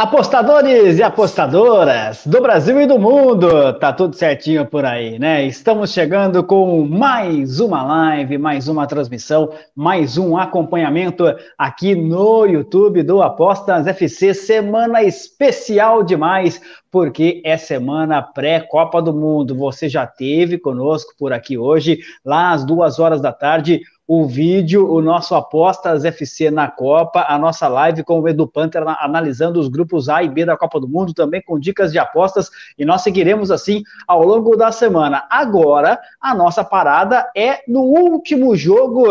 Apostadores e apostadoras do Brasil e do mundo, tá tudo certinho por aí, né? Estamos chegando com mais uma live, mais uma transmissão, mais um acompanhamento aqui no YouTube do Apostas FC, semana especial demais, porque é semana pré-Copa do Mundo. Você já teve conosco por aqui hoje, lá às duas horas da tarde, o vídeo, o nosso Apostas FC na Copa, a nossa live com o Edu Panther analisando os grupos A e B da Copa do Mundo, também com dicas de apostas, e nós seguiremos assim ao longo da semana. Agora, a nossa parada é no último jogo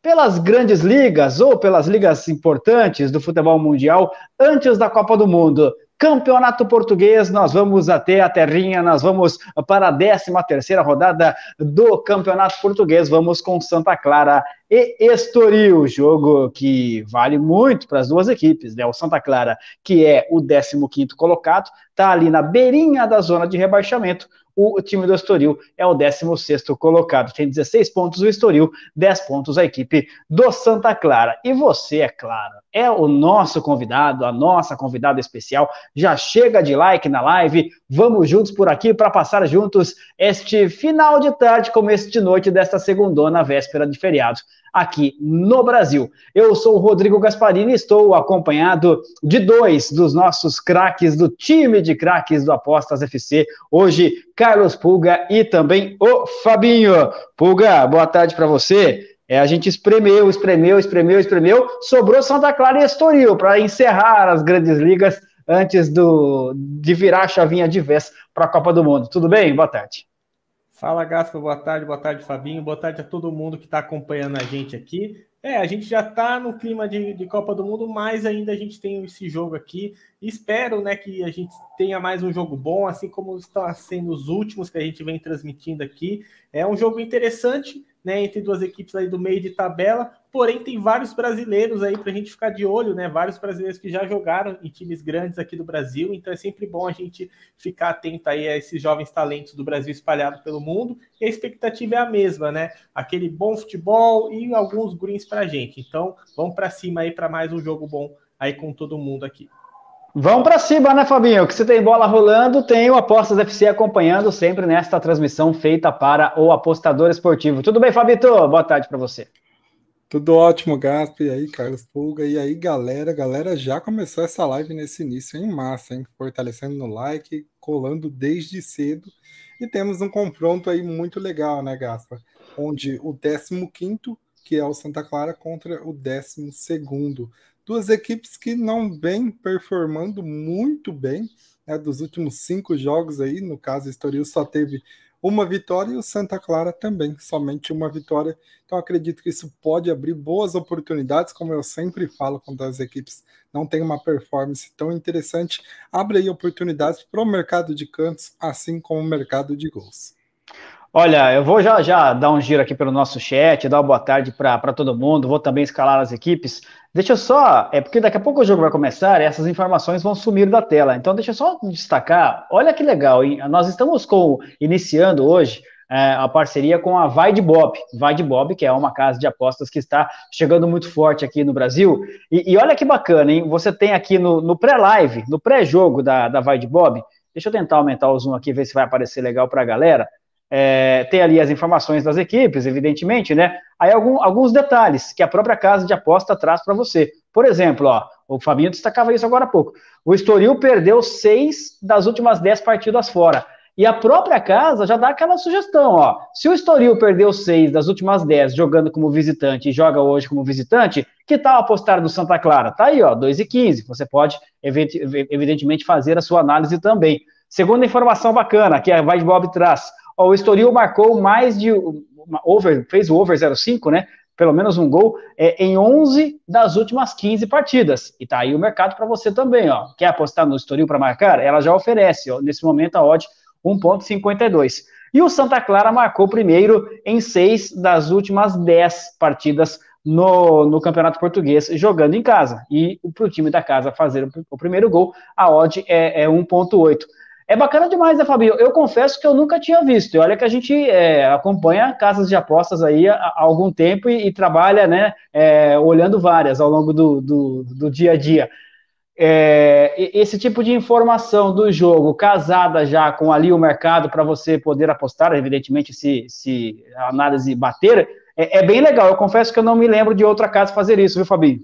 pelas grandes ligas ou pelas ligas importantes do futebol mundial antes da Copa do Mundo. Campeonato Português, nós vamos até a terrinha, nós vamos para a 13 terceira rodada do Campeonato Português, vamos com Santa Clara e Estoril, jogo que vale muito para as duas equipes, né? O Santa Clara, que é o 15 quinto colocado, está ali na beirinha da zona de rebaixamento, o time do Estoril é o 16 colocado. Tem 16 pontos o Estoril, 10 pontos a equipe do Santa Clara. E você, é claro, é o nosso convidado, a nossa convidada especial. Já chega de like na live, vamos juntos por aqui para passar juntos este final de tarde, começo de noite desta segundona, véspera de feriado aqui no Brasil. Eu sou o Rodrigo Gasparini, estou acompanhado de dois dos nossos craques do time de craques do Apostas FC, hoje Carlos Pulga e também o Fabinho. Pulga, boa tarde para você. É, a gente espremeu, espremeu, espremeu, espremeu, sobrou Santa Clara e Estoril para encerrar as grandes ligas antes do, de virar a chavinha de vez para a Copa do Mundo. Tudo bem? Boa tarde. Fala, Gaspa, boa tarde, boa tarde, Fabinho, boa tarde a todo mundo que está acompanhando a gente aqui. É, a gente já está no clima de, de, Copa do Mundo, mas ainda a gente tem esse jogo aqui. Espero, né, que a gente tenha mais um jogo bom, assim como estão sendo os últimos que a gente vem transmitindo aqui. É um jogo interessante, né, entre duas equipes aí do meio de tabela. Porém, tem vários brasileiros aí para a gente ficar de olho, né? Vários brasileiros que já jogaram em times grandes aqui do Brasil. Então é sempre bom a gente ficar atento aí a esses jovens talentos do Brasil espalhados pelo mundo. E a expectativa é a mesma, né? Aquele bom futebol e alguns greens para a gente. Então vamos para cima aí para mais um jogo bom aí com todo mundo aqui. Vamos para cima, né, Fabinho? Que se tem bola rolando, tem o Apostas FC acompanhando sempre nesta transmissão feita para o apostador esportivo. Tudo bem, Fabito? Boa tarde para você. Tudo ótimo, Gasp. E aí, Carlos Pulga. E aí, galera? Galera, já começou essa live nesse início em massa, hein? Fortalecendo no like, colando desde cedo. E temos um confronto aí muito legal, né, Gaspa? Onde o 15 quinto que é o Santa Clara contra o 12 segundo Duas equipes que não vêm performando muito bem, né? Dos últimos cinco jogos aí, no caso, o Estoril só teve uma vitória e o Santa Clara também, somente uma vitória. Então acredito que isso pode abrir boas oportunidades, como eu sempre falo quando as equipes não têm uma performance tão interessante, abre aí oportunidades para o mercado de cantos, assim como o mercado de gols. Olha, eu vou já, já dar um giro aqui pelo nosso chat, dar uma boa tarde para todo mundo, vou também escalar as equipes. Deixa eu só, é porque daqui a pouco o jogo vai começar e essas informações vão sumir da tela. Então, deixa eu só destacar, olha que legal, hein? nós estamos com, iniciando hoje é, a parceria com a Vai de Bob, Vai de Bob, que é uma casa de apostas que está chegando muito forte aqui no Brasil. E, e olha que bacana, hein? Você tem aqui no pré-live, no pré-jogo pré da, da Vai de Bob, deixa eu tentar aumentar o zoom aqui, ver se vai aparecer legal para a galera. É, tem ali as informações das equipes, evidentemente, né? Aí algum, alguns detalhes que a própria casa de aposta traz para você. Por exemplo, ó, o Fabinho destacava isso agora há pouco. O Estoril perdeu seis das últimas dez partidas fora. E a própria casa já dá aquela sugestão, ó. Se o Estoril perdeu seis das últimas dez jogando como visitante e joga hoje como visitante, que tal apostar no Santa Clara? Tá aí, ó, 2 e 15. Você pode, evidentemente, fazer a sua análise também. Segunda informação bacana que a Wide Bob traz. Ó, o Estoril marcou mais de. Uma, over, fez o over 05, né? Pelo menos um gol é, em 11 das últimas 15 partidas. E tá aí o mercado para você também, ó. Quer apostar no Estoril para marcar? Ela já oferece, ó. Nesse momento, a odd 1,52. E o Santa Clara marcou primeiro em seis das últimas dez partidas no, no Campeonato Português, jogando em casa. E para o time da casa fazer o, o primeiro gol, a odd é, é 1,8. É bacana demais, né, Fabio? Eu confesso que eu nunca tinha visto. E olha que a gente é, acompanha casas de apostas aí há, há algum tempo e, e trabalha, né, é, olhando várias ao longo do, do, do dia a dia. É, esse tipo de informação do jogo casada já com ali o mercado para você poder apostar, evidentemente, se, se a análise bater, é, é, bem legal. Eu confesso que eu não me lembro de outra casa fazer isso, viu, Fabinho?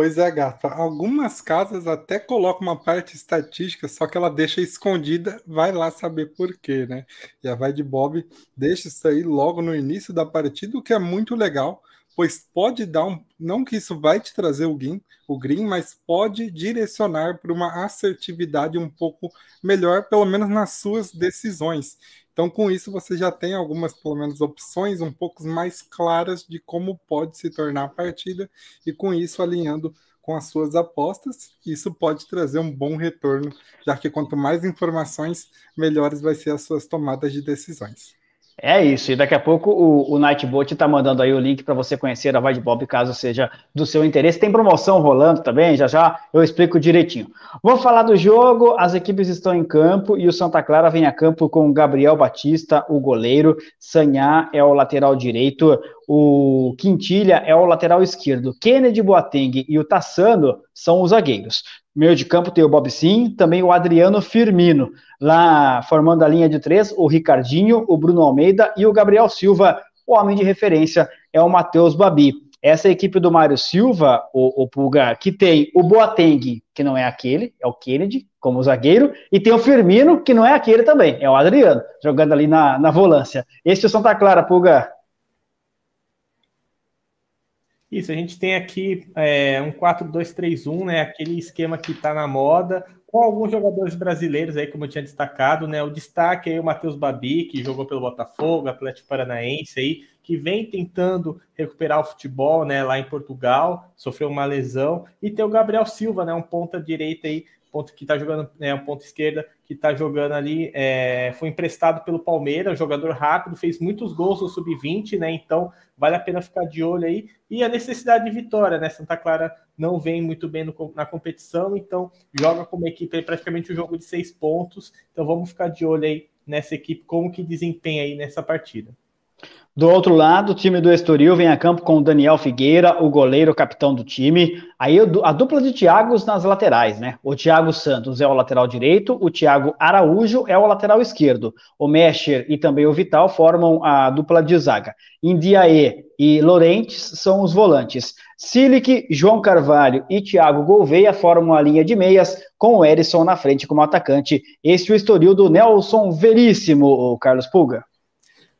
Pois é, gata. Algumas casas até colocam uma parte estatística, só que ela deixa escondida, vai lá saber por quê, né? E a Vai de Bob deixa isso aí logo no início da partida, o que é muito legal, pois pode dar um. Não que isso vai te trazer o green, o green mas pode direcionar para uma assertividade um pouco melhor, pelo menos nas suas decisões. Então, com isso, você já tem algumas, pelo menos, opções um pouco mais claras de como pode se tornar a partida, e com isso, alinhando com as suas apostas, isso pode trazer um bom retorno, já que quanto mais informações, melhores vai ser as suas tomadas de decisões. É isso, e daqui a pouco o, o Nightbot está mandando aí o link para você conhecer a de Bob, caso seja do seu interesse. Tem promoção rolando também, já já eu explico direitinho. Vamos falar do jogo, as equipes estão em campo e o Santa Clara vem a campo com Gabriel Batista, o goleiro, Sanhá é o lateral direito, o Quintilha é o lateral esquerdo, Kennedy Boateng e o Tassano são os zagueiros. Meio de campo tem o Bob Sim, também o Adriano Firmino. Lá formando a linha de três, o Ricardinho, o Bruno Almeida e o Gabriel Silva. O homem de referência é o Matheus Babi. Essa é equipe do Mário Silva, o, o Pulgar, que tem o Boateng, que não é aquele, é o Kennedy, como zagueiro, e tem o Firmino, que não é aquele também, é o Adriano, jogando ali na, na volância. Este é o Santa Clara, Pulgar. Isso, a gente tem aqui é, um 4-2-3-1, né? Aquele esquema que está na moda, com alguns jogadores brasileiros aí, como eu tinha destacado, né? O destaque aí é o Matheus Babi, que jogou pelo Botafogo, Atlético Paranaense aí, que vem tentando recuperar o futebol, né? Lá em Portugal, sofreu uma lesão. E tem o Gabriel Silva, né? Um ponta direita aí ponto que está jogando, né, o ponto esquerda que está jogando ali, é, foi emprestado pelo Palmeiras, jogador rápido, fez muitos gols no sub-20, né? Então vale a pena ficar de olho aí. E a necessidade de vitória, né? Santa Clara não vem muito bem no, na competição, então joga como equipe praticamente um jogo de seis pontos. Então vamos ficar de olho aí nessa equipe, como que desempenha aí nessa partida. Do outro lado, o time do Estoril vem a campo com o Daniel Figueira, o goleiro, capitão do time. Aí a dupla de Thiagos nas laterais, né? O Thiago Santos é o lateral direito, o Thiago Araújo é o lateral esquerdo. O Mescher e também o Vital formam a dupla de zaga. Indiaê e Lorentes são os volantes. Silic, João Carvalho e Thiago Gouveia formam a linha de meias, com o Erisson na frente como atacante. Este é o Estoril do Nelson Veríssimo, Carlos Pulga.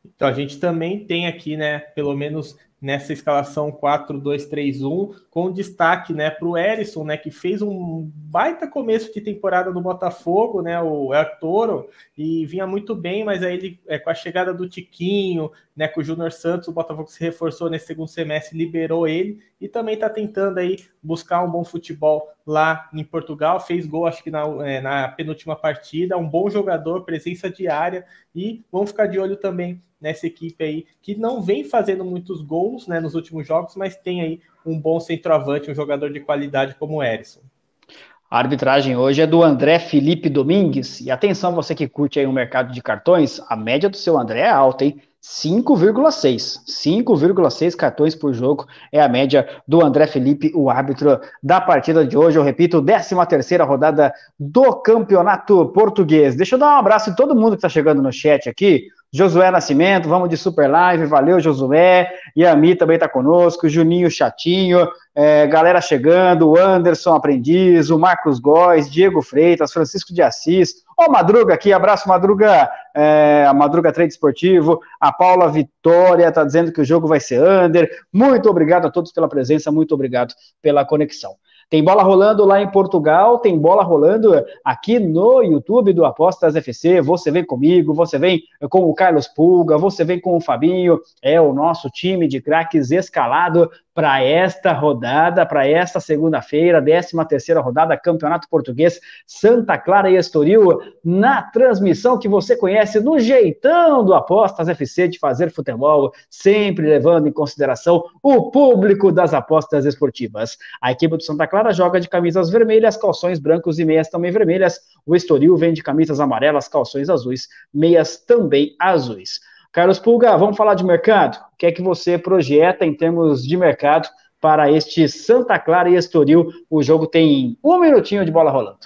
Então a gente também tem aqui, né, pelo menos nessa escalação 4-2-3-1, com destaque, né, para o Erisson, né, que fez um baita começo de temporada no Botafogo, né, o El Toro, e vinha muito bem, mas aí ele, é, com a chegada do Tiquinho, né, com o Júnior Santos, o Botafogo se reforçou nesse segundo semestre, liberou ele, e também está tentando aí buscar um bom futebol lá em Portugal, fez gol, acho que na, é, na penúltima partida, um bom jogador, presença diária, e vamos ficar de olho também nessa equipe aí, que não vem fazendo muitos gols né, nos últimos jogos, mas tem aí um bom centroavante, um jogador de qualidade como o Erisson. A arbitragem hoje é do André Felipe Domingues. E atenção, você que curte aí o mercado de cartões, a média do seu André é alta, hein? 5,6. 5,6 cartões por jogo é a média do André Felipe, o árbitro da partida de hoje. Eu repito, 13 rodada do Campeonato Português. Deixa eu dar um abraço em todo mundo que está chegando no chat aqui. Josué Nascimento, vamos de super live, valeu Josué, Yami também está conosco, Juninho Chatinho, é, galera chegando, Anderson Aprendiz, o Marcos Góes, Diego Freitas, Francisco de Assis, ó Madruga aqui, abraço Madruga, é, a Madruga Trade Esportivo, a Paula Vitória está dizendo que o jogo vai ser under, muito obrigado a todos pela presença, muito obrigado pela conexão. Tem bola rolando lá em Portugal, tem bola rolando aqui no YouTube do Apostas FC. Você vem comigo, você vem com o Carlos Pulga, você vem com o Fabinho. É o nosso time de craques escalado para esta rodada, para esta segunda-feira, 13 terceira rodada, Campeonato Português, Santa Clara e Estoril, na transmissão que você conhece do jeitão do Apostas FC de fazer futebol, sempre levando em consideração o público das apostas esportivas. A equipe do Santa Clara joga de camisas vermelhas, calções brancos e meias também vermelhas. O Estoril vem de camisas amarelas, calções azuis, meias também azuis. Carlos Pulga, vamos falar de mercado? O que é que você projeta em termos de mercado para este Santa Clara e Estoril? O jogo tem um minutinho de bola rolando.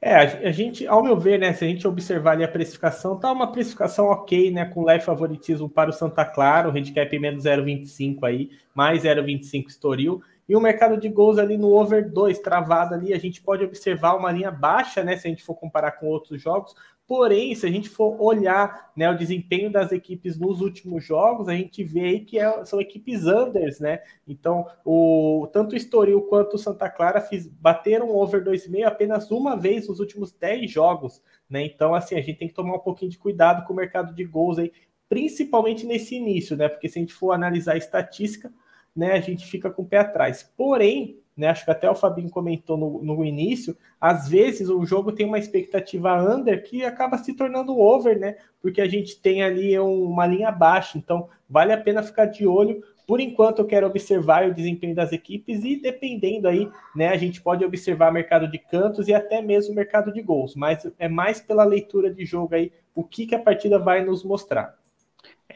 É, a gente, ao meu ver, né, se a gente observar ali a precificação, tá uma precificação ok, né, com leve favoritismo para o Santa Clara, o handicap menos 0,25 aí, mais 0,25 Estoril, e o mercado de gols ali no over 2, travado ali, a gente pode observar uma linha baixa, né, se a gente for comparar com outros jogos, Porém, se a gente for olhar né, o desempenho das equipes nos últimos jogos, a gente vê aí que é, são equipes unders, né? Então, o, tanto o Estoril quanto o Santa Clara fiz, bateram over 2,5 apenas uma vez nos últimos 10 jogos, né? Então, assim, a gente tem que tomar um pouquinho de cuidado com o mercado de gols aí, principalmente nesse início, né? Porque se a gente for analisar a estatística, né, a gente fica com o pé atrás. Porém, né? Acho que até o Fabinho comentou no, no início, às vezes o jogo tem uma expectativa under que acaba se tornando over, né? Porque a gente tem ali uma linha baixa, então vale a pena ficar de olho. Por enquanto, eu quero observar o desempenho das equipes e, dependendo aí, né, a gente pode observar mercado de cantos e até mesmo mercado de gols, mas é mais pela leitura de jogo aí, o que, que a partida vai nos mostrar.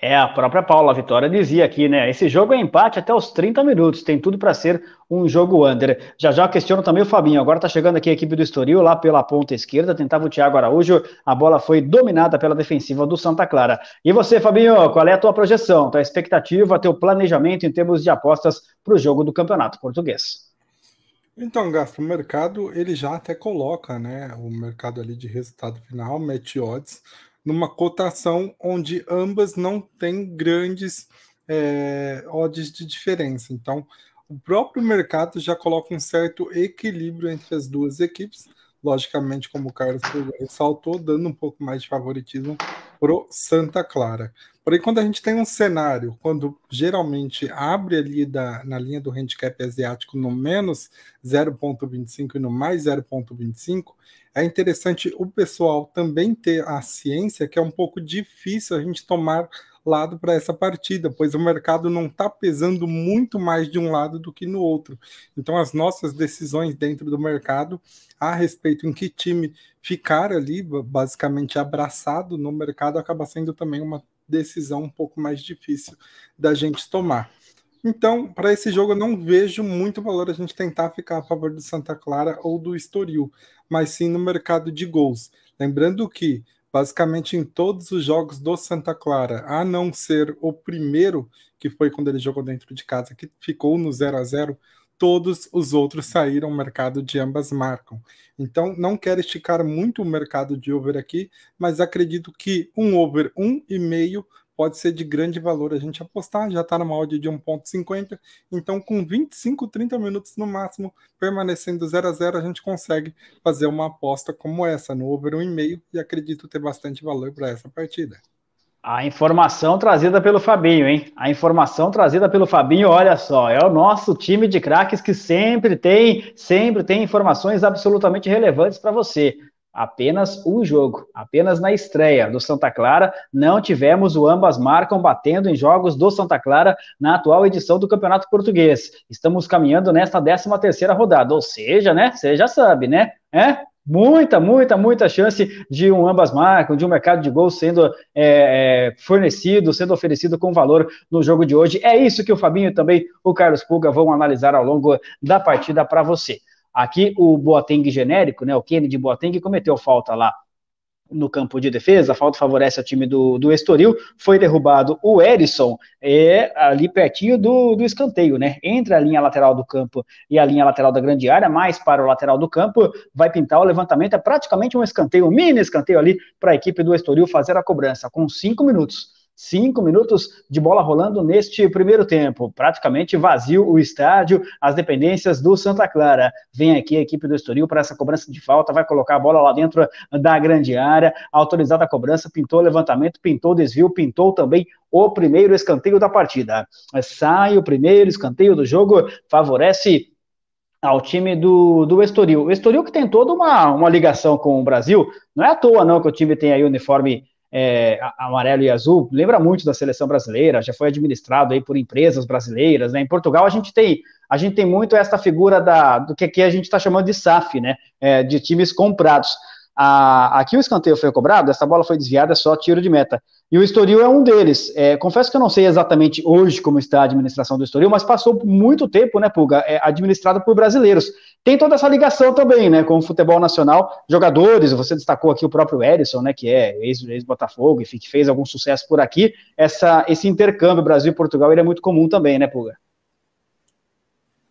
É, a própria Paula Vitória dizia aqui, né? Esse jogo é empate até os 30 minutos, tem tudo para ser um jogo under. Já já questiono também o Fabinho. Agora tá chegando aqui a equipe do Estoril, lá pela ponta esquerda, tentava o Thiago Araújo, a bola foi dominada pela defensiva do Santa Clara. E você, Fabinho, qual é a tua projeção, tua expectativa, teu planejamento em termos de apostas para o jogo do Campeonato Português? Então, Gastro, o mercado ele já até coloca, né? O mercado ali de resultado final, mete odds numa cotação onde ambas não têm grandes é, odds de diferença. Então, o próprio mercado já coloca um certo equilíbrio entre as duas equipes, logicamente, como o Carlos ressaltou, dando um pouco mais de favoritismo pro Santa Clara. Porém, quando a gente tem um cenário, quando geralmente abre ali da, na linha do handicap asiático no menos 0,25 e no mais 0,25, é interessante o pessoal também ter a ciência que é um pouco difícil a gente tomar lado para essa partida, pois o mercado não está pesando muito mais de um lado do que no outro. Então, as nossas decisões dentro do mercado a respeito em que time ficar ali, basicamente abraçado no mercado, acaba sendo também uma decisão um pouco mais difícil da gente tomar. Então, para esse jogo, eu não vejo muito valor a gente tentar ficar a favor do Santa Clara ou do Estoril, mas sim no mercado de gols. Lembrando que, basicamente, em todos os jogos do Santa Clara, a não ser o primeiro, que foi quando ele jogou dentro de casa, que ficou no 0 a 0 todos os outros saíram o mercado de ambas marcam. Então, não quero esticar muito o mercado de over aqui, mas acredito que um over 1,5 pode ser de grande valor a gente apostar, já está numa odd de 1.50, então com 25, 30 minutos no máximo, permanecendo 0 a 0 a gente consegue fazer uma aposta como essa, no over 1,5, e acredito ter bastante valor para essa partida. A informação trazida pelo Fabinho, hein? A informação trazida pelo Fabinho, olha só, é o nosso time de craques que sempre tem, sempre tem informações absolutamente relevantes para você apenas um jogo, apenas na estreia do Santa Clara, não tivemos o ambas marcam batendo em jogos do Santa Clara na atual edição do Campeonato Português. Estamos caminhando nesta 13 terceira rodada, ou seja, né, você já sabe, né, é? Muita, muita, muita chance de um ambas marcam, de um mercado de gols sendo é, é, fornecido, sendo oferecido com valor no jogo de hoje. É isso que o Fabinho e também o Carlos Puga vão analisar ao longo da partida para você. Aqui o Boateng genérico, né, o Kennedy Boateng cometeu falta lá no campo de defesa, a falta favorece o time do, do Estoril, foi derrubado o Erisson, é, ali pertinho do, do escanteio, né, entre a linha lateral do campo e a linha lateral da grande área, mais para o lateral do campo, vai pintar o levantamento, é praticamente um escanteio, um mini escanteio ali para a equipe do Estoril fazer a cobrança, com cinco minutos Cinco minutos de bola rolando neste primeiro tempo. Praticamente vazio o estádio, as dependências do Santa Clara. Vem aqui a equipe do Estoril para essa cobrança de falta, vai colocar a bola lá dentro da grande área. Autorizada a cobrança, pintou o levantamento, pintou o desvio, pintou também o primeiro escanteio da partida. Sai o primeiro escanteio do jogo, favorece ao time do, do Estoril. O Estoril que tem toda uma, uma ligação com o Brasil, não é à toa não que o time tem aí o uniforme é, amarelo e azul, lembra muito da seleção brasileira, já foi administrado aí por empresas brasileiras, né? Em Portugal a gente tem a gente tem muito esta figura da, do que aqui a gente está chamando de SAF, né? É, de times comprados a, aqui o escanteio foi cobrado, essa bola foi desviada, só tiro de meta. E o Estoril é um deles. É, confesso que eu não sei exatamente hoje como está a administração do Estoril, mas passou muito tempo, né, Puga, é, administrada por brasileiros. Tem toda essa ligação também, né, com o futebol nacional, jogadores, você destacou aqui o próprio Edison, né, que é ex-Botafogo, ex enfim, que fez algum sucesso por aqui. Essa, esse intercâmbio Brasil-Portugal, ele é muito comum também, né, Puga?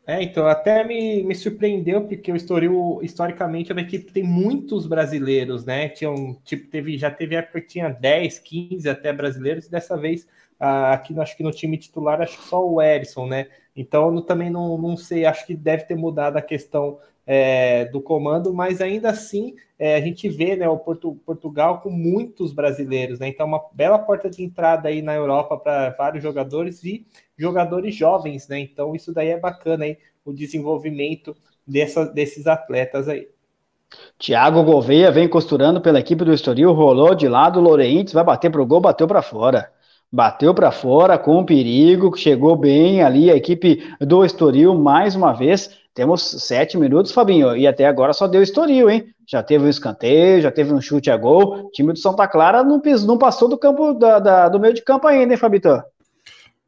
É, então, até me, me surpreendeu, porque o Estoril, historicamente, é uma equipe que tem muitos brasileiros, né? Tinha um, tipo, teve, já teve época que tinha 10, 15 até brasileiros, e dessa vez, ah, aqui acho que no time titular, acho que só o Erison, né? Então, também não, não sei, acho que deve ter mudado a questão é, do comando, mas ainda assim é, a gente vê né, o Porto, Portugal com muitos brasileiros, né? Então, uma bela porta de entrada aí na Europa para vários jogadores e jogadores jovens, né? Então, isso daí é bacana aí, o desenvolvimento dessa, desses atletas aí. Tiago Gouveia vem costurando pela equipe do Estoril, rolou de lado, Lorentes vai bater para o gol, bateu para fora bateu para fora com perigo, chegou bem ali a equipe do Estoril mais uma vez. Temos sete minutos, Fabinho, e até agora só deu Estoril, hein? Já teve um escanteio, já teve um chute a gol. O time do Santa Clara não, não passou do campo da, da, do meio de campo ainda, hein, Fabitão?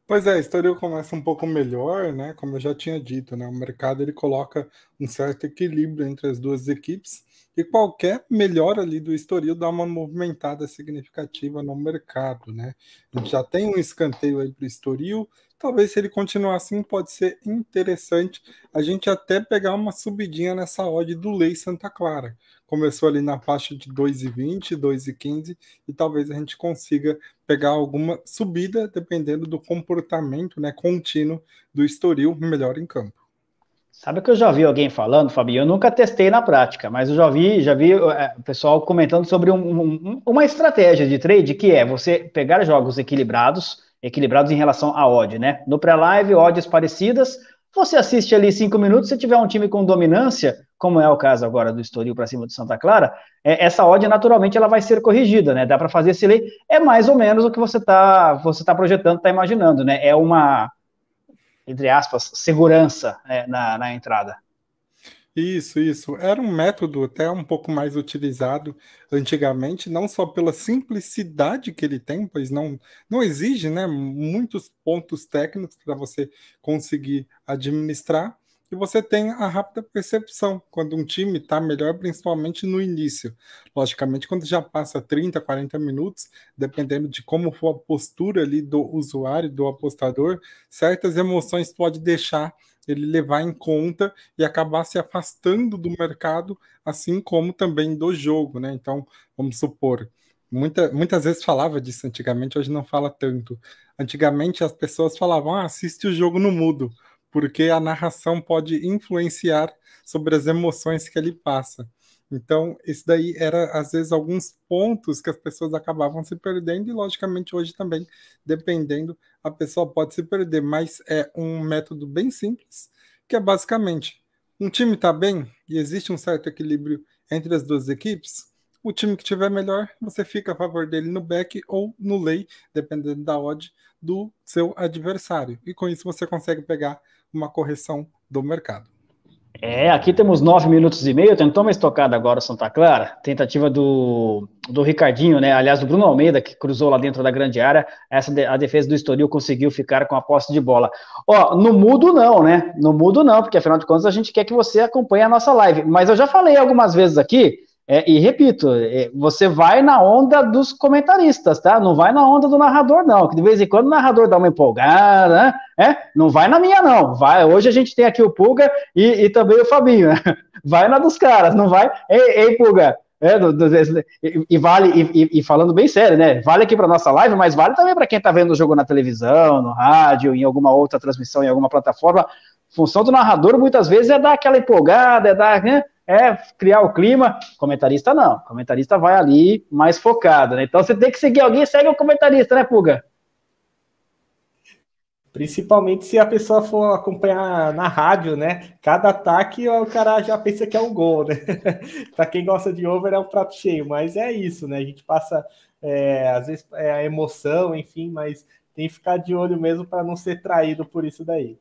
Pois é, Estoril começa um pouco melhor, né? Como eu já tinha dito, né? O mercado ele coloca um certo equilíbrio entre as duas equipes e qualquer melhora ali do historio dá uma movimentada significativa no mercado, né? A gente já tem um escanteio aí para o Estoril. Talvez se ele continuar assim, pode ser interessante a gente até pegar uma subidinha nessa odd do Lei Santa Clara. Começou ali na faixa de 2,20, 2,15 e talvez a gente consiga pegar alguma subida dependendo do comportamento, né, contínuo do historio melhor em campo. Sabe que eu já vi alguém falando, Fabinho? Eu nunca testei na prática, mas eu já vi, já vi é, o pessoal comentando sobre um, um, uma estratégia de trade que é você pegar jogos equilibrados, equilibrados em relação à odd, né? No pré-live, odds parecidas. Você assiste ali cinco minutos, se tiver um time com dominância, como é o caso agora do Estoril para cima do Santa Clara, é, essa odd naturalmente ela vai ser corrigida, né? Dá para fazer esse lei. É mais ou menos o que você está você tá projetando, está imaginando, né? É uma entre aspas, segurança né, na, na entrada. Isso, isso. Era um método até um pouco mais utilizado antigamente, não só pela simplicidade que ele tem, pois não, não exige né, muitos pontos técnicos para você conseguir administrar, que você tem a rápida percepção quando um time está melhor, principalmente no início. Logicamente, quando já passa 30, 40 minutos, dependendo de como for a postura ali do usuário, do apostador, certas emoções pode deixar ele levar em conta e acabar se afastando do mercado, assim como também do jogo, né? Então, vamos supor, Muita, muitas vezes falava disso antigamente, hoje não fala tanto. Antigamente as pessoas falavam, ah, assiste o jogo no mudo porque a narração pode influenciar sobre as emoções que ele passa. Então, isso daí era, às vezes, alguns pontos que as pessoas acabavam se perdendo, e logicamente hoje também, dependendo, a pessoa pode se perder, mas é um método bem simples, que é basicamente: um time está bem e existe um certo equilíbrio entre as duas equipes, o time que tiver melhor, você fica a favor dele no back ou no lay, dependendo da odd do seu adversário. E com isso você consegue pegar uma correção do mercado. É, aqui temos nove minutos e meio, tentou uma estocada agora Santa Clara, tentativa do, do Ricardinho, né, aliás, do Bruno Almeida, que cruzou lá dentro da grande área, essa a defesa do Estoril conseguiu ficar com a posse de bola. Ó, no mudo não, né, no mudo não, porque afinal de contas a gente quer que você acompanhe a nossa live, mas eu já falei algumas vezes aqui é, e repito, é, você vai na onda dos comentaristas, tá? Não vai na onda do narrador, não. Que de vez em quando o narrador dá uma empolgada, né? É? Não vai na minha, não. Vai. Hoje a gente tem aqui o Pulga e, e também o Fabinho. Né? Vai na dos caras, não vai. Ei, ei Pulga. É, do, do, e, e, vale, e, e, falando bem sério, né? Vale aqui para nossa live, mas vale também para quem está vendo o jogo na televisão, no rádio, em alguma outra transmissão, em alguma plataforma. Função do narrador muitas vezes é dar aquela empolgada, é dar. Né? é criar o clima. Comentarista não. Comentarista vai ali mais focado, né? Então você tem que seguir alguém, segue o comentarista, né, Puga? Principalmente se a pessoa for acompanhar na rádio, né? Cada ataque o cara já pensa que é um gol, né? Para quem gosta de over é um prato cheio, mas é isso, né? A gente passa, é, às vezes, é a emoção, enfim, mas tem que ficar de olho mesmo para não ser traído por isso daí.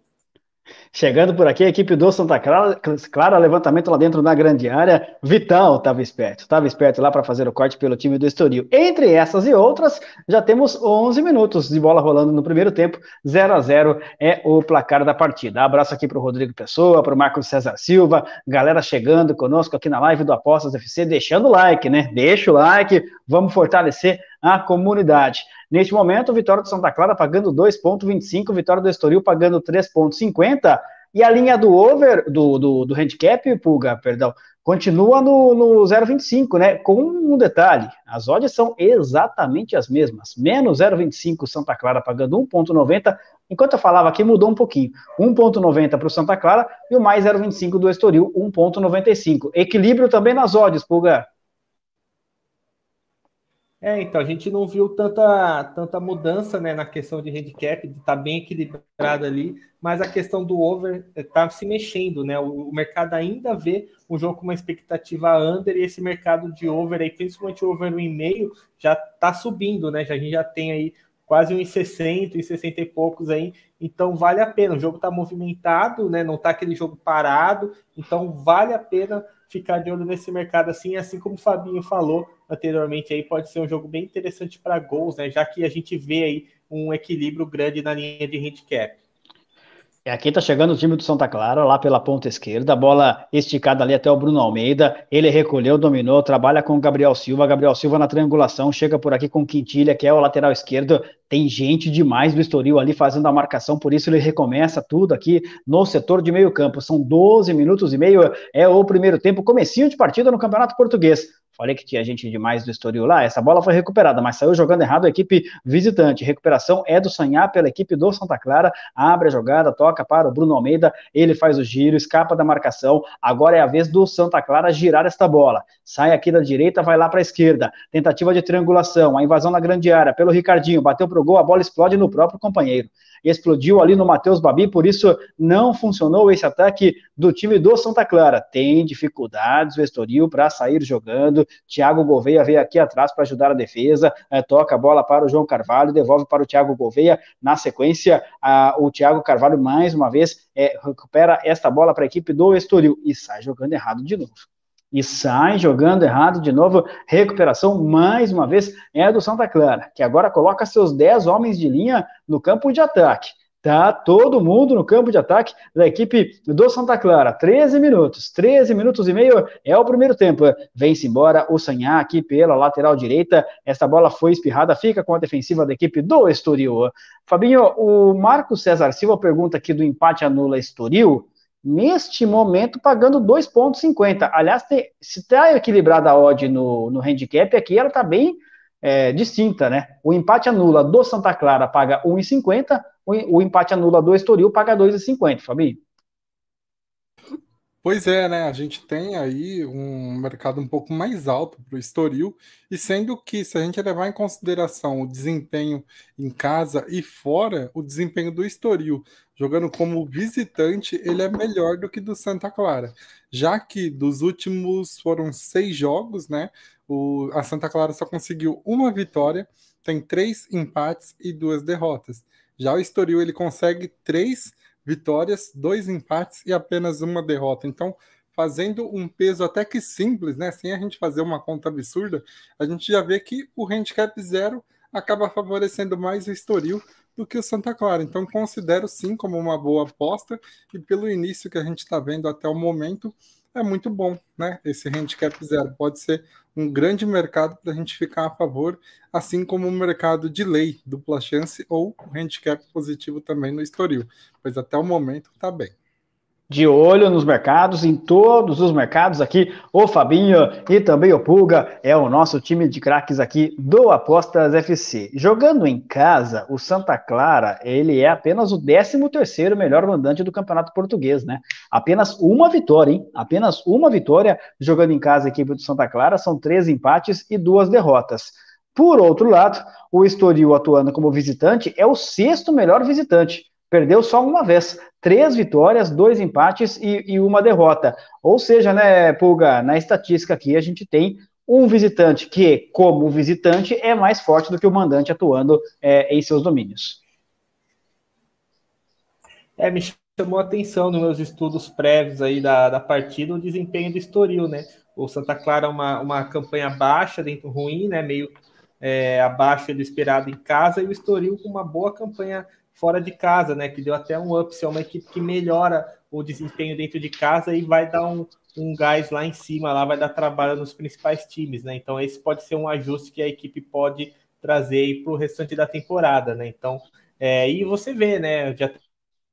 Chegando por aqui, a equipe do Santa Clara, levantamento lá dentro na grande área. Vitão estava esperto, estava esperto lá para fazer o corte pelo time do Estoril. Entre essas e outras, já temos 11 minutos de bola rolando no primeiro tempo. 0 a 0 é o placar da partida. Abraço aqui para o Rodrigo Pessoa, para o Marcos César Silva, galera chegando conosco aqui na live do Apostas FC, deixando o like, né? Deixa o like, vamos fortalecer a comunidade. Neste momento, Vitória do Santa Clara pagando 2,25, Vitória do Estoril pagando 3,50. E a linha do over, do, do, do handicap, Pulga, perdão, continua no, no 0,25, né? Com um detalhe, as odds são exatamente as mesmas. Menos 0,25 Santa Clara pagando 1,90. Enquanto eu falava aqui, mudou um pouquinho. 1,90 para o Santa Clara e o mais 0,25 do Estoril, 1,95. Equilíbrio também nas odds, Pulga. É, então, a gente não viu tanta, tanta mudança né, na questão de handicap, de estar tá bem equilibrado ali, mas a questão do over está eh, se mexendo, né? O, o, mercado ainda vê um jogo com uma expectativa under e esse mercado de over aí, principalmente over no e-mail, já está subindo, né? Já, a gente já tem aí quase uns 60, uns 60 e poucos aí, então vale a pena. O jogo está movimentado, né? Não está aquele jogo parado, então vale a pena ficar de olho nesse mercado assim, assim como o Fabinho falou anteriormente aí, pode ser um jogo bem interessante para gols, né? Já que a gente vê aí um equilíbrio grande na linha de handicap. É aqui está chegando o time do Santa Clara, lá pela ponta esquerda, bola esticada ali até o Bruno Almeida, ele recolheu, dominou, trabalha com o Gabriel Silva, Gabriel Silva na triangulação, chega por aqui com Quintilha, que é o lateral esquerdo, tem gente demais do Estoril ali fazendo a marcação, por isso ele recomeça tudo aqui no setor de meio campo, são 12 minutos e meio, é o primeiro tempo, comecinho de partida no Campeonato Português, Falei que tinha gente demais do Estoril lá. Essa bola foi recuperada, mas saiu jogando errado a equipe visitante. Recuperação é do Sanhá pela equipe do Santa Clara. Abre a jogada, toca para o Bruno Almeida. Ele faz o giro, escapa da marcação. Agora é a vez do Santa Clara girar esta bola. Sai aqui da direita, vai lá para a esquerda. Tentativa de triangulação. A invasão na grande área pelo Ricardinho. Bateu para o gol, a bola explode no próprio companheiro explodiu ali no Matheus Babi, por isso não funcionou esse ataque do time do Santa Clara. Tem dificuldades o Estoril para sair jogando. Thiago Gouveia veio aqui atrás para ajudar a defesa, é, toca a bola para o João Carvalho, devolve para o Thiago Gouveia. Na sequência, a, o Thiago Carvalho mais uma vez é, recupera esta bola para a equipe do Estoril e sai jogando errado de novo e sai jogando errado de novo. Recuperação mais uma vez é do Santa Clara, que agora coloca seus 10 homens de linha no campo de ataque. Tá todo mundo no campo de ataque da equipe do Santa Clara. 13 minutos, 13 minutos e meio é o primeiro tempo. Vence embora o Sanhá aqui pela lateral direita. Esta bola foi espirrada, fica com a defensiva da equipe do Estoril. Fabinho, o Marcos César Silva pergunta aqui do empate anula Estoril neste momento, pagando 2,50. Aliás, se está equilibrada a odd no, no handicap, aqui ela está bem é, distinta, né? O empate anula do Santa Clara paga 1,50, o, o empate anula do Estoril paga 2,50, Fabi Pois é, né? A gente tem aí um mercado um pouco mais alto para o Estoril, e sendo que, se a gente levar em consideração o desempenho em casa e fora, o desempenho do Estoril jogando como visitante, ele é melhor do que do Santa Clara. Já que dos últimos foram seis jogos, né? O, a Santa Clara só conseguiu uma vitória, tem três empates e duas derrotas. Já o Estoril ele consegue três vitórias, dois empates e apenas uma derrota. Então, fazendo um peso até que simples, né? Sem a gente fazer uma conta absurda, a gente já vê que o handicap zero acaba favorecendo mais o Estoril do que o Santa Clara. Então, considero sim como uma boa aposta e pelo início que a gente está vendo até o momento, é muito bom, né? Esse handicap zero pode ser um grande mercado para a gente ficar a favor, assim como o mercado de lei, dupla chance ou o handicap positivo também no historial. pois até o momento está bem de olho nos mercados, em todos os mercados aqui. O Fabinho e também o Pulga é o nosso time de craques aqui do Apostas FC. Jogando em casa, o Santa Clara, ele é apenas o 13º melhor mandante do Campeonato Português, né? Apenas uma vitória, hein? Apenas uma vitória jogando em casa a equipe do Santa Clara, são três empates e duas derrotas. Por outro lado, o Estoril atuando como visitante é o sexto melhor visitante Perdeu só uma vez. Três vitórias, dois empates e, e uma derrota. Ou seja, né, Pulga, na estatística aqui a gente tem um visitante que, como visitante, é mais forte do que o mandante atuando é, em seus domínios. É, me chamou a atenção nos meus estudos prévios aí da, da partida o desempenho do Estoril, né? O Santa Clara uma, uma campanha baixa, dentro ruim, né? Meio é, abaixo do esperado em casa, e o Estoril com uma boa campanha fora de casa, né? Que deu até um up, Se é uma equipe que melhora o desempenho dentro de casa e vai dar um, um gás lá em cima, lá vai dar trabalho nos principais times, né? Então esse pode ser um ajuste que a equipe pode trazer para o restante da temporada, né? Então, é, e você vê, né? Já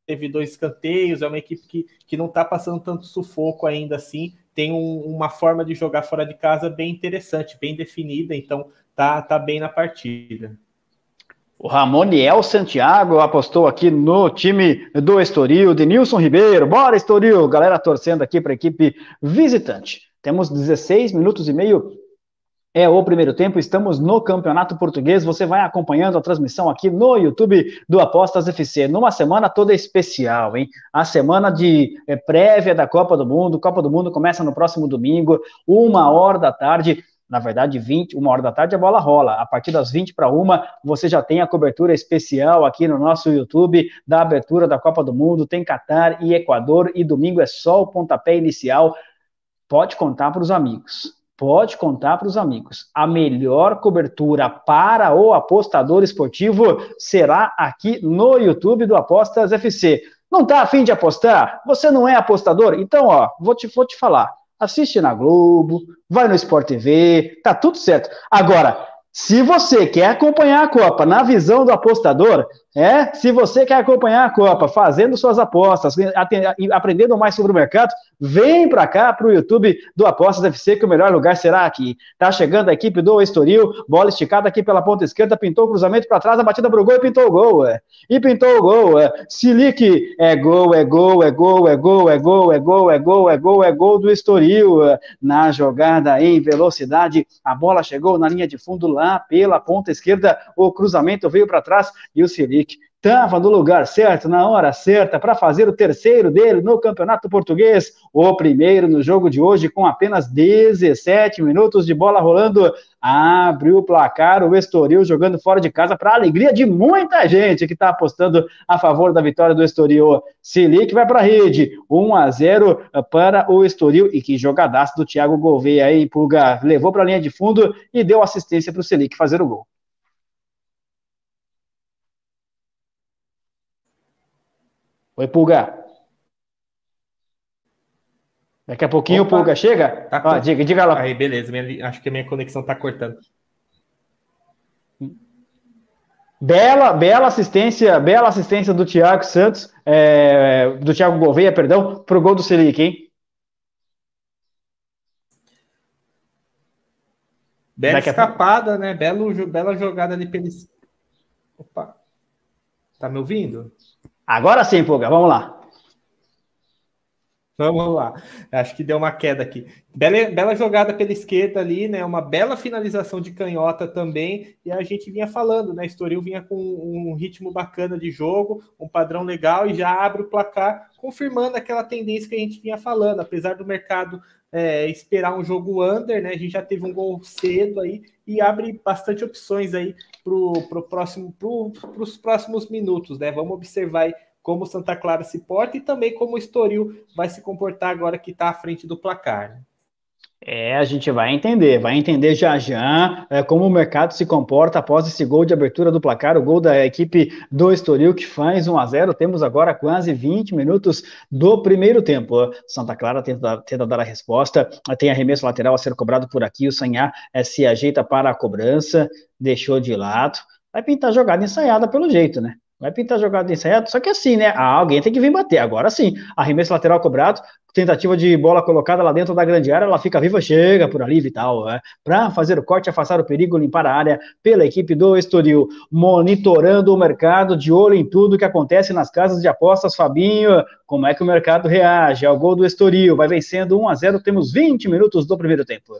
teve dois escanteios, é uma equipe que, que não está passando tanto sufoco ainda assim, tem um, uma forma de jogar fora de casa bem interessante, bem definida, então tá, tá bem na partida. O Ramoniel Santiago apostou aqui no time do Estoril, de Nilson Ribeiro. Bora, Estoril! Galera torcendo aqui para a equipe visitante. Temos 16 minutos e meio é o primeiro tempo, estamos no Campeonato Português. Você vai acompanhando a transmissão aqui no YouTube do Apostas FC. Numa semana toda especial, hein? A semana de eh, prévia da Copa do Mundo. Copa do Mundo começa no próximo domingo, uma hora da tarde na verdade, 20, uma hora da tarde a bola rola. A partir das 20 para uma, você já tem a cobertura especial aqui no nosso YouTube da abertura da Copa do Mundo. Tem Catar e Equador e domingo é só o pontapé inicial. Pode contar para os amigos. Pode contar para os amigos. A melhor cobertura para o apostador esportivo será aqui no YouTube do Apostas FC. Não está afim de apostar? Você não é apostador? Então, ó, vou te, vou te falar assiste na Globo, vai no Sport TV, tá tudo certo. Agora, se você quer acompanhar a Copa na visão do apostador, é, se você quer acompanhar a Copa, fazendo suas apostas, aprendendo mais sobre o mercado, vem para cá para o YouTube do Apostas FC, que o melhor lugar será aqui. Tá chegando a equipe do Estoril, bola esticada aqui pela ponta esquerda, pintou o cruzamento para trás, a batida para o gol e pintou o gol. É. E pintou o gol. É. Silic, é gol, é gol, é gol, é gol, é gol, é gol, é gol, é gol, é gol do Estoril. É. Na jogada em velocidade, a bola chegou na linha de fundo lá pela ponta esquerda, o cruzamento veio para trás e o Silic Patrick estava no lugar certo, na hora certa, para fazer o terceiro dele no Campeonato Português. O primeiro no jogo de hoje, com apenas 17 minutos de bola rolando, abriu o placar, o Estoril jogando fora de casa, para alegria de muita gente que está apostando a favor da vitória do Estoril. Silic vai para a rede, 1 a 0 para o Estoril, e que jogadaço do Thiago Gouveia aí, Pulga, levou para a linha de fundo e deu assistência para o Silic fazer o gol. Oi, Pulga. Daqui a pouquinho Opa. o Pulga chega. Tá ah, diga, diga lá. Aí, beleza. Minha, acho que a minha conexão tá cortando. Bela, bela assistência, bela assistência do Thiago Santos, é, do Thiago Gouveia, perdão, pro gol do Selic, hein? Bela Daqui escapada, né? Belo, bela jogada ali pelo. Opa. Tá me ouvindo? Agora sim, Puga, vamos lá. Vamos lá. Acho que deu uma queda aqui. Bela, bela jogada pela esquerda ali, né? Uma bela finalização de canhota também. E a gente vinha falando, né? Estoril vinha com um ritmo bacana de jogo, um padrão legal e já abre o placar, confirmando aquela tendência que a gente vinha falando. Apesar do mercado é, esperar um jogo under, né? A gente já teve um gol cedo aí e abre bastante opções aí para pro próximo, pro, os próximos minutos, né? Vamos observar aí como Santa Clara se porta e também como o Estoril vai se comportar agora que está à frente do placar. Né? É, a gente vai entender, vai entender já já é, como o mercado se comporta após esse gol de abertura do placar, o gol da equipe do Estoril que faz 1 a 0. Temos agora quase 20 minutos do primeiro tempo. Santa Clara tenta, tenta dar a resposta, tem arremesso lateral a ser cobrado por aqui. O Sanhá é, se ajeita para a cobrança, deixou de lado. Vai pintar jogada ensaiada pelo jeito, né? Não é pintar jogado ensaiado, só que assim, né? Ah, alguém tem que vir bater. Agora sim, arremesso lateral cobrado, tentativa de bola colocada lá dentro da grande área, ela fica viva, chega por ali, Vital, né? para fazer o corte, afastar o perigo, limpar a área pela equipe do Estoril, monitorando o mercado, de olho em tudo que acontece nas casas de apostas, Fabinho, como é que o mercado reage ao gol do Estoril, vai vencendo 1 a 0 temos 20 minutos do primeiro tempo.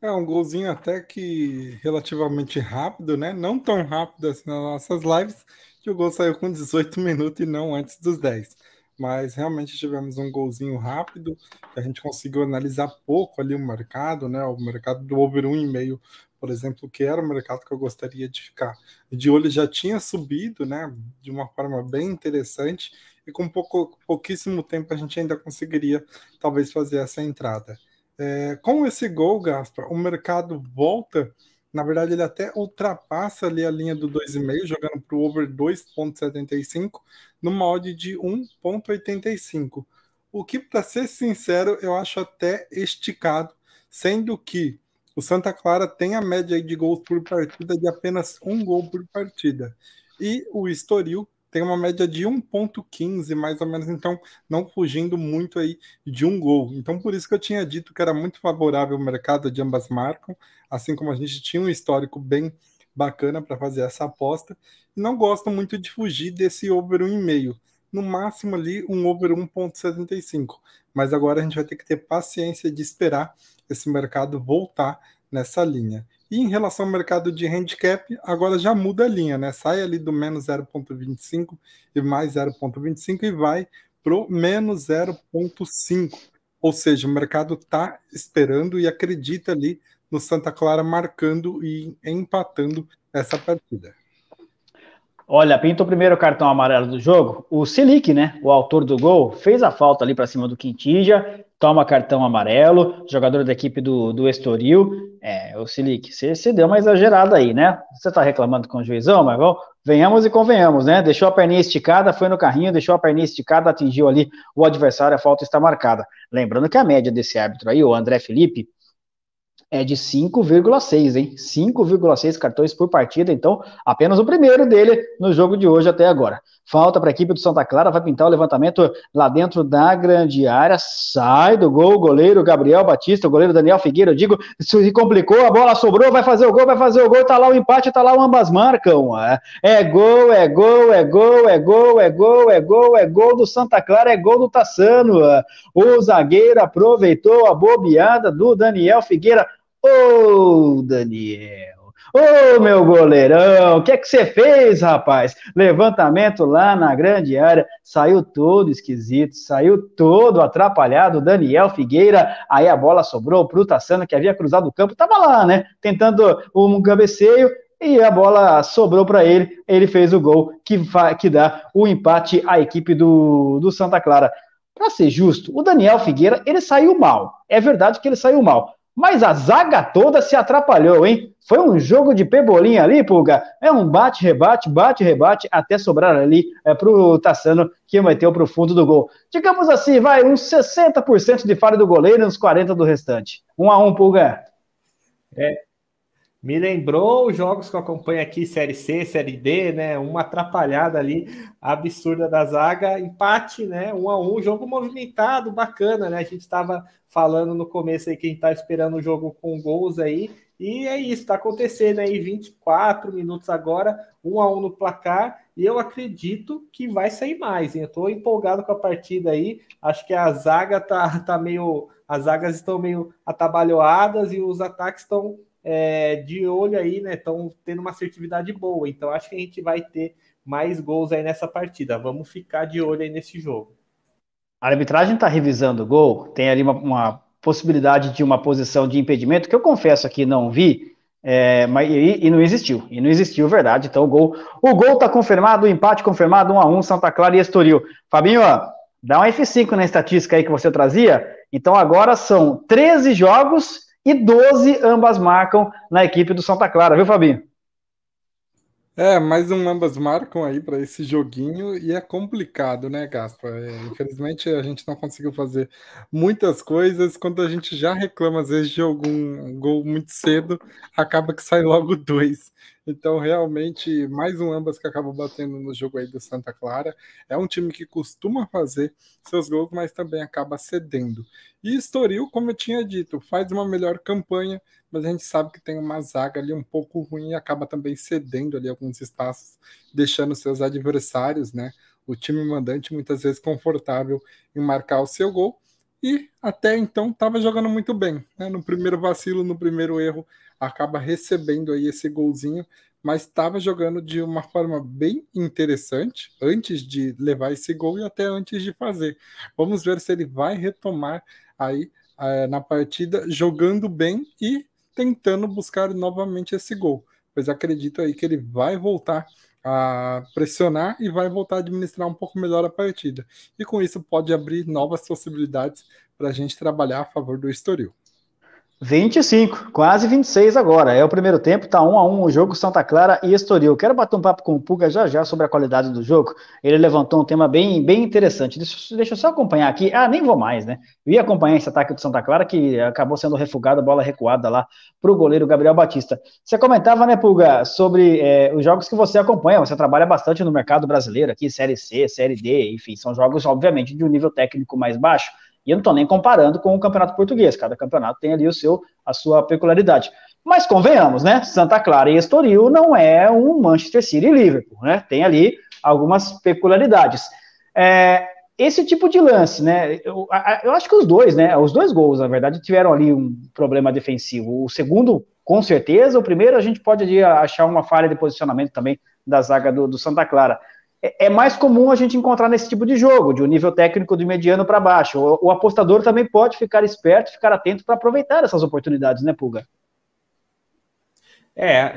É um golzinho até que relativamente rápido, né? Não tão rápido assim nas nossas lives, que o gol saiu com 18 minutos e não antes dos 10. Mas realmente tivemos um golzinho rápido, a gente conseguiu analisar pouco ali o mercado, né? O mercado do over 1,5, por exemplo, que era o mercado que eu gostaria de ficar de olho, já tinha subido, né? De uma forma bem interessante, e com pouco, pouquíssimo tempo a gente ainda conseguiria talvez fazer essa entrada. É, com esse gol, Gaspar, o mercado volta na verdade, ele até ultrapassa ali a linha do 2,5, jogando para o over 2,75, numa mod de 1,85. O que, para ser sincero, eu acho até esticado, sendo que o Santa Clara tem a média de gols por partida de apenas um gol por partida. E o Estoril tem uma média de 1.15 mais ou menos, então não fugindo muito aí de um gol. Então por isso que eu tinha dito que era muito favorável o mercado de ambas marcam, assim como a gente tinha um histórico bem bacana para fazer essa aposta. Não gosto muito de fugir desse over 1,5. No máximo ali um over 1.75. Mas agora a gente vai ter que ter paciência de esperar esse mercado voltar nessa linha. E em relação ao mercado de handicap, agora já muda a linha, né? Sai ali do menos 0,25 e mais 0,25 e vai para o menos 0,5. Ou seja, o mercado está esperando e acredita ali no Santa Clara marcando e empatando essa partida. Olha, pintou o primeiro cartão amarelo do jogo. O Selic, né, o autor do gol, fez a falta ali para cima do Quintija, toma cartão amarelo, jogador da equipe do, do Estoril. É, o Selic, você deu uma exagerada aí, né? Você tá reclamando com o juizão, mas bom, venhamos e convenhamos, né? Deixou a perninha esticada, foi no carrinho, deixou a perninha esticada, atingiu ali o adversário, a falta está marcada. Lembrando que a média desse árbitro aí, o André Felipe, é de 5,6, hein? 5,6 cartões por partida, então apenas o primeiro dele no jogo de hoje até agora. Falta para a equipe do Santa Clara, vai pintar o levantamento lá dentro da grande área. Sai do gol o goleiro Gabriel Batista, o goleiro Daniel Figueira, eu digo, se complicou, a bola sobrou, vai fazer o gol, vai fazer o gol, tá lá o empate, tá lá o ambas marcam. É, é gol, é gol, é gol, é gol, é gol, é gol, é gol do Santa Clara, é gol do Tassano. É. O zagueiro aproveitou a bobeada do Daniel Figueira. Ô, oh, Daniel! Ô, meu goleirão, o que é que você fez, rapaz? Levantamento lá na grande área, saiu todo esquisito, saiu todo atrapalhado, Daniel Figueira, aí a bola sobrou pro Tassano, que havia cruzado o campo, tava lá, né, tentando um cabeceio, e a bola sobrou para ele, ele fez o gol que, que dá o empate à equipe do, do Santa Clara. Para ser justo, o Daniel Figueira, ele saiu mal. É verdade que ele saiu mal, mas a zaga toda se atrapalhou, hein? Foi um jogo de pebolinha ali, Pulga. É um bate-rebate, bate-rebate, até sobrar ali é, pro Tassano, que meteu pro fundo do gol. Digamos assim, vai, uns 60% de falha do goleiro e uns 40% do restante. Um a um, Pulga. É, me lembrou os jogos que eu acompanho aqui, Série C, Série D, né? Uma atrapalhada ali absurda da zaga, empate, né? Um a um, jogo movimentado, bacana, né? A gente estava falando no começo aí quem está esperando o jogo com gols aí, e é isso, está acontecendo aí 24 minutos agora, um a um no placar, e eu acredito que vai sair mais, hein? Eu estou empolgado com a partida aí, acho que a zaga tá, tá meio. As zagas estão meio atabalhoadas e os ataques estão é, de olho aí, né? Estão tendo uma assertividade boa. Então acho que a gente vai ter mais gols aí nessa partida. Vamos ficar de olho aí nesse jogo. A arbitragem está revisando o gol, tem ali uma, uma, possibilidade de uma posição de impedimento, que eu confesso aqui não vi, é, mas, e, e, não existiu. E não existiu, verdade. Então o gol. O gol está confirmado, o empate confirmado, 1 a 1 Santa Clara e Estoril. Fabinho, dá um F5 na estatística aí que você trazia. Então agora são 13 jogos e 12 ambas marcam na equipe do Santa Clara, viu, Fabinho? É, mais um ambas marcam aí para esse joguinho e é complicado, né, Gaspa? É, infelizmente a gente não conseguiu fazer muitas coisas. Quando a gente já reclama às vezes de algum gol muito cedo, acaba que sai logo dois. Então, realmente, mais um ambas que acabou batendo no jogo aí do Santa Clara. É um time que costuma fazer seus gols, mas também acaba cedendo. E Estoril, como eu tinha dito, faz uma melhor campanha, mas a gente sabe que tem uma zaga ali um pouco ruim e acaba também cedendo ali alguns espaços, deixando seus adversários, né? O time mandante muitas vezes confortável em marcar o seu gol e até então estava jogando muito bem. Né? No primeiro vacilo, no primeiro erro, acaba recebendo aí esse golzinho, mas estava jogando de uma forma bem interessante antes de levar esse gol e até antes de fazer. Vamos ver se ele vai retomar aí é, na partida, jogando bem e tentando buscar novamente esse gol. Pois acredito aí que ele vai voltar a pressionar e vai voltar a administrar um pouco melhor a partida. E com isso pode abrir novas possibilidades para a gente trabalhar a favor do Estoril. 25, quase 26 agora. É o primeiro tempo, tá 1 a 1 o jogo Santa Clara e Estoril. Quero bater um papo com o Puga já já sobre a qualidade do jogo. Ele levantou um tema bem, bem interessante. Deixa, deixa eu só acompanhar aqui. Ah, nem vou mais, né? Eu ia acompanhar esse ataque do Santa Clara que acabou sendo refugado, bola recuada lá para o goleiro Gabriel Batista. Você comentava, né, Puga, sobre é, os jogos que você acompanha. Você trabalha bastante no mercado brasileiro aqui, Série C, Série D, enfim, são jogos, obviamente, de um nível técnico mais baixo. E eu não estou nem comparando com o campeonato português, cada campeonato tem ali o seu, a sua peculiaridade. Mas convenhamos, né? Santa Clara e Estoril não é um Manchester City e Liverpool, né? Tem ali algumas peculiaridades. É, esse tipo de lance, né? Eu, eu, acho que os dois, né? Os dois gols, na verdade, tiveram ali um problema defensivo. O segundo, com certeza. O primeiro, a gente pode achar uma falha de posicionamento também da zaga do, do Santa Clara. É, é mais comum a gente encontrar nesse tipo de jogo, de um nível técnico de mediano para baixo. O, o, apostador também pode ficar esperto, ficar atento para aproveitar essas oportunidades, né, Puga? É,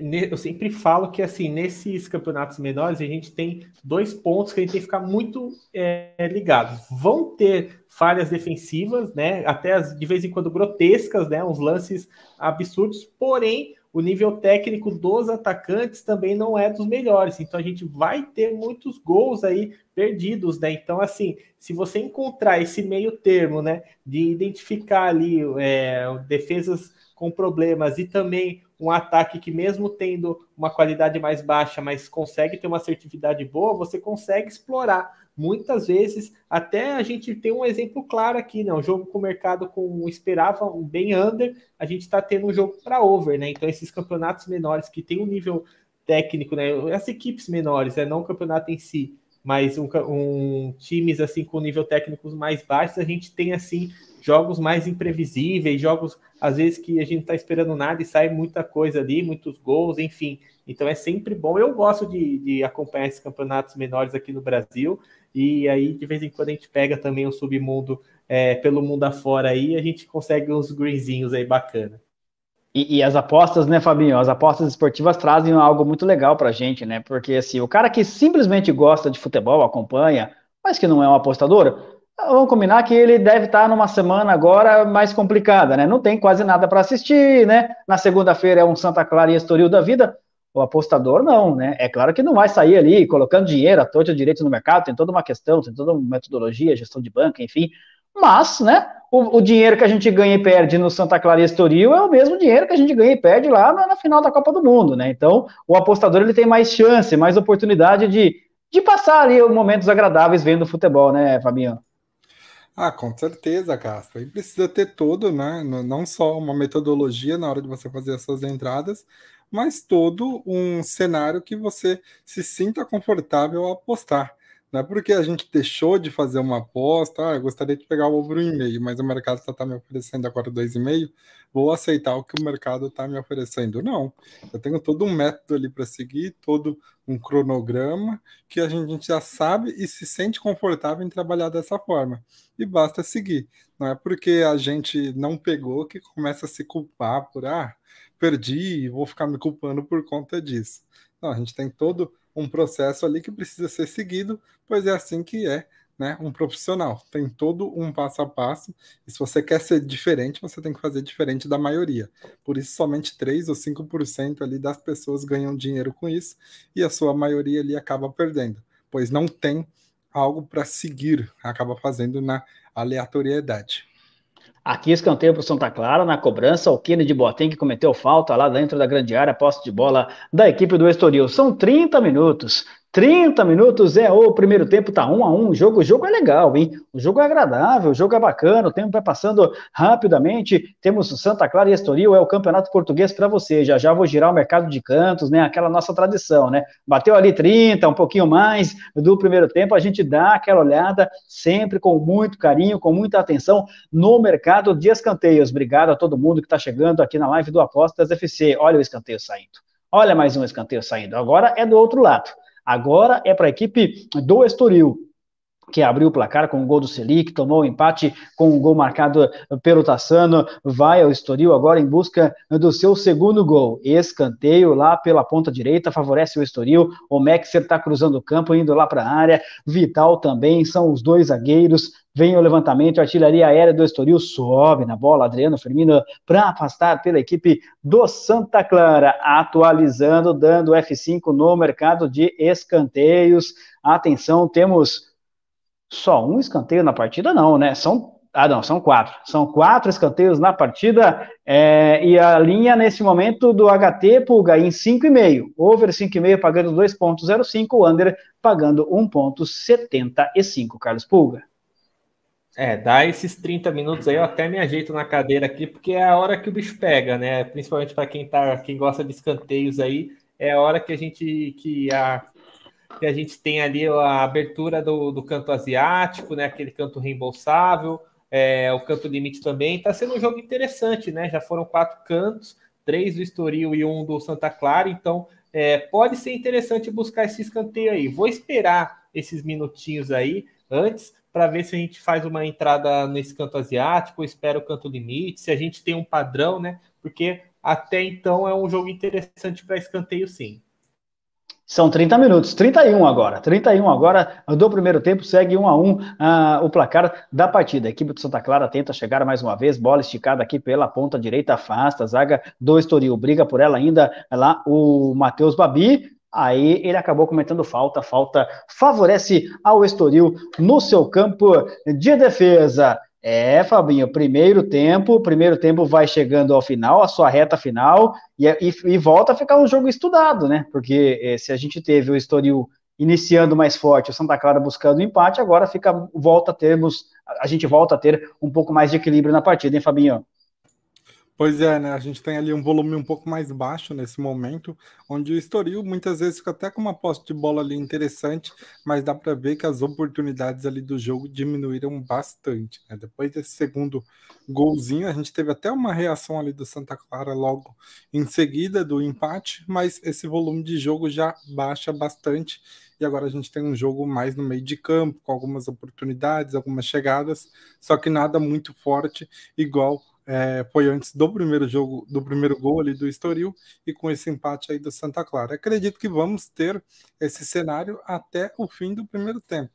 é, eu sempre falo que assim nesses campeonatos menores a gente tem dois pontos que a gente tem que ficar muito é, ligado. Vão ter falhas defensivas, né? Até as, de vez em quando grotescas, né? Uns lances absurdos, porém o nível técnico dos atacantes também não é dos melhores. Então a gente vai ter muitos gols aí perdidos, né? Então, assim, se você encontrar esse meio termo, né, de identificar ali é, defesas com problemas e também um ataque que, mesmo tendo uma qualidade mais baixa, mas consegue ter uma assertividade boa, você consegue explorar muitas vezes, até a gente tem um exemplo claro aqui, né? Um jogo com o mercado com esperava um bem under, a gente está tendo um jogo para over, né? Então esses campeonatos menores que tem um nível técnico, né? As equipes menores, é né? não o campeonato em si, mas um, um, times assim com nível técnico mais baixo, a gente tem assim jogos mais imprevisíveis, jogos às vezes que a gente tá esperando nada e sai muita coisa ali, muitos gols, enfim. Então é sempre bom. Eu gosto de, de acompanhar esses campeonatos menores aqui no Brasil e aí, de vez em quando, a gente pega também um submundo é, pelo mundo afora aí, a gente consegue uns greenzinhos aí bacana. E, e, as apostas, né, Fabinho? As apostas esportivas trazem algo muito legal pra gente, né? Porque assim, o cara que simplesmente gosta de futebol, acompanha, mas que não é um apostador, vamos combinar que ele deve estar tá numa semana agora mais complicada, né? Não tem quase nada para assistir, né? Na segunda-feira é um Santa Clara e Estoril da vida. O apostador não, né? É claro que não vai sair ali colocando dinheiro à torta direito no mercado, tem toda uma questão, tem toda uma metodologia, gestão de banco, enfim. Mas, né, o, o dinheiro que a gente ganha e perde no Santa Clara e Estoril é o mesmo dinheiro que a gente ganha e perde lá na, na final da Copa do Mundo, né? Então, o apostador ele tem mais chance, mais oportunidade de, de passar ali momentos agradáveis vendo futebol, né, Fabiano? Ah, com certeza, Castro. E precisa ter todo, né? Não só uma metodologia na hora de você fazer as suas entradas, mas todo um cenário que você se sinta confortável a apostar. Não é porque a gente deixou de fazer uma aposta, ah, eu gostaria de pegar o over meio, mas o mercado está tá me oferecendo agora 2,5, vou aceitar o que o mercado está me oferecendo. Não, eu tenho todo um método ali para seguir, todo um cronograma que a gente já sabe e se sente confortável em trabalhar dessa forma. E basta seguir. Não é porque a gente não pegou que começa a se culpar por, ah, perdi e vou ficar me culpando por conta disso. Não, a gente tem todo um processo ali que precisa ser seguido, pois é assim que é né, um profissional. Tem todo um passo a passo. E se você quer ser diferente, você tem que fazer diferente da maioria. Por isso, somente 3 ou 5% ali das pessoas ganham dinheiro com isso e a sua maioria ali acaba perdendo, pois não tem algo para seguir, acaba fazendo na aleatoriedade. Aqui escanteio para o Santa Clara na cobrança. O Kennedy Botem que cometeu falta lá dentro da grande área, posse de bola da equipe do Estoril. São 30 minutos. 30 minutos é o primeiro tempo, tá um a um. O jogo, o jogo é legal, hein? O jogo é agradável, o jogo é bacana, o tempo vai passando rapidamente. Temos Santa Clara e Estoril, é o campeonato português para você. Já já vou girar o mercado de cantos, né? Aquela nossa tradição, né? Bateu ali 30, um pouquinho mais do primeiro tempo, a gente dá aquela olhada sempre com muito carinho, com muita atenção no mercado de escanteios. Obrigado a todo mundo que está chegando aqui na live do Apostas FC. Olha o escanteio saindo. Olha mais um escanteio saindo. Agora é do outro lado. Agora é para a equipe do Estoril que abriu o placar com o gol do Selic, tomou o empate com o gol marcado pelo Tassano, vai ao Estoril agora em busca do seu segundo gol. Escanteio lá pela ponta direita, favorece o Estoril, o Mexer está cruzando o campo, indo lá para a área, Vital também, são os dois zagueiros, vem o levantamento, a artilharia aérea do Estoril sobe na bola, Adriano Firmino para afastar pela equipe do Santa Clara, atualizando, dando F5 no mercado de escanteios. Atenção, temos só um escanteio na partida, não, né? São ah, não, são quatro. São quatro escanteios na partida é, e a linha nesse momento do HT Pulga em 5,5. Over 5,5 pagando 2,05, under pagando 1,75, Carlos Pulga. É, dá esses 30 minutos aí, eu até me ajeito na cadeira aqui, porque é a hora que o bicho pega, né? Principalmente para quem tá, quem gosta de escanteios aí, é a hora que a gente que a que a gente tem ali a abertura do, do canto asiático, né? Aquele canto reembolsável, é, o canto limite também. Está sendo um jogo interessante, né? Já foram quatro cantos, três do Estoril e um do Santa Clara, então é, pode ser interessante buscar esse escanteio aí. Vou esperar esses minutinhos aí antes para ver se a gente faz uma entrada nesse canto asiático, espera o canto limite, se a gente tem um padrão, né? Porque até então é um jogo interessante para escanteio, sim. São 30 minutos, 31 agora. 31 agora do primeiro tempo, segue 1 a 1 ah, o placar da partida. A equipe do Santa Clara tenta chegar mais uma vez, bola esticada aqui pela ponta direita, afasta, zaga do Estoril, briga por ela ainda é lá o Matheus Babi. Aí ele acabou cometendo falta, falta favorece ao Estoril no seu campo de defesa. É, Fabinho, primeiro tempo, primeiro tempo vai chegando ao final, a sua reta final, e, é, e, e volta a ficar um jogo estudado, né? Porque é, se a gente teve o Estoril iniciando mais forte, o Santa Clara buscando o empate, agora fica volta a termos, a gente volta a ter um pouco mais de equilíbrio na partida, hein, Fabinho? Pois é, né? A gente tem ali um volume um pouco mais baixo nesse momento, onde o Estoril muitas vezes fica até com uma posse de bola ali interessante, mas dá para ver que as oportunidades ali do jogo diminuíram bastante. Né? Depois desse segundo golzinho, a gente teve até uma reação ali do Santa Clara logo em seguida do empate, mas esse volume de jogo já baixa bastante e agora a gente tem um jogo mais no meio de campo, com algumas oportunidades, algumas chegadas, só que nada muito forte, igual é, apoiantes do primeiro jogo, do primeiro gol ali do Estoril e com esse empate aí do Santa Clara. Acredito que vamos ter esse cenário até o fim do primeiro tempo.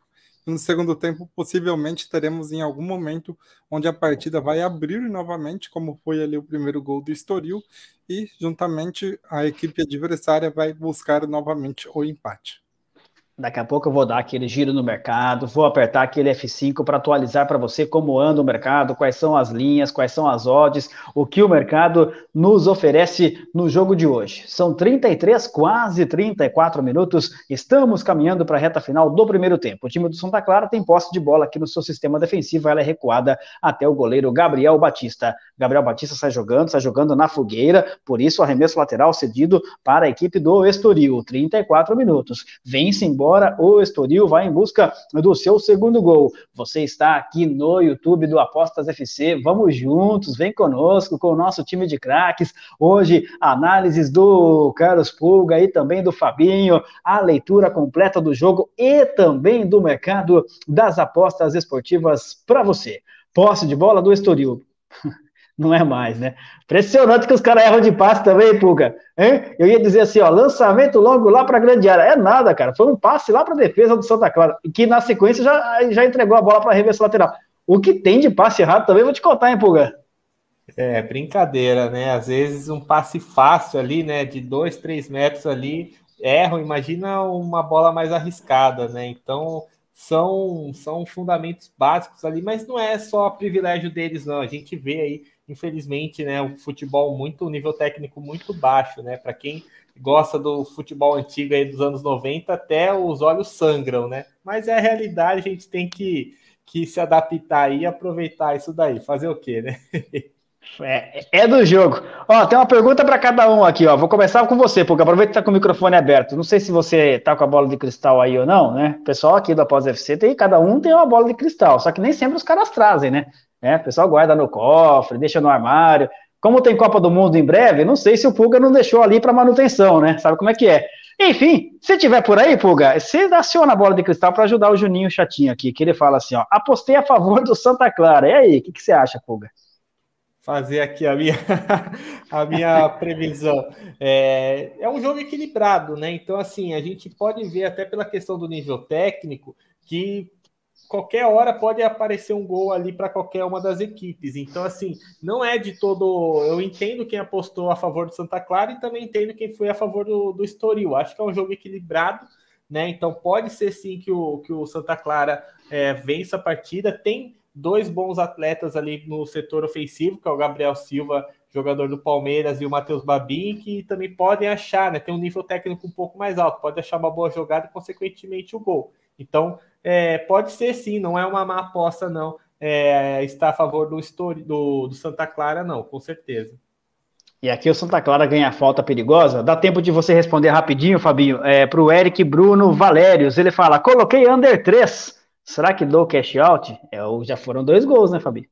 No segundo tempo, possivelmente teremos em algum momento onde a partida vai abrir novamente, como foi ali o primeiro gol do Estoril, e juntamente a equipe adversária vai buscar novamente o empate. Daqui a pouco eu vou dar aquele giro no mercado, vou apertar aquele F5 para atualizar para você como anda o mercado, quais são as linhas, quais são as odds, o que o mercado nos oferece no jogo de hoje. São 33, quase 34 minutos, estamos caminhando para a reta final do primeiro tempo. O time do Santa Clara tem posse de bola aqui no seu sistema defensivo, ela é recuada até o goleiro Gabriel Batista. Gabriel Batista sai jogando, sai jogando na fogueira, por isso o arremesso lateral cedido para a equipe do Estoril. 34 minutos, vence embora Agora o Estoril vai em busca do seu segundo gol. Você está aqui no YouTube do Apostas FC. Vamos juntos, vem conosco com o nosso time de craques. Hoje, análises do Carlos Pulga e também do Fabinho, a leitura completa do jogo e também do mercado das apostas esportivas para você. Posse de bola do Estoril. não é mais, né? Impressionante que os caras erram de passe também, Puga. Hein? Eu ia dizer assim, ó, lançamento longo lá para a grande área. É nada, cara. Foi um passe lá para a defesa do Santa Clara, que na sequência já, já entregou a bola para reversa lateral. O que tem de passe errado também, vou te contar, hein, Puga? É, brincadeira, né? Às vezes um passe fácil ali, né, de dois, três metros ali, erram. Imagina uma bola mais arriscada, né? Então são, são fundamentos básicos ali, mas não é só privilégio deles, não. A gente vê aí infelizmente, né, o futebol muito, o nível técnico muito baixo, né? Para quem gosta do futebol antigo aí dos anos 90, até os olhos sangram, né? Mas é a realidade, a gente tem que, que se adaptar e aproveitar isso daí. Fazer o quê, né? É, é do jogo. Ó, tem uma pergunta para cada um aqui, ó. Vou começar com você, porque aproveita que tá com o microfone aberto. Não sei se você tá com a bola de cristal aí ou não, né? O pessoal aqui do Após FC tem, cada um tem uma bola de cristal, só que nem sempre os caras trazem, né? Né? O pessoal guarda no cofre, deixa no armário. Como tem Copa do Mundo em breve, não sei se o Pulga não deixou ali para manutenção, né? Sabe como é que é? Enfim, se tiver por aí, Pulga, você aciona a bola de cristal para ajudar o Juninho chatinho aqui, que ele fala assim, ó, apostei a favor do Santa Clara. E aí, o que, que você acha, Pulga? fazer aqui a minha, a minha previsão. É, é um jogo equilibrado, né? Então, assim, a gente pode ver até pela questão do nível técnico que qualquer hora pode aparecer um gol ali para qualquer uma das equipes. Então, assim, não é de todo. Eu entendo quem apostou a favor do Santa Clara e também entendo quem foi a favor do, do Estoril. Acho que é um jogo equilibrado, né? Então, pode ser sim que o, que o Santa Clara é, vença a partida. Tem dois bons atletas ali no setor ofensivo, que é o Gabriel Silva, jogador do Palmeiras, e o Matheus Babin, que também podem achar, né? Tem um nível técnico um pouco mais alto, pode achar uma boa jogada e, consequentemente, o gol. Então, é, pode ser sim, não é uma má aposta, não. É, está a favor do, story, do, do Santa Clara, não, com certeza. E aqui o Santa Clara ganha falta perigosa. Dá tempo de você responder rapidinho, Fabinho. É, para o Eric Bruno Valérios, ele fala: coloquei under 3. Será que dou cash out? É, já foram dois gols, né, Fabinho?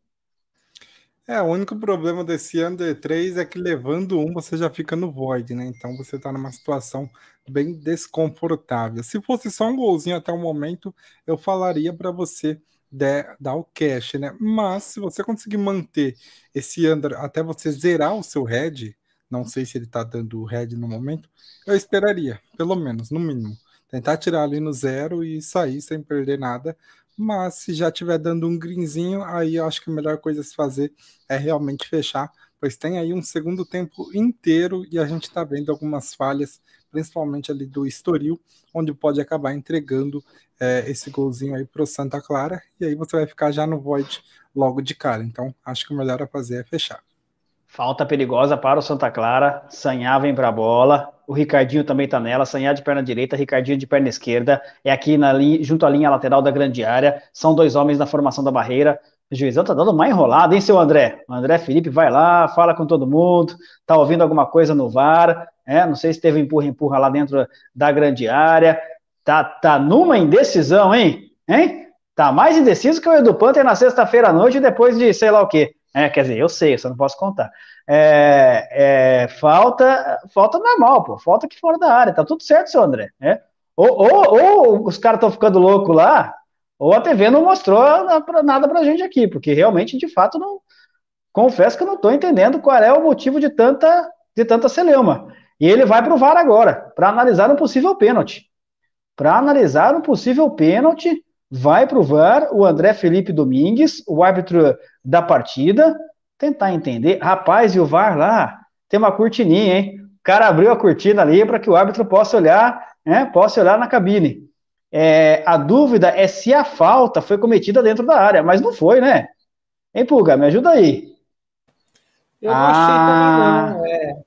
É, o único problema desse Under 3 é que levando um você já fica no void, né? Então você tá numa situação bem desconfortável. Se fosse só um golzinho até o momento, eu falaria para você de, dar o cash, né? Mas se você conseguir manter esse Under até você zerar o seu head, não sei se ele tá dando o head no momento, eu esperaria, pelo menos, no mínimo. Tentar tirar ali no zero e sair sem perder nada, mas se já estiver dando um grinzinho, aí eu acho que a melhor coisa a se fazer é realmente fechar, pois tem aí um segundo tempo inteiro e a gente está vendo algumas falhas, principalmente ali do Estoril, onde pode acabar entregando é, esse golzinho aí para o Santa Clara, e aí você vai ficar já no void logo de cara. Então, acho que o melhor a fazer é fechar. Falta perigosa para o Santa Clara. Sanhá vem para a bola. O Ricardinho também está nela. Sanhá de perna direita, Ricardinho de perna esquerda. É aqui na linha, junto à linha lateral da grande área. São dois homens na formação da barreira. O juizão tá dando uma enrolada, hein, seu André? O André Felipe vai lá, fala com todo mundo, tá ouvindo alguma coisa no VAR, é, não sei se teve empurra, empurra lá dentro da grande área. Tá, tá numa indecisão, hein? Hein? Tá mais indeciso que o Edu Panther na sexta-feira à noite, depois de sei lá o quê. É, quer dizer, eu sei, eu só não posso contar. É, é, falta, falta normal, pô. Falta aqui fora da área. Tá tudo certo, seu André. É. Ou, ou, ou os caras estão ficando louco lá, ou a TV não mostrou nada pra gente aqui, porque realmente, de fato, não. Confesso que eu não estou entendendo qual é o motivo de tanta, de tanta celeuma. E ele vai para o VAR agora, para analisar um possível pênalti. Para analisar um possível pênalti vai para o VAR o André Felipe Domingues, o árbitro da partida, tentar entender. Rapaz, e o VAR lá tem uma cortininha, hein? O cara abriu a cortina ali para que o árbitro possa olhar, né? Possa olhar na cabine. É, a dúvida é se a falta foi cometida dentro da área, mas não foi, né? Hein, Pulga, me ajuda aí. Eu ah, achei também, não. Ah. Né?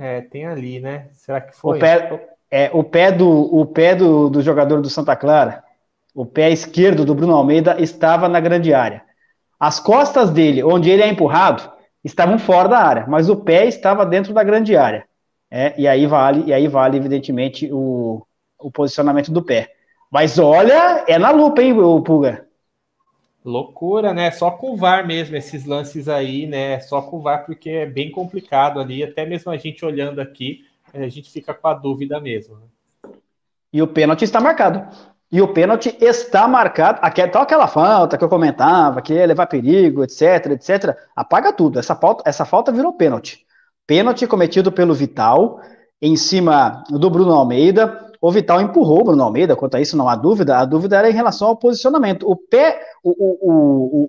É, é, tem ali, né? Será que foi? O pé, é, o pé, do, o pé do, do jogador do Santa Clara o pé esquerdo do Bruno Almeida estava na grande área. As costas dele, onde ele é empurrado, estavam fora da área, mas o pé estava dentro da grande área. É, e aí vale, e aí vale evidentemente o, o posicionamento do pé. Mas olha, é na lupa, hein, o Puga? Loucura, né? Só com o VAR mesmo, esses lances aí, né? Só com o VAR, porque é bem complicado ali. Até mesmo a gente olhando aqui, a gente fica com a dúvida mesmo. Né? E o pênalti está marcado. E o pênalti está marcado. Então, aquela falta que eu comentava, que ia levar perigo, etc, etc. Apaga tudo. Essa falta, essa falta virou pênalti. Pênalti cometido pelo Vital em cima do Bruno Almeida. O Vital empurrou o Bruno Almeida, quanto a isso não há dúvida. A dúvida era em relação ao posicionamento. O pé, o,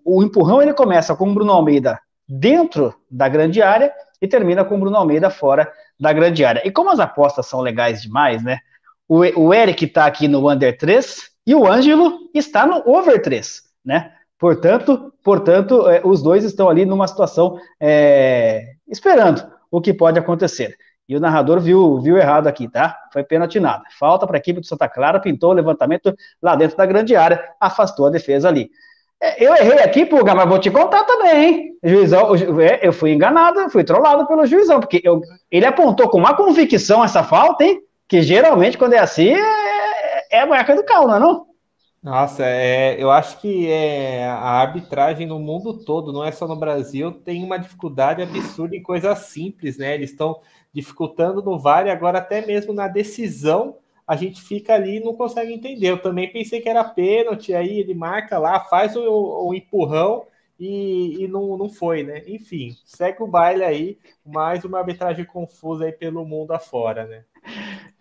o, o, o empurrão, ele começa com o Bruno Almeida dentro da grande área e termina com o Bruno Almeida fora da grande área. E como as apostas são legais demais, né? O, o Eric está aqui no under 3 e o Ângelo está no over 3, né? Portanto, portanto é, os dois estão ali numa situação é, esperando o que pode acontecer. E o narrador viu, viu errado aqui, tá? Foi pênalti nada. Falta para a equipe do Santa Clara, pintou o levantamento lá dentro da grande área, afastou a defesa ali. É, eu errei aqui, Puga, mas vou te contar também, hein? Juizão, é, eu fui enganado, fui trollado pelo juizão, porque eu, ele apontou com uma convicção essa falta, hein? Que geralmente, quando é assim, é, é, é a marca do calma, não é não? Nossa, é, eu acho que é, a arbitragem no mundo todo, não é só no Brasil, tem uma dificuldade absurda em coisas simples, né? Eles estão dificultando no VAR e agora até mesmo na decisão a gente fica ali e não consegue entender. Eu também pensei que era pênalti, aí ele marca lá, faz o, o empurrão e, e, não, não foi, né? Enfim, segue o baile aí, mais uma arbitragem confusa aí pelo mundo afora, né?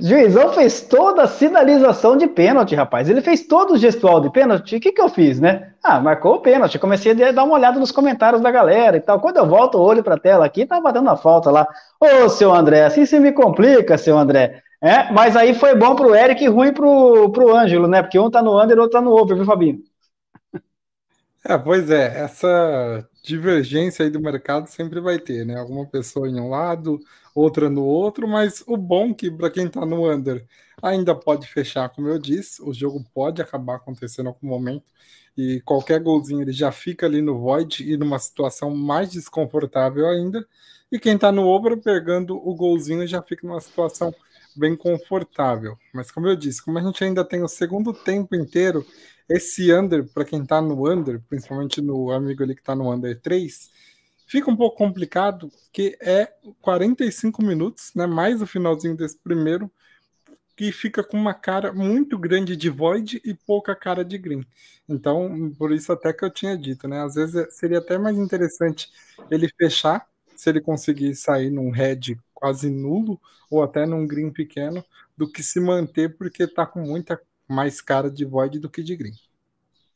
Juizão fez toda a sinalização de pênalti, rapaz. Ele fez todo o gestual de pênalti. O que, que eu fiz, né? Ah, marcou o pênalti. Comecei a dar uma olhada nos comentários da galera e tal. Quando eu volto o olho para a tela aqui, estava dando a falta lá. Ô, seu André, assim se me complica, seu André. É, mas aí foi bom pro Eric e ruim pro, pro Ângelo, né? Porque um tá no under e outro tá no over, viu, Fabinho? É, pois é. Essa divergência aí do mercado sempre vai ter, né? Alguma pessoa em um lado, outra no outro, mas o bom é que para quem está no under ainda pode fechar, como eu disse, o jogo pode acabar acontecendo em algum momento e qualquer golzinho ele já fica ali no void e numa situação mais desconfortável ainda. E quem está no over pegando o golzinho já fica numa situação bem confortável. Mas como eu disse, como a gente ainda tem o segundo tempo inteiro, esse under, para quem está no under, principalmente no amigo ali que está no under 3, fica um pouco complicado, que é 45 minutos, né, mais o finalzinho desse primeiro, que fica com uma cara muito grande de void e pouca cara de green. Então, por isso até que eu tinha dito, né, às vezes seria até mais interessante ele fechar, se ele conseguir sair num red quase nulo, ou até num green pequeno, do que se manter porque tá com muita mais cara de void do que de green.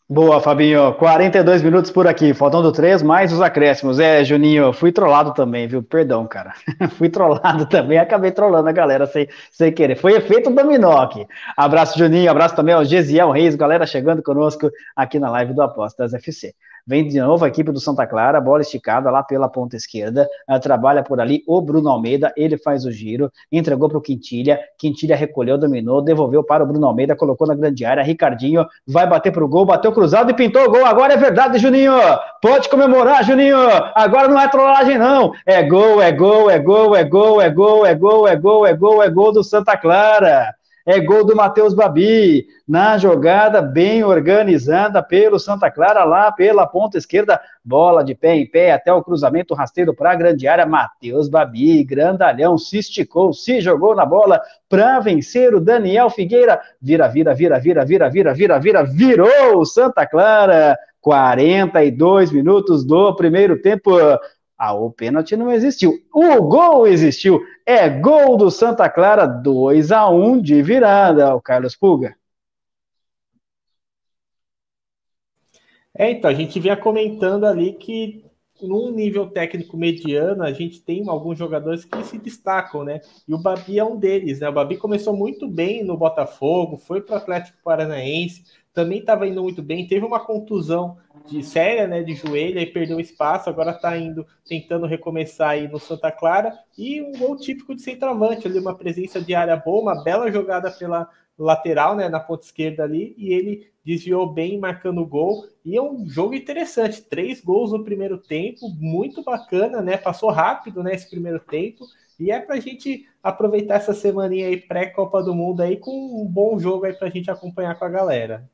Boa, Fabinho. 42 minutos por aqui, faltando três, mais os acréscimos. É, Juninho, fui trollado também, viu? Perdão, cara. fui trollado também, acabei trollando a galera sem, sem querer. Foi efeito dominó aqui. Abraço, Juninho. Abraço também ao Gesiel Reis, galera chegando conosco aqui na live do Apostas FC. Vem de novo a equipe do Santa Clara, bola esticada lá pela ponta esquerda, ah, trabalha por ali o Bruno Almeida, ele faz o giro, entregou para o Quintilha, Quintilha recolheu, dominou, devolveu para o Bruno Almeida, colocou na grande área, Ricardinho vai bater para o gol, bateu cruzado e pintou o gol, agora é verdade, Juninho, pode comemorar, Juninho, agora não é trollagem não, é gol, é gol, é gol, é gol, é gol, é gol, é gol, é gol, é gol do Santa Clara. É gol do Matheus Babi, na jogada bem organizada pelo Santa Clara, lá pela ponta esquerda, bola de pé em pé até o cruzamento rasteiro para a grande área. Matheus Babi, grandalhão, se esticou, se jogou na bola para vencer o Daniel Figueira. Vira, vira, vira, vira, vira, vira, vira, vira, virou o Santa Clara. 42 minutos do primeiro tempo. Ah, o pênalti não existiu. O gol existiu. É gol do Santa Clara, 2 a 1 de virada, o Carlos Puga. É, então, a gente vinha comentando ali que num nível técnico mediano, a gente tem alguns jogadores que se destacam, né? E o Babi é um deles, né? O Babi começou muito bem no Botafogo, foi para o Atlético Paranaense, também estava indo muito bem, teve uma contusão de séria, né, de joelho, aí perdeu espaço, agora está indo tentando recomeçar aí no Santa Clara e um gol típico de centroavante, ali uma presença de área boa, uma bela jogada pela lateral, né, na ponta esquerda ali, e ele desviou bem marcando o gol. E é um jogo interessante, três gols no primeiro tempo, muito bacana, né? Passou rápido, né, esse primeiro tempo. E é para a gente aproveitar essa semana aí pré-Copa do Mundo aí com um bom jogo aí para a gente acompanhar com a galera.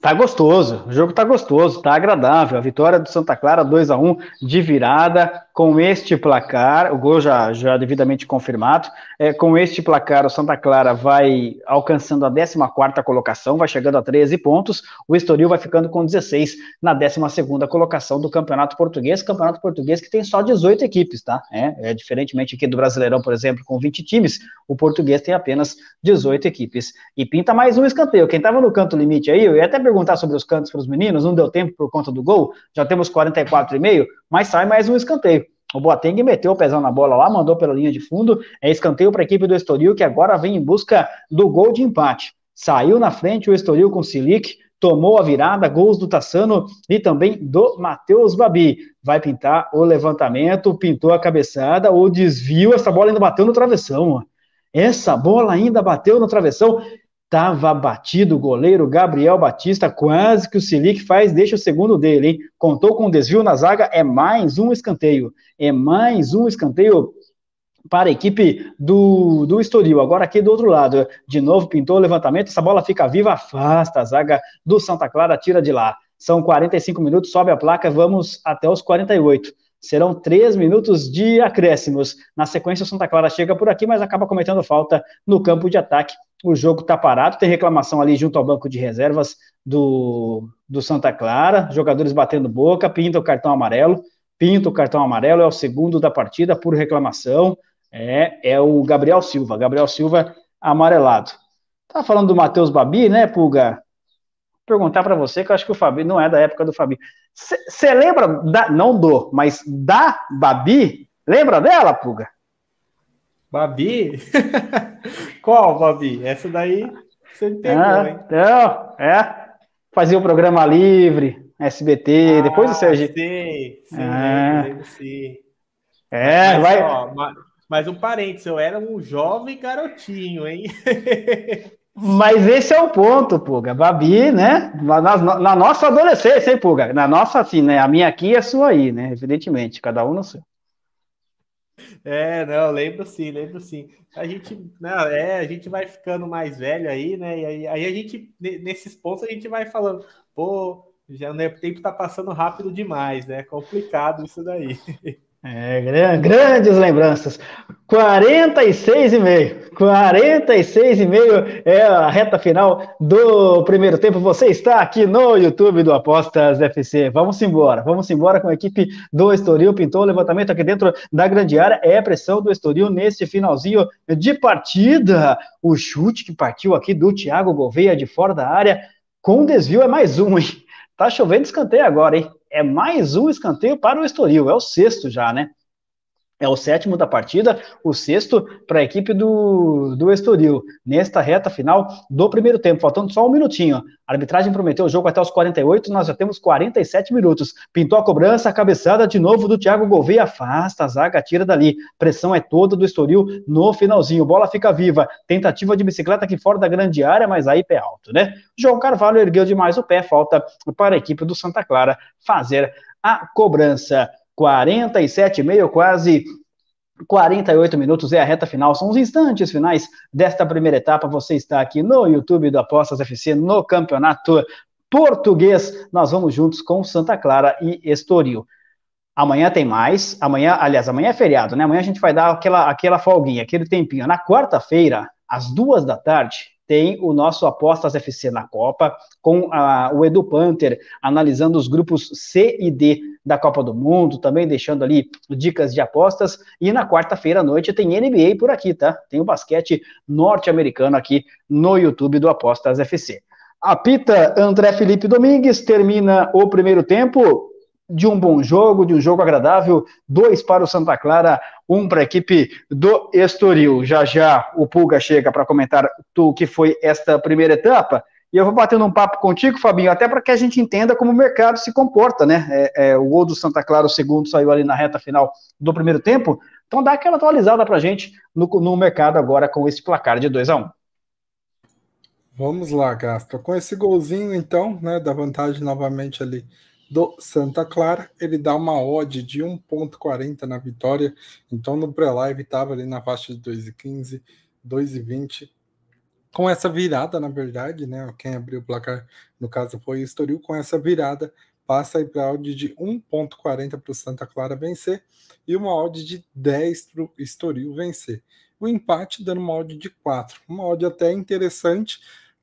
Tá gostoso, o jogo tá gostoso, tá agradável. A vitória do Santa Clara 2 a 1 de virada com este placar, o gol já, já devidamente confirmado, é, com este placar o Santa Clara vai alcançando a 14ª colocação, vai chegando a 13 pontos, o Estoril vai ficando com 16 na 12ª colocação do Campeonato Português, Campeonato Português que tem só 18 equipes, tá? É, é diferentemente aqui do Brasileirão, por exemplo, com 20 times, o Português tem apenas 18 equipes. E pinta mais um escanteio, quem estava no canto limite aí, eu ia até perguntar sobre os cantos para os meninos, não deu tempo por conta do gol, já temos 44,5, mas sai mais um escanteio. O Boateng meteu o pezão na bola lá, mandou pela linha de fundo, é escanteio para a equipe do Estoril, que agora vem em busca do gol de empate. Saiu na frente o Estoril com o Silic, tomou a virada, gols do Tassano e também do Matheus Babi. Vai pintar o levantamento, pintou a cabeçada, o desvio, essa bola ainda bateu no travessão. Essa bola ainda bateu no travessão Tava batido o goleiro Gabriel Batista, quase que o Silic faz, deixa o segundo dele, hein? Contou com um desvio na zaga, é mais um escanteio. É mais um escanteio para a equipe do, do Estoril. Agora aqui do outro lado, de novo pintou o levantamento, essa bola fica viva, afasta a zaga do Santa Clara, tira de lá. São 45 minutos, sobe a placa, vamos até os 48. Serão três minutos de acréscimos. Na sequência, o Santa Clara chega por aqui, mas acaba cometendo falta no campo de ataque. O jogo está parado. Tem reclamação ali junto ao banco de reservas do, do Santa Clara. Jogadores batendo boca. Pinta o cartão amarelo. Pinta o cartão amarelo. É o segundo da partida por reclamação. É, é o Gabriel Silva. Gabriel Silva amarelado. Tá falando do Matheus Babi, né, Pulga? perguntar para você, que eu acho que o Fabi não é da época do Fabi. Você lembra, da, não do, mas da Babi? Lembra dela, Puga? Babi? Qual, Babi? Essa daí você me pegou, ah, hein? Então, é. Fazia o programa livre, SBT, ah, depois o Sérgio. Sim, sim, ah. sim. É, mas, vai. Ó, mas, mas um parênteses, eu era um jovem garotinho, hein? Mas esse é o ponto, Puga. Babi, né? Na, na, na, nossa adolescência, hein, Puga? Na nossa, assim, né? A minha aqui e a sua aí, né? Evidentemente, cada um no seu. É, não, lembro sim, lembro sim. A gente, né, é, a gente vai ficando mais velho aí, né? E aí, aí a gente, nesses pontos, a gente vai falando, pô, já, né, o tempo tá passando rápido demais, né? É complicado isso daí. É, grandes lembranças. 46,5. 46,5 é a reta final do primeiro tempo. Você está aqui no YouTube do Apostas FC. Vamos embora, vamos embora com a equipe do Estoril. Pintou o levantamento aqui dentro da grande área. É pressão do Estoril neste finalzinho de partida. O chute que partiu aqui do Thiago Gouveia de fora da área com desvio é mais um, hein? Tá chovendo escanteio agora, hein? é mais um escanteio para o Estoril, é o sexto já, né? É o sétimo da partida, o sexto para a equipe do, do Estoril. Nesta reta final do primeiro tempo, faltando só um minutinho. A arbitragem prometeu o jogo até os 48, nós já temos 47 minutos. Pintou a cobrança, a cabeçada de novo do Thiago Gouveia, afasta a zaga, tira dali. Pressão é toda do Estoril no finalzinho. Bola fica viva, tentativa de bicicleta aqui fora da grande área, mas aí pé alto, né? João Carvalho ergueu demais o pé, falta para a equipe do Santa Clara fazer a cobrança. 47,5, e meio, quase 48 minutos é a reta final, são os instantes finais desta primeira etapa. Você está aqui no YouTube do Apostas FC no Campeonato Português. Nós vamos juntos com Santa Clara e Estoril. Amanhã tem mais. Amanhã, aliás, amanhã é feriado, né? Amanhã a gente vai dar aquela, aquela folguinha, aquele tempinho. Na quarta-feira, às duas da tarde, tem o nosso Apostas FC na Copa, com a, o Edu Panther analisando os grupos C e D da Copa do Mundo, também deixando ali dicas de apostas. E na quarta-feira à noite tem NBA por aqui, tá? Tem o basquete norte-americano aqui no YouTube do Apostas FC. Apita André Felipe Domingues, termina o primeiro tempo de um bom jogo, de um jogo agradável, dois para o Santa Clara, um para a equipe do Estoril. Já já o Pulga chega para comentar o que foi esta primeira etapa. E eu vou batendo um papo contigo, Fabinho, até para que a gente entenda como o mercado se comporta, né? É, é, o gol do Santa Clara, o segundo, saiu ali na reta final do primeiro tempo. Então dá aquela atualizada para a gente no, no mercado agora com esse placar de 2 a 1 um. Vamos lá, Gaspa. Com esse golzinho, então, né, da vantagem novamente ali do Santa Clara. Ele dá uma odd de 1,40 na vitória. Então no pré-live estava ali na faixa de 2,15, 2,20. Com essa virada, na verdade, né? Quem abriu o placar, no caso, foi o Estoril. Com essa virada, passa aí para odd de 1,40 para o Santa Clara vencer e uma odd de 10 para o Estoril vencer. O empate dando uma odd de 4. Uma odd até interessante,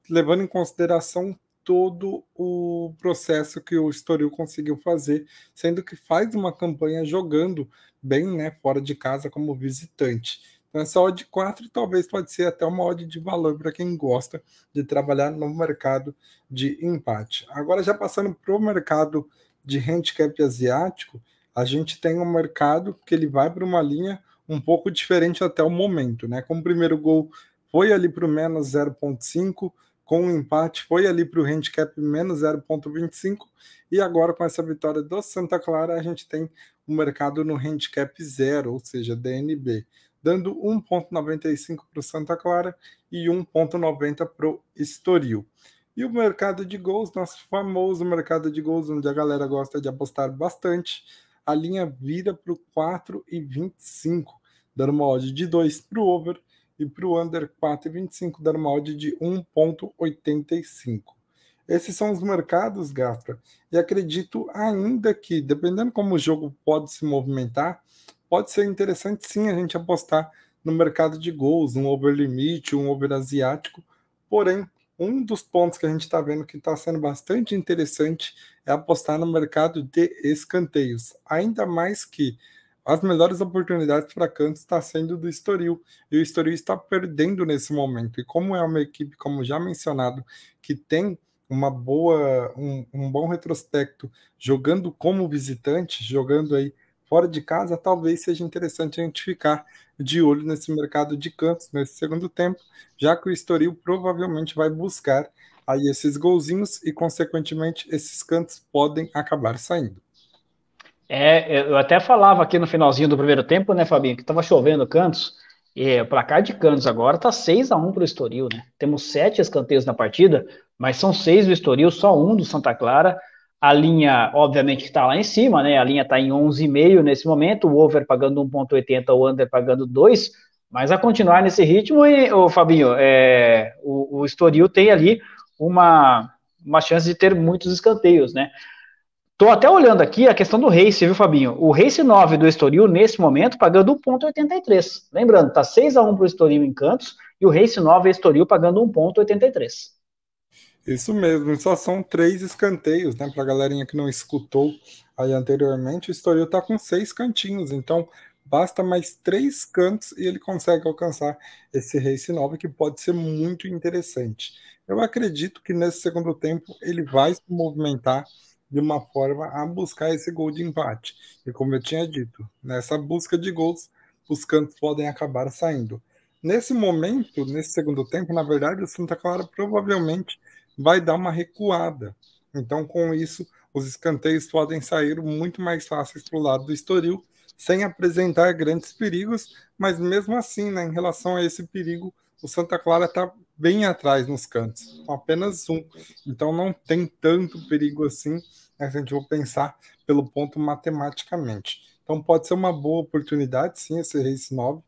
levando em consideração todo o processo que o Estoril conseguiu fazer, sendo que faz uma campanha jogando bem, né, fora de casa como visitante. Então essa odd 4 talvez pode ser até uma odd de valor para quem gosta de trabalhar no mercado de empate. Agora já passando para o mercado de handicap asiático, a gente tem um mercado que ele vai para uma linha um pouco diferente até o momento, né? Com o primeiro gol foi ali para o menos 0,5, com o um empate, foi ali para o handicap menos 0,25 e agora com essa vitória do Santa Clara a gente tem o um mercado no handicap zero, ou seja, DNB, dando 1,95 para o Santa Clara e 1,90 para o Estoril. E o mercado de gols, nosso famoso mercado de gols, onde a galera gosta de apostar bastante, a linha vira para o 4,25, dando uma odd de 2 para o over e para o under 4,25 dar uma odd de 1,85. Esses são os mercados, Gaspar, e acredito ainda que, dependendo como o jogo pode se movimentar, pode ser interessante sim a gente apostar no mercado de gols, um over limite, um over asiático, porém um dos pontos que a gente está vendo que está sendo bastante interessante é apostar no mercado de escanteios. Ainda mais que as melhores oportunidades para Cantos está sendo do Estoril, e o Estoril está perdendo nesse momento. E como é uma equipe, como já mencionado, que tem uma boa, um, um bom retrospecto jogando como visitante, jogando aí fora de casa, talvez seja interessante a gente ficar de olho nesse mercado de Cantos nesse segundo tempo, já que o Estoril provavelmente vai buscar aí esses golzinhos e, consequentemente, esses cantos podem acabar saindo. É, é, eu até falava aqui no finalzinho do primeiro tempo, né, Fabinho, que estava chovendo cantos. E o placar de Cantos agora está 6 a 1 para o Estoril, né? Temos sete escanteios na partida, mas são seis do Estoril, só um do Santa Clara. A linha, obviamente, está lá em cima, né? A linha está em 11,5 nesse momento, o over pagando 1,80, o under pagando 2. Mas a continuar nesse ritmo, e, ô, Fabinho, é, o, o Estoril tem ali uma, uma chance de ter muitos escanteios, né? Tô até olhando aqui a questão do Race, viu, Fabinho? O Race 9 do Estoril, nesse momento, pagando 1,83. Lembrando, tá 6 a 1 pro Estoril em Cantos e o Race 9 Estoril pagando 1,83. Isso mesmo, só são três escanteios, né? Pra galerinha que não escutou aí anteriormente, o Estoril tá com seis cantinhos, então basta mais três cantos e ele consegue alcançar esse Race 9, que pode ser muito interessante. Eu acredito que nesse segundo tempo ele vai se movimentar de uma forma a buscar esse gol de empate. E como eu tinha dito, nessa busca de gols, os cantos podem acabar saindo. Nesse momento, nesse segundo tempo, na verdade, o Santa Clara provavelmente vai dar uma recuada. Então, com isso, os escanteios podem sair muito mais fáceis para o lado do Estoril, sem apresentar grandes perigos, mas mesmo assim, né, em relação a esse perigo, o Santa Clara está bem atrás nos cantos, apenas um. Então não tem tanto perigo assim mas a gente vai pensar pelo ponto matematicamente. Então pode ser uma boa oportunidade, sim, esse race 9.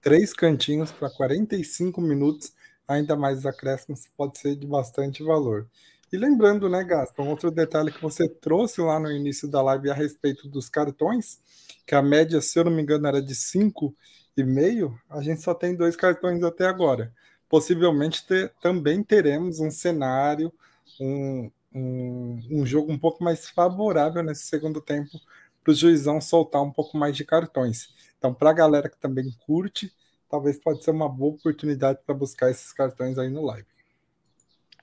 Três cantinhos para 45 minutos, ainda mais acréscimos, pode ser de bastante valor. E lembrando, né, Gaston, outro detalhe que você trouxe lá no início da live a respeito dos cartões, que a média, se eu não me engano, era de 5,5, a gente só tem dois cartões até agora. Possivelmente ter, também teremos um cenário, um, um, um jogo um pouco mais favorável nesse segundo tempo para o juizão soltar um pouco mais de cartões. Então, para a galera que também curte, talvez pode ser uma boa oportunidade para buscar esses cartões aí no live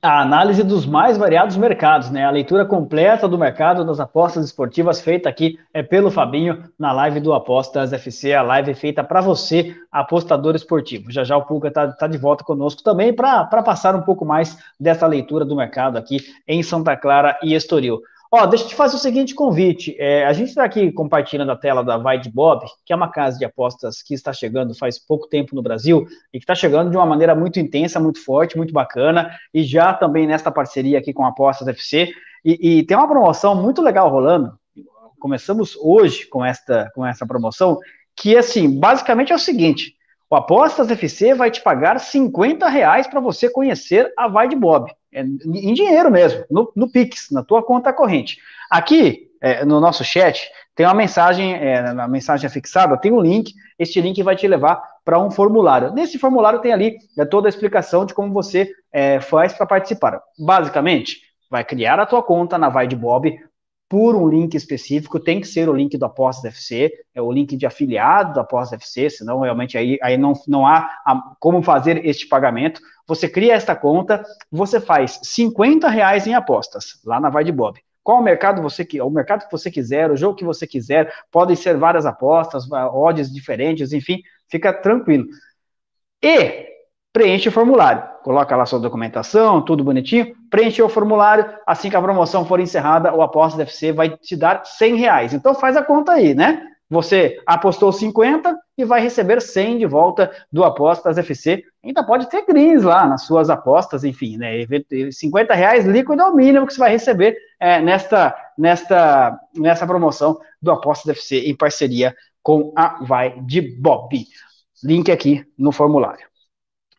a análise dos mais variados mercados, né? A leitura completa do mercado das apostas esportivas feita aqui é pelo Fabinho na live do Apostas FC, a live feita para você, apostador esportivo. Já já o Pulga está tá de volta conosco também para passar um pouco mais dessa leitura do mercado aqui em Santa Clara e Estoril. Ó, deixa eu te fazer o seguinte convite. É, a gente está aqui compartilhando a tela da Vide Bob, que é uma casa de apostas que está chegando faz pouco tempo no Brasil e que está chegando de uma maneira muito intensa, muito forte, muito bacana, e já também nesta parceria aqui com a Apostas FC. E, e tem uma promoção muito legal rolando. Começamos hoje com esta, com essa promoção, que assim, basicamente é o seguinte: o Apostas FC vai te pagar 50 reais para você conhecer a Vide Bob é, em dinheiro mesmo, no, no Pix, na tua conta corrente. Aqui, é, no nosso chat, tem uma mensagem, é, na mensagem fixada tem um link, este link vai te levar para um formulário. Nesse formulário tem ali é, toda a explicação de como você é, faz para participar. Basicamente, vai criar a tua conta na Vaidbob, Bob, por um link específico, tem que ser o link do Apostas FC, é o link de afiliado do Apostas FC, senão realmente aí, aí não, não há a, como fazer este pagamento. Você cria esta conta, você faz 50 reais em apostas, lá na Vai de Bob. Qual o mercado você que o mercado que você quiser, o jogo que você quiser, podem ser várias apostas, odds diferentes, enfim, fica tranquilo. E preenche o formulário. Coloca lá sua documentação, tudo bonitinho, preenche o formulário, assim que a promoção for encerrada, o aposta DFC vai te dar 100 reais. Então faz a conta aí, né? Você apostou 50 e vai receber 100 de volta do Apostas FC. Ainda pode ter greens lá nas suas apostas, enfim, né? 50 reais líquido é o mínimo que você vai receber é, nesta, nesta, nessa promoção do Apostas FC em parceria com a Vai de Bob. Link aqui no formulário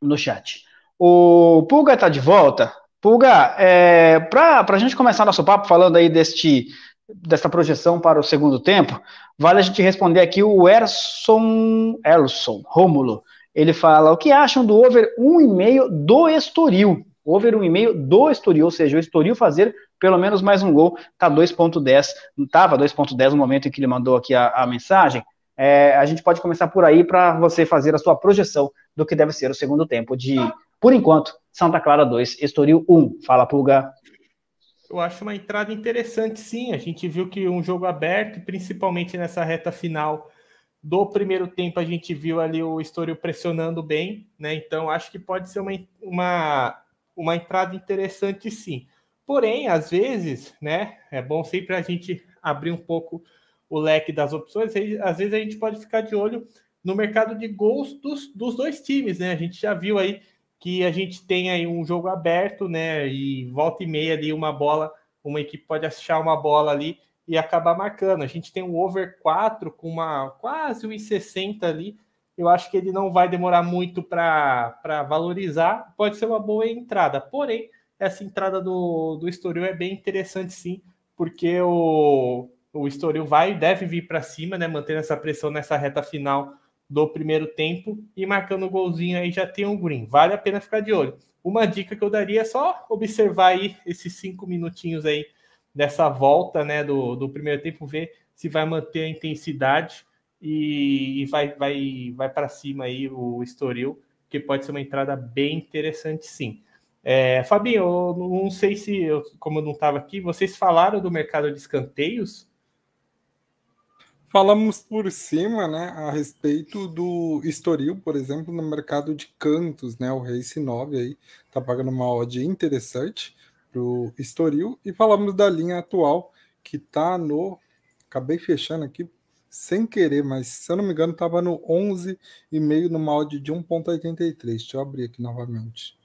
no chat. O Pulga está de volta. Pulga, é, para a gente começar nosso papo falando aí deste, dessa projeção para o segundo tempo, vale a gente responder aqui o Erson, Erson Rômulo. Ele fala, o que acham do over 1,5 do Estoril? Over 1,5 do Estoril, ou seja, o Estoril fazer pelo menos mais um gol, tá 2.10, estava 2.10 no momento em que ele mandou aqui a, a mensagem, é, a gente pode começar por aí para você fazer a sua projeção do que deve ser o segundo tempo de, por enquanto, Santa Clara 2, Estoril 1. Fala, Pulga. Eu acho uma entrada interessante, sim. A gente viu que um jogo aberto, principalmente nessa reta final do primeiro tempo, a gente viu ali o Estoril pressionando bem, né? Então acho que pode ser uma, uma, uma entrada interessante, sim. Porém, às vezes, né? É bom sempre a gente abrir um pouco o leque das opções, aí, às vezes a gente pode ficar de olho no mercado de gols dos, dos dois times, né? A gente já viu aí que a gente tem aí um jogo aberto, né? E volta e meia ali uma bola, uma equipe pode achar uma bola ali e acabar marcando. A gente tem um over 4 com uma quase 1,60 ali. Eu acho que ele não vai demorar muito para valorizar. Pode ser uma boa entrada. Porém, essa entrada do, do Estoril é bem interessante sim, porque o o Estoril vai e deve vir para cima, né? Mantendo essa pressão nessa reta final do primeiro tempo e marcando o golzinho aí já tem um green. Vale a pena ficar de olho. Uma dica que eu daria é só observar aí esses cinco minutinhos aí dessa volta, né? Do, do primeiro tempo, ver se vai manter a intensidade e, e vai, vai, vai para cima aí o Estoril, que pode ser uma entrada bem interessante sim. É, Fabinho, eu não sei se, eu, como eu não estava aqui, vocês falaram do mercado de escanteios? Falamos por cima, né, a respeito do Estoril, por exemplo, no mercado de cantos, né, o Race 9 aí tá pagando uma odd interessante pro Estoril e falamos da linha atual que tá no acabei fechando aqui sem querer, mas se eu não me engano tava no 11,5 numa odd de 1.83. Deixa eu abrir aqui novamente.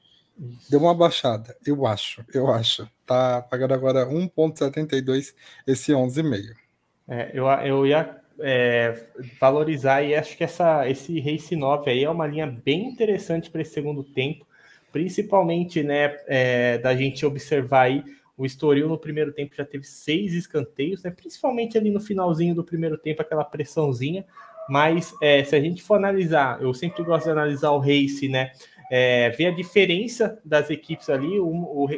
Deu uma baixada, eu acho, eu acho. Tá pagando agora 1.72 esse 11,5. É, eu, eu ia é, valorizar e acho que essa, esse Race 9 aí é uma linha bem interessante para esse segundo tempo, principalmente né, é, da gente observar aí o Estoril no primeiro tempo já teve seis escanteios, né, principalmente ali no finalzinho do primeiro tempo, aquela pressãozinha. Mas é, se a gente for analisar, eu sempre gosto de analisar o Race, né? É, ver a diferença das equipes ali um, o,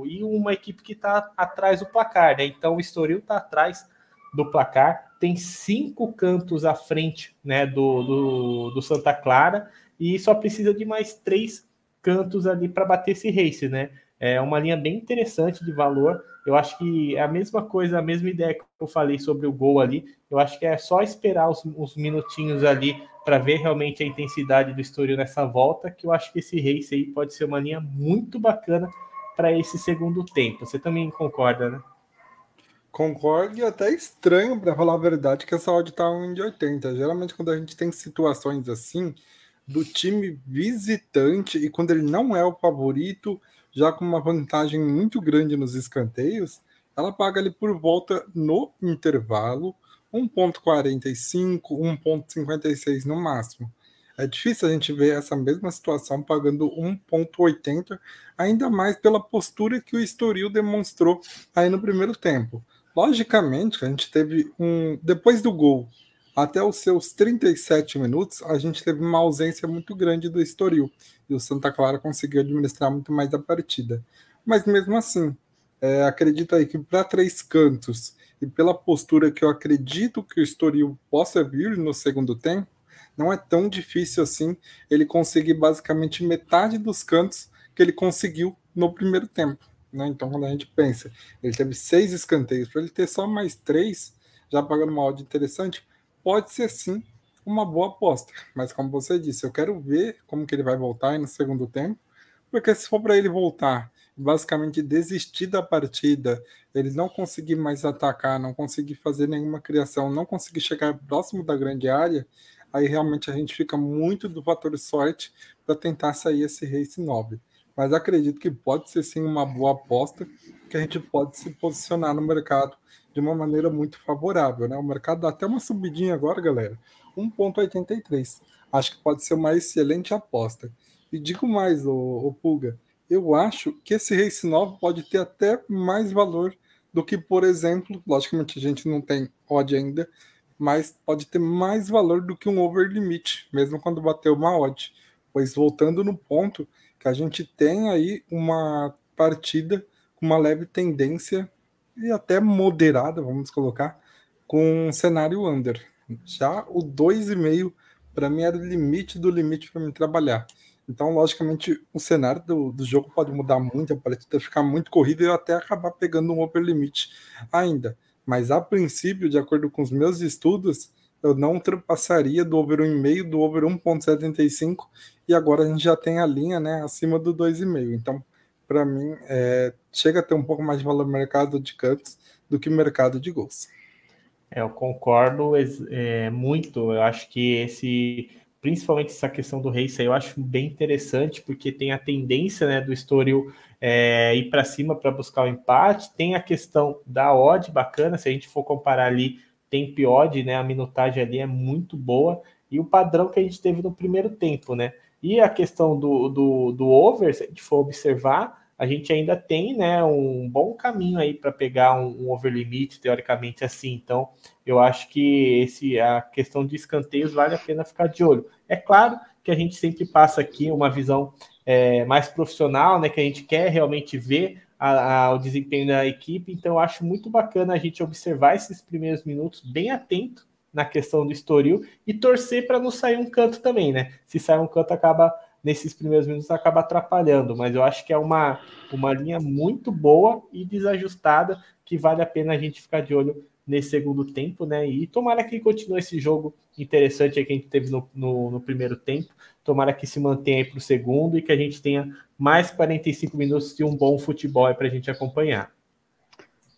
o, e uma equipe que está atrás do placar, né? Então o Estoril está atrás do placar, tem cinco cantos à frente né, do, do, do Santa Clara e só precisa de mais três cantos ali para bater esse race, né? É uma linha bem interessante de valor. Eu acho que é a mesma coisa, a mesma ideia que eu falei sobre o gol ali. Eu acho que é só esperar os, os minutinhos ali para ver realmente a intensidade do Estoril nessa volta, que eu acho que esse race aí pode ser uma linha muito bacana para esse segundo tempo. Você também concorda, né? Concordo e é até estranho, para falar a verdade, que essa odd tá 1,80. Geralmente, quando a gente tem situações assim, do time visitante, e quando ele não é o favorito, já com uma vantagem muito grande nos escanteios, ela paga ali por volta no intervalo, 1,45, 1,56 no máximo. É difícil a gente ver essa mesma situação pagando 1,80, ainda mais pela postura que o Estoril demonstrou aí no primeiro tempo logicamente, a gente teve um. Depois do gol, até os seus 37 minutos, a gente teve uma ausência muito grande do Estoril. E o Santa Clara conseguiu administrar muito mais a partida. Mas mesmo assim, é, acredito aí que para três cantos e pela postura que eu acredito que o Estoril possa vir no segundo tempo, não é tão difícil assim ele conseguir basicamente metade dos cantos que ele conseguiu no primeiro tempo. Né? Então, quando a gente pensa, ele teve seis escanteios, para ele ter só mais três, já pagando uma odd interessante, pode ser sim uma boa aposta. Mas como você disse, eu quero ver como que ele vai voltar aí no segundo tempo, porque se for para ele voltar basicamente desistir da partida, ele não conseguir mais atacar, não conseguir fazer nenhuma criação, não conseguir chegar próximo da grande área, aí realmente a gente fica muito do fator sorte para tentar sair esse race 9 mas acredito que pode ser sim uma boa aposta que a gente pode se posicionar no mercado de uma maneira muito favorável, né? O mercado dá até uma subidinha agora, galera, 1.83. Acho que pode ser uma excelente aposta. E digo mais, o Pulga, eu acho que esse Race 9 pode ter até mais valor do que, por exemplo, logicamente a gente não tem odd ainda, mas pode ter mais valor do que um over limit, mesmo quando bater uma odd. Pois voltando no ponto, que a gente tem aí uma partida com uma leve tendência e até moderada, vamos colocar, com um cenário under. Já o 2,5 para mim era o limite do limite para me trabalhar. Então, logicamente, o cenário do, do jogo pode mudar muito, a partida ficar muito corrida e eu até acabar pegando um upper limite ainda. Mas, a princípio, de acordo com os meus estudos, eu não ultrapassaria do over 1,5, do over 1,75, e agora a gente já tem a linha né, acima do 2,5. Então, para mim, é, chega a ter um pouco mais de valor mercado de cantos do que mercado de gols. É, eu concordo é, é, muito. Eu acho que esse, principalmente essa questão do race aí, eu acho bem interessante, porque tem a tendência né, do Estoril é, ir para cima para buscar o empate, tem a questão da odd bacana, se a gente for comparar ali tem de né? A minutagem ali é muito boa e o padrão que a gente teve no primeiro tempo, né? E a questão do, do, do over, se a gente for observar, a gente ainda tem né, um bom caminho aí para pegar um, um over limite, teoricamente assim. Então, eu acho que esse a questão de escanteios vale a pena ficar de olho. É claro que a gente sempre passa aqui uma visão é, mais profissional, né? Que a gente quer realmente ver a, ao desempenho da equipe. Então, acho muito bacana a gente observar esses primeiros minutos bem atento na questão do Estoril e torcer para não sair um canto também, né? Se sair um canto, acaba nesses primeiros minutos acaba atrapalhando, mas eu acho que é uma, uma linha muito boa e desajustada que vale a pena a gente ficar de olho nesse segundo tempo, né? E tomara que continue esse jogo interessante que a gente teve no, no, no primeiro tempo. Tomara que se mantenha aí para o segundo e que a gente tenha mais 45 minutos de um bom futebol para a gente acompanhar.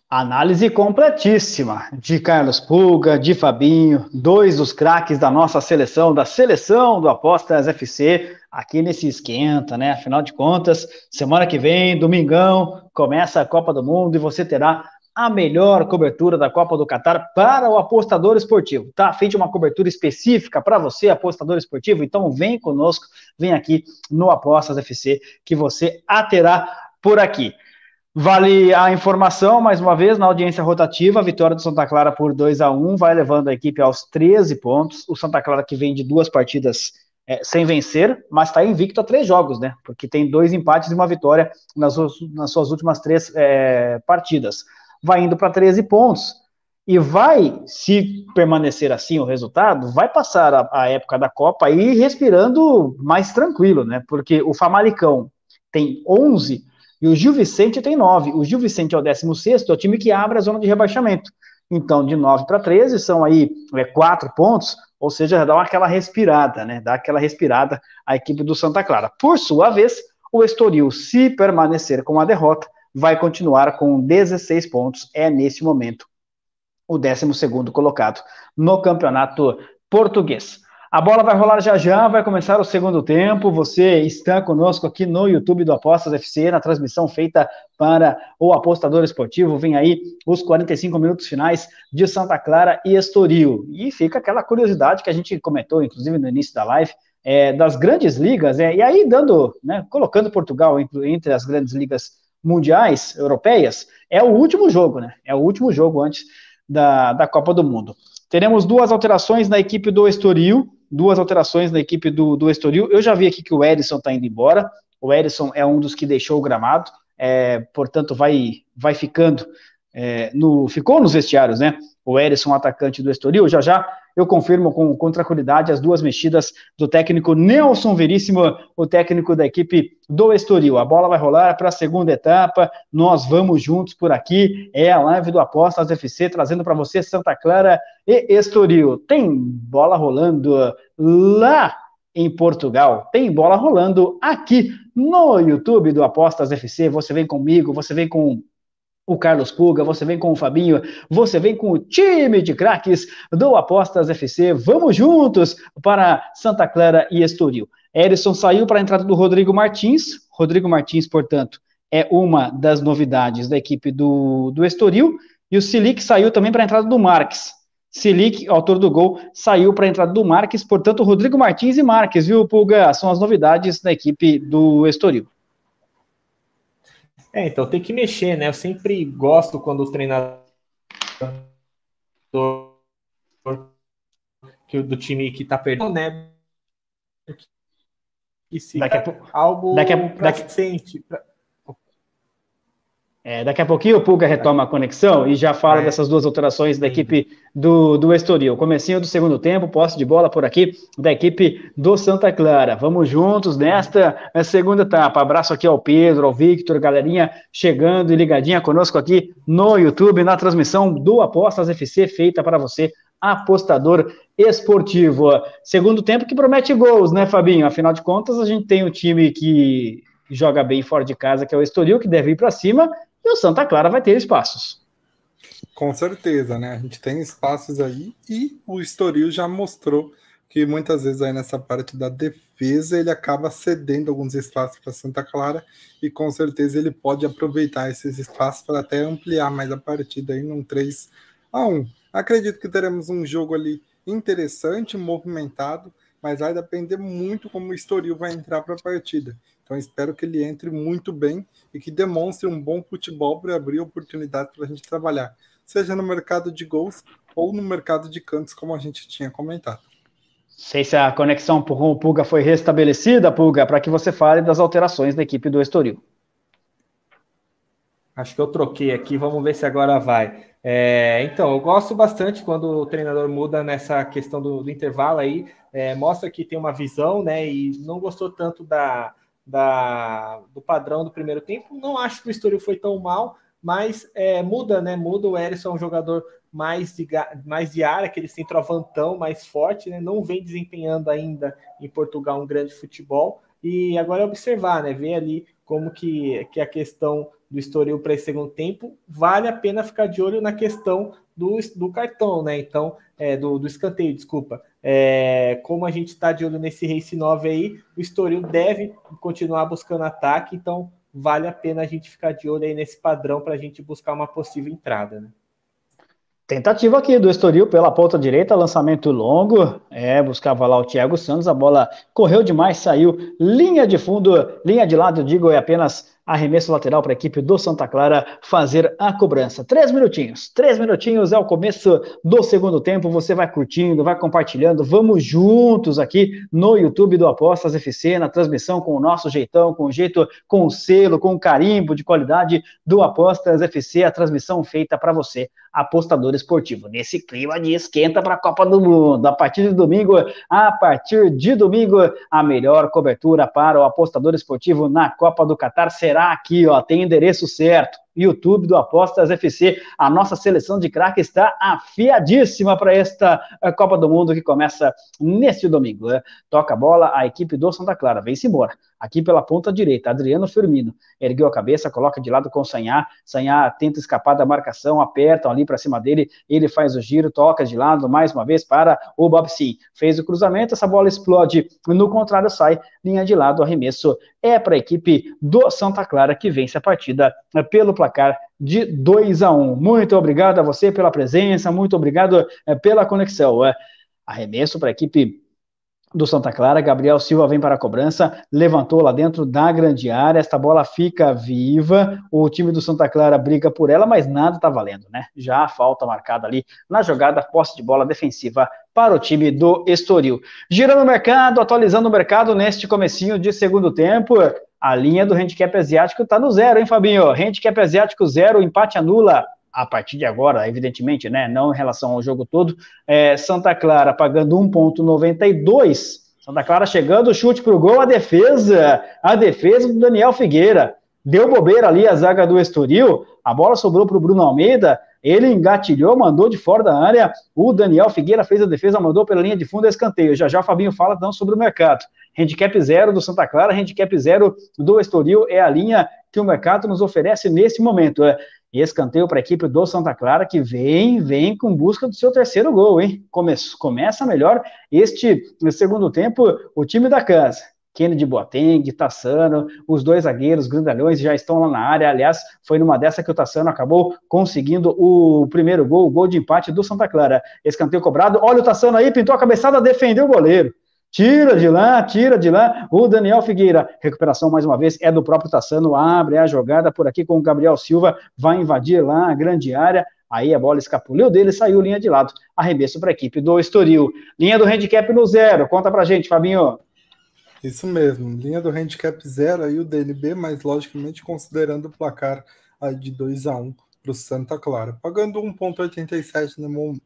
Análise completíssima de Carlos Pulga, de Fabinho, dois dos craques da nossa seleção, da seleção do Apostas FC, aqui nesse esquenta, né? Afinal de contas, semana que vem, domingão, começa a Copa do Mundo e você terá a melhor cobertura da Copa do Catar para o apostador esportivo. Tá afim uma cobertura específica para você, apostador esportivo? Então vem conosco, vem aqui no Apostas FC que você a terá por aqui. Vale a informação, mais uma vez, na audiência rotativa, a vitória do Santa Clara por 2 a 1 vai levando a equipe aos 13 pontos. O Santa Clara que vem de duas partidas é, sem vencer, mas está invicto a três jogos, né? Porque tem dois empates e uma vitória nas, nas suas últimas três é, partidas vai indo para 13 pontos. E vai, se permanecer assim o resultado, vai passar a, a época da Copa aí respirando mais tranquilo, né? Porque o Famalicão tem 11 e o Gil Vicente tem 9. O Gil Vicente é o 16, é o time que abre a zona de rebaixamento. Então, de 9 para 13 são aí é, 4 pontos, ou seja, dá aquela respirada, né? Dá aquela respirada à equipe do Santa Clara. Por sua vez, o Estoril, se permanecer com a derrota, vai continuar com 16 pontos, é nesse momento o 12 colocado no campeonato português. A bola vai rolar já já, vai começar o segundo tempo. Você está conosco aqui no YouTube do Apostas FC, na transmissão feita para o apostador esportivo. Vem aí os 45 minutos finais de Santa Clara e Estoril. E fica aquela curiosidade que a gente comentou, inclusive, no início da live, é, das grandes ligas. É, e aí, dando, né, colocando Portugal entre as grandes ligas mundiais, europeias, é o último jogo, né? É o último jogo antes da, da Copa do Mundo. Teremos duas alterações na equipe do Estoril, duas alterações na equipe do, do Estoril. Eu já vi aqui que o Edson está indo embora. O Edson é um dos que deixou o gramado, é, portanto, vai, vai ficando. É, no, ficou nos vestiários, né? O Edson, atacante do Estoril, já já eu confirmo com, com tranquilidade as duas mexidas do técnico Nelson Veríssimo, o técnico da equipe do Estoril. A bola vai rolar para a segunda etapa, nós vamos juntos por aqui. É a live do Apostas FC trazendo para você Santa Clara e Estoril. Tem bola rolando lá em Portugal. Tem bola rolando aqui no YouTube do Apostas FC. Você vem comigo, você vem com o Carlos Puga, você vem com o Fabinho, você vem com o time de craques do Apostas FC. Vamos juntos para Santa Clara e Estoril. Erisson saiu para a entrada do Rodrigo Martins. Rodrigo Martins, portanto, é uma das novidades da equipe do, do Estoril. E o Silic saiu também para a entrada do Marques. Silic, autor do gol, saiu para a entrada do Marques. Portanto, Rodrigo Martins e Marques, viu, Puga? São as novidades da equipe do Estoril. É, então tem que mexer, né? Eu sempre gosto quando o treinador do time que tá perdendo, né? Que se daqui a tá pouco, algo daqui a, daqui, sente, pra, é, daqui a pouquinho o Pulga retoma a conexão e já fala é. dessas duas alterações da equipe do, do Estoril. Comecinho do segundo tempo, posse de bola por aqui da equipe do Santa Clara. Vamos juntos nesta é, segunda etapa. Abraço aqui ao Pedro, ao Victor, galerinha chegando e ligadinha conosco aqui no YouTube, na transmissão do Apostas FC, feita para você, apostador esportivo. Segundo tempo que promete gols, né, Fabinho? Afinal de contas, a gente tem um time que joga bem fora de casa, que é o Estoril, que deve ir para cima, e o Santa Clara vai ter espaços. Com certeza, né? A gente tem espaços aí e o Estoril já mostrou que muitas vezes aí nessa parte da defesa ele acaba cedendo alguns espaços para Santa Clara e com certeza ele pode aproveitar esses espaços para até ampliar mais a partida aí num 3 a 1. Acredito que teremos um jogo ali interessante, movimentado mas vai depender muito como o Estoril vai entrar para a partida. Então espero que ele entre muito bem e que demonstre um bom futebol para abrir oportunidades para a gente trabalhar, seja no mercado de gols ou no mercado de cantos, como a gente tinha comentado. Sei se a conexão com o Pulga foi restabelecida, Pulga, para que você fale das alterações da equipe do Estoril. Acho que eu troquei aqui, vamos ver se agora vai. É, então, eu gosto bastante quando o treinador muda nessa questão do, do intervalo aí é, mostra que tem uma visão, né? E não gostou tanto da, da, do padrão do primeiro tempo. Não acho que o Estoril foi tão mal, mas é, muda, né? Muda o Erisson, é um jogador mais de, mais de área, aquele centroavantão mais forte, né? Não vem desempenhando ainda em Portugal um grande futebol. E agora é observar, né? Ver ali como que, que a questão do Estoril para esse segundo tempo, vale a pena ficar de olho na questão do, do cartão, né? Então, é, do, do escanteio, desculpa. É, como a gente está de olho nesse Race 9 aí, o Estoril deve continuar buscando ataque, então vale a pena a gente ficar de olho aí nesse padrão para a gente buscar uma possível entrada. Né? Tentativa aqui do Estoril pela ponta direita, lançamento longo, é, buscava lá o Thiago Santos, a bola correu demais, saiu linha de fundo, linha de lado, digo, é apenas arremesso lateral para a equipe do Santa Clara fazer a cobrança. Três minutinhos, três minutinhos é o começo do segundo tempo. Você vai curtindo, vai compartilhando. Vamos juntos aqui no YouTube do Apostas FC, na transmissão com o nosso jeitão, com o jeito, com o selo, com o carimbo de qualidade do Apostas FC, a transmissão feita para você, apostador esportivo. Nesse clima de esquenta para a Copa do Mundo, a partir de domingo, a partir de domingo, a melhor cobertura para o apostador esportivo na Copa do Catar será será aqui, ó, tem endereço certo. YouTube do Apostas FC. A nossa seleção de craque está afiadíssima para esta eh, Copa do Mundo que começa neste domingo. Né? Toca a bola a equipe do Santa Clara. Vem-se embora aqui pela ponta direita. Adriano Firmino ergueu a cabeça, coloca de lado com Sanhá. Sanhá tenta escapar da marcação, apertam ali para cima dele. Ele faz o giro, toca de lado mais uma vez para o Bob Sim. Fez o cruzamento, essa bola explode. No contrário, sai linha de lado. arremesso é para a equipe do Santa Clara que vence a partida né, pelo placar de 2 a 1. Um. Muito obrigado a você pela presença, muito obrigado eh, pela conexão. Eh. Arremesso para a equipe do Santa Clara. Gabriel Silva vem para a cobrança, levantou lá dentro da grande área. Esta bola fica viva. O time do Santa Clara briga por ela, mas nada está valendo, né? Já a falta marcada ali na jogada, posse de bola defensiva para o time do Estoril. Girando o mercado, atualizando o mercado neste comecinho de segundo tempo. A linha do handicap asiático está no zero, hein, Fabinho? Handicap asiático zero, empate anula a partir de agora, evidentemente, né, não em relação ao jogo todo, é Santa Clara pagando 1,92. Santa Clara chegando, chute para o gol, a defesa, a defesa do Daniel Figueira. Deu bobeira ali a zaga do Estoril, a bola sobrou para o Bruno Almeida, ele engatilhou, mandou de fora da área, o Daniel Figueira fez a defesa, mandou pela linha de fundo, é escanteio. Já já o Fabinho fala então sobre o mercado. Handicap zero do Santa Clara, handicap zero do Estoril é a linha que o mercado nos oferece nesse momento. É, e escanteio para a equipe do Santa Clara, que vem, vem com busca do seu terceiro gol, hein? Começa, começa melhor este segundo tempo o time da casa. Kennedy Boateng, Tassano, os dois zagueiros grandalhões já estão lá na área. Aliás, foi numa dessa que o Tassano acabou conseguindo o primeiro gol, o gol de empate do Santa Clara. Escanteio cobrado. Olha o Tassano aí, pintou a cabeçada, defendeu o goleiro. Tira de lá, tira de lá. O Daniel Figueira, recuperação mais uma vez, é do próprio Tassano. Abre a jogada por aqui com o Gabriel Silva. Vai invadir lá a grande área. Aí a bola escapuliu dele, saiu linha de lado. Arremesso para a equipe do Estoril. Linha do handicap no zero. Conta para gente, Fabinho. Isso mesmo, linha do handicap zero aí o DNB, mas logicamente considerando o placar aí de 2 a 1 um para o Santa Clara. Pagando 1,87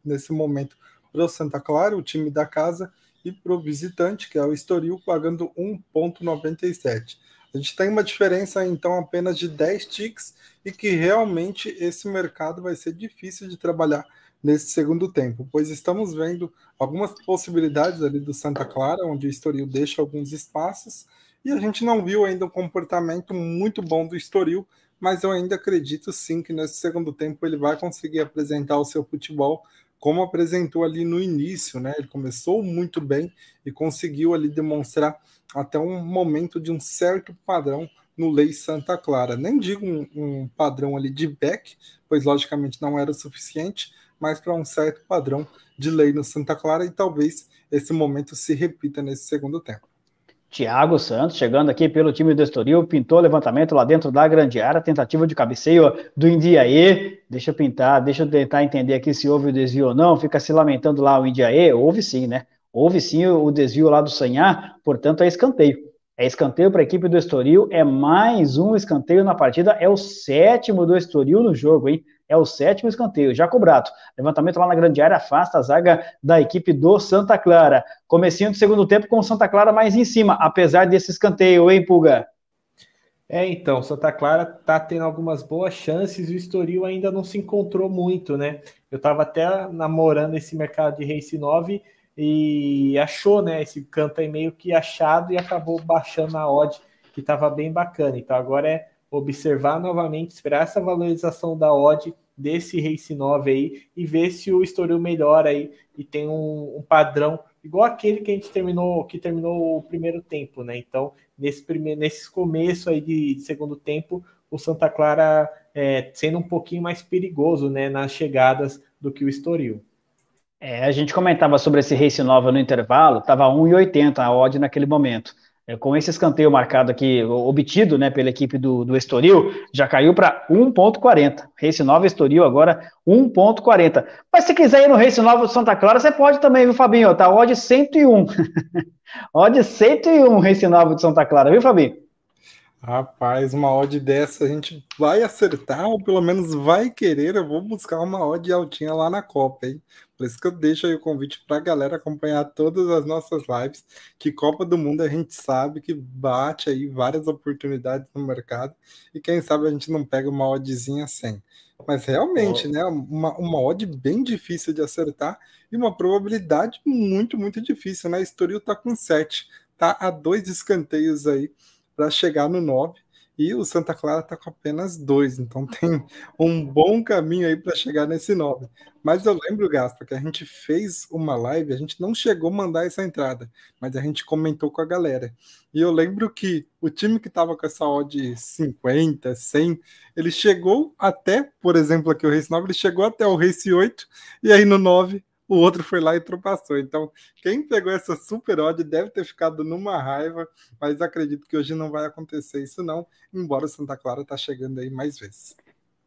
nesse momento para o Santa Clara, o time da casa, e para o visitante, que é o Estoril, pagando 1,97. A gente tem uma diferença, então, apenas de 10 ticks e que realmente esse mercado vai ser difícil de trabalhar nesse segundo tempo, pois estamos vendo algumas possibilidades ali do Santa Clara, onde o Estoril deixa alguns espaços, e a gente não viu ainda um comportamento muito bom do Estoril, mas eu ainda acredito sim que nesse segundo tempo ele vai conseguir apresentar o seu futebol como apresentou ali no início, né? Ele começou muito bem e conseguiu ali demonstrar até um momento de um certo padrão no Lei Santa Clara. Nem digo um, um padrão ali de back, pois logicamente não era o suficiente, mas para um certo padrão de lei no Santa Clara e talvez esse momento se repita nesse segundo tempo. Tiago Santos chegando aqui pelo time do Estoril, pintou levantamento lá dentro da grande área, tentativa de cabeceio do Indiaê. Deixa eu pintar, deixa eu tentar entender aqui se houve o desvio ou não. Fica se lamentando lá o Indiaê, houve sim, né? Houve sim o desvio lá do Sanhar, portanto é escanteio. É escanteio para a equipe do Estoril, é mais um escanteio na partida, é o sétimo do Estoril no jogo, hein? é o sétimo escanteio. já cobrado. levantamento lá na grande área, afasta a zaga da equipe do Santa Clara. Comecinho do segundo tempo com o Santa Clara mais em cima, apesar desse escanteio, hein, Pulga? É, então, Santa Clara tá tendo algumas boas chances e o Estoril ainda não se encontrou muito, né? Eu tava até namorando esse mercado de Race 9 e achou, né? Esse canto aí meio que achado e acabou baixando a odd, que tava bem bacana. Então agora é observar novamente, esperar essa valorização da odd desse Race 9 aí e ver se o Estoril melhora aí e tem um, um, padrão igual aquele que a gente terminou, que terminou o primeiro tempo, né? Então, nesse primeiro, nesse começo aí de, segundo tempo, o Santa Clara é, sendo um pouquinho mais perigoso, né, nas chegadas do que o Estoril. É, a gente comentava sobre esse Race 9 no intervalo, estava 1,80 a odd naquele momento. É, com esse escanteio marcado aqui, obtido né, pela equipe do, do Estoril, já caiu para 1,40. Race Nova Estoril agora 1,40. Mas se quiser ir no Race Nova de Santa Clara, você pode também, viu, Fabinho? Tá odd 101. odd 101 Race Nova de Santa Clara, viu, Fabinho? Rapaz, uma odd dessa a gente vai acertar, ou pelo menos vai querer. Eu vou buscar uma odd altinha lá na Copa, hein? Por isso que eu deixo aí o convite para a galera acompanhar todas as nossas lives, que Copa do Mundo a gente sabe que bate aí várias oportunidades no mercado e quem sabe a gente não pega uma oddzinha sem. Mas realmente, oh. né, uma, uma odd bem difícil de acertar e uma probabilidade muito, muito difícil, né? Estoril tá com 7, tá a dois escanteios aí para chegar no 9 e o Santa Clara está com apenas dois, então tem um bom caminho aí para chegar nesse nove. Mas eu lembro, Gaspa, que a gente fez uma live, a gente não chegou a mandar essa entrada, mas a gente comentou com a galera. E eu lembro que o time que estava com essa odd 50, 100, ele chegou até, por exemplo, aqui o Race 9, ele chegou até o Race 8, e aí no 9 o outro foi lá e tropeçou. Então, quem pegou essa super odd deve ter ficado numa raiva, mas acredito que hoje não vai acontecer isso não, embora o Santa Clara tá chegando aí mais vezes.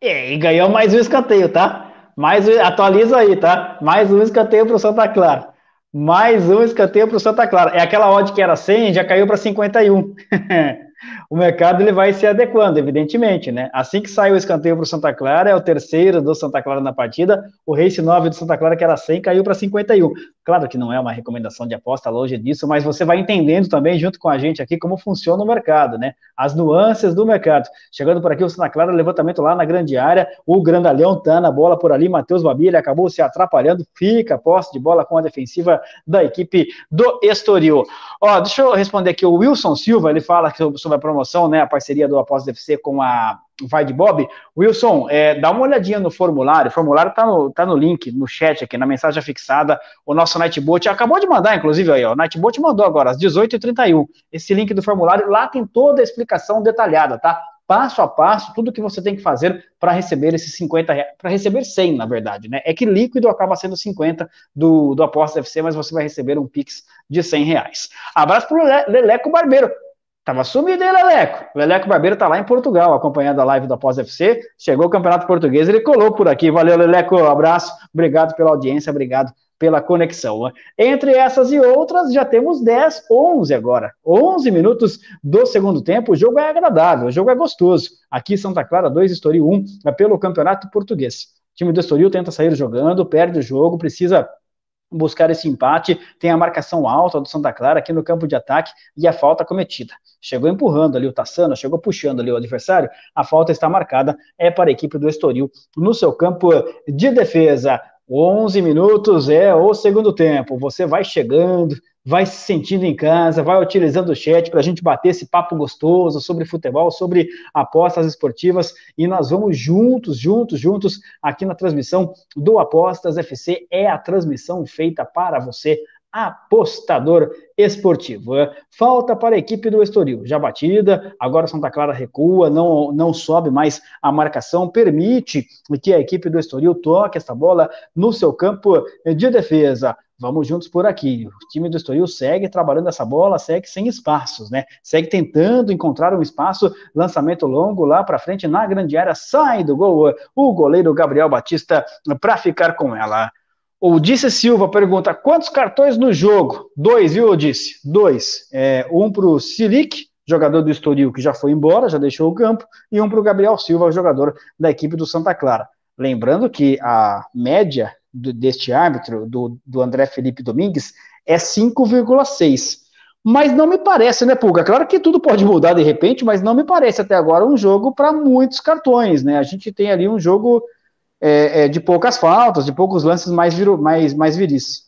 É, e ganhou mais um escanteio, tá? Mais atualiza aí, tá? Mais um escanteio para o Santa Clara. Mais um escanteio para o Santa Clara. É aquela odd que era 100, já caiu para 51. o mercado ele vai se adequando, evidentemente, né? Assim que saiu o escanteio para o Santa Clara, é o terceiro do Santa Clara na partida, o Race 9 do Santa Clara, que era 100, caiu para 51. Claro que não é uma recomendação de aposta, longe disso, mas você vai entendendo também, junto com a gente aqui, como funciona o mercado, né? As nuances do mercado. Chegando por aqui, o Santa Clara, levantamento lá na grande área, o Grandalhão está na bola por ali, Matheus Babi, ele acabou se atrapalhando, fica posse de bola com a defensiva da equipe do Estoril. Ó, deixa eu responder aqui, o Wilson Silva, ele fala sobre a promoção promoção, né, a parceria do Após FC com a Vai de Bob. Wilson, é, dá uma olhadinha no formulário. O formulário está no, tá no link, no chat aqui, na mensagem fixada. O nosso Nightbot acabou de mandar, inclusive, aí, ó, o Nightbot mandou agora, às 18h31. Esse link do formulário, lá tem toda a explicação detalhada, tá? Passo a passo, tudo que você tem que fazer para receber esses 50 reais, para receber 100, na verdade, né? É que líquido acaba sendo 50 do, do Aposta FC, mas você vai receber um Pix de 100 reais. Abraço para o Leleco Barbeiro, Tava sumido, aí, Leleco? O Leleco Barbeiro tá lá em Portugal, acompanhando a live da Pós-FC. Chegou o Campeonato Português, ele colou por aqui. Valeu, Leleco. abraço. Obrigado pela audiência, obrigado pela conexão. Né? Entre essas e outras, já temos 10, 11 agora. 11 minutos do segundo tempo. O jogo é agradável, o jogo é gostoso. Aqui, Santa Clara 2, Estoril 1, um, é pelo Campeonato Português. O time do Estoril tenta sair jogando, perde o jogo, precisa buscar esse empate. Tem a marcação alta do Santa Clara aqui no campo de ataque e a falta cometida. Chegou empurrando ali o Tassano, chegou puxando ali o adversário. A falta está marcada, é para a equipe do Estoril no seu campo de defesa. 11 minutos é o segundo tempo. Você vai chegando, vai se sentindo em casa, vai utilizando o chat para a gente bater esse papo gostoso sobre futebol, sobre apostas esportivas e nós vamos juntos, juntos, juntos aqui na transmissão do Apostas FC. É a transmissão feita para você, apostador esportivo. É, falta para a equipe do Estoril, já batida, agora Santa Clara recua, não, não sobe mais a marcação, permite que a equipe do Estoril toque essa bola no seu campo de defesa vamos juntos por aqui. O time do Estoril segue trabalhando essa bola, segue sem espaços, né? Segue tentando encontrar um espaço, lançamento longo lá para frente na grande área, sai do gol o goleiro Gabriel Batista para ficar com ela. O Disse Silva pergunta: quantos cartões no jogo? Dois, viu, Disse? Dois. É, um para o Silic, jogador do Estoril, que já foi embora, já deixou o campo, e um para o Gabriel Silva, jogador da equipe do Santa Clara. Lembrando que a média do, deste árbitro, do, do André Felipe Domingues, é 5,6. Mas não me parece, né, Pulga? Claro que tudo pode mudar de repente, mas não me parece até agora um jogo para muitos cartões, né? A gente tem ali um jogo é, é, de poucas faltas, de poucos lances mais, viru, mais, mais viris.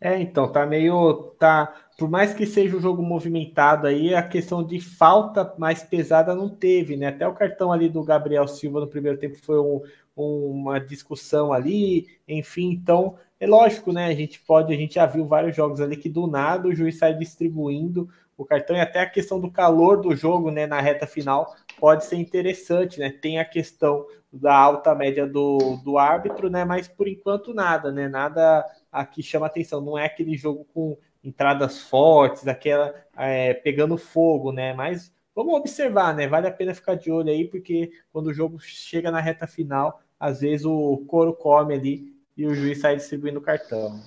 É, então, tá meio. tá Por mais que seja um jogo movimentado aí, a questão de falta mais pesada não teve, né? Até o cartão ali do Gabriel Silva no primeiro tempo foi um, uma discussão ali, enfim, então é lógico, né? A gente pode, a gente já viu vários jogos ali que do nada o juiz sai distribuindo o cartão e até a questão do calor do jogo, né, na reta final pode ser interessante, né? Tem a questão da alta média do, do árbitro, né? Mas por enquanto nada, né? Nada aqui chama atenção. Não é aquele jogo com entradas fortes, aquela é, pegando fogo, né? Mas vamos observar, né? Vale a pena ficar de olho aí, porque quando o jogo chega na reta final, às vezes o couro come ali e o juiz sai distribuindo o cartão.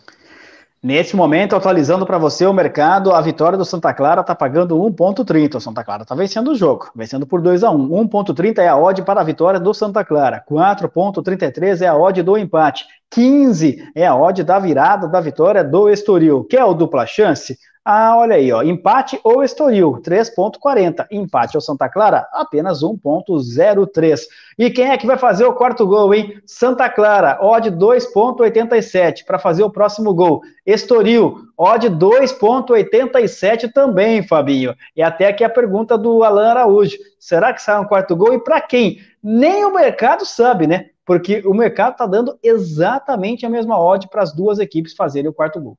Neste momento, atualizando para você o mercado, a vitória do Santa Clara está pagando 1,30. O Santa Clara está vencendo o jogo, vencendo por 2 a 1. 1,30 é a odd para a vitória do Santa Clara. 4,33 é a odd do empate. 15 é a odd da virada da vitória do Estoril. Quer o dupla chance? Ah, olha aí, ó. Empate ou Estoril, 3.40. Empate ou Santa Clara, apenas 1.03. E quem é que vai fazer o quarto gol, hein? Santa Clara, odd 2.87 para fazer o próximo gol. Estoril, odd 2.87 também, Fabinho. E até aqui a pergunta do Alan Araújo. Será que sai um quarto gol e para quem? Nem o mercado sabe, né? Porque o mercado está dando exatamente a mesma odd para as duas equipes fazerem o quarto gol.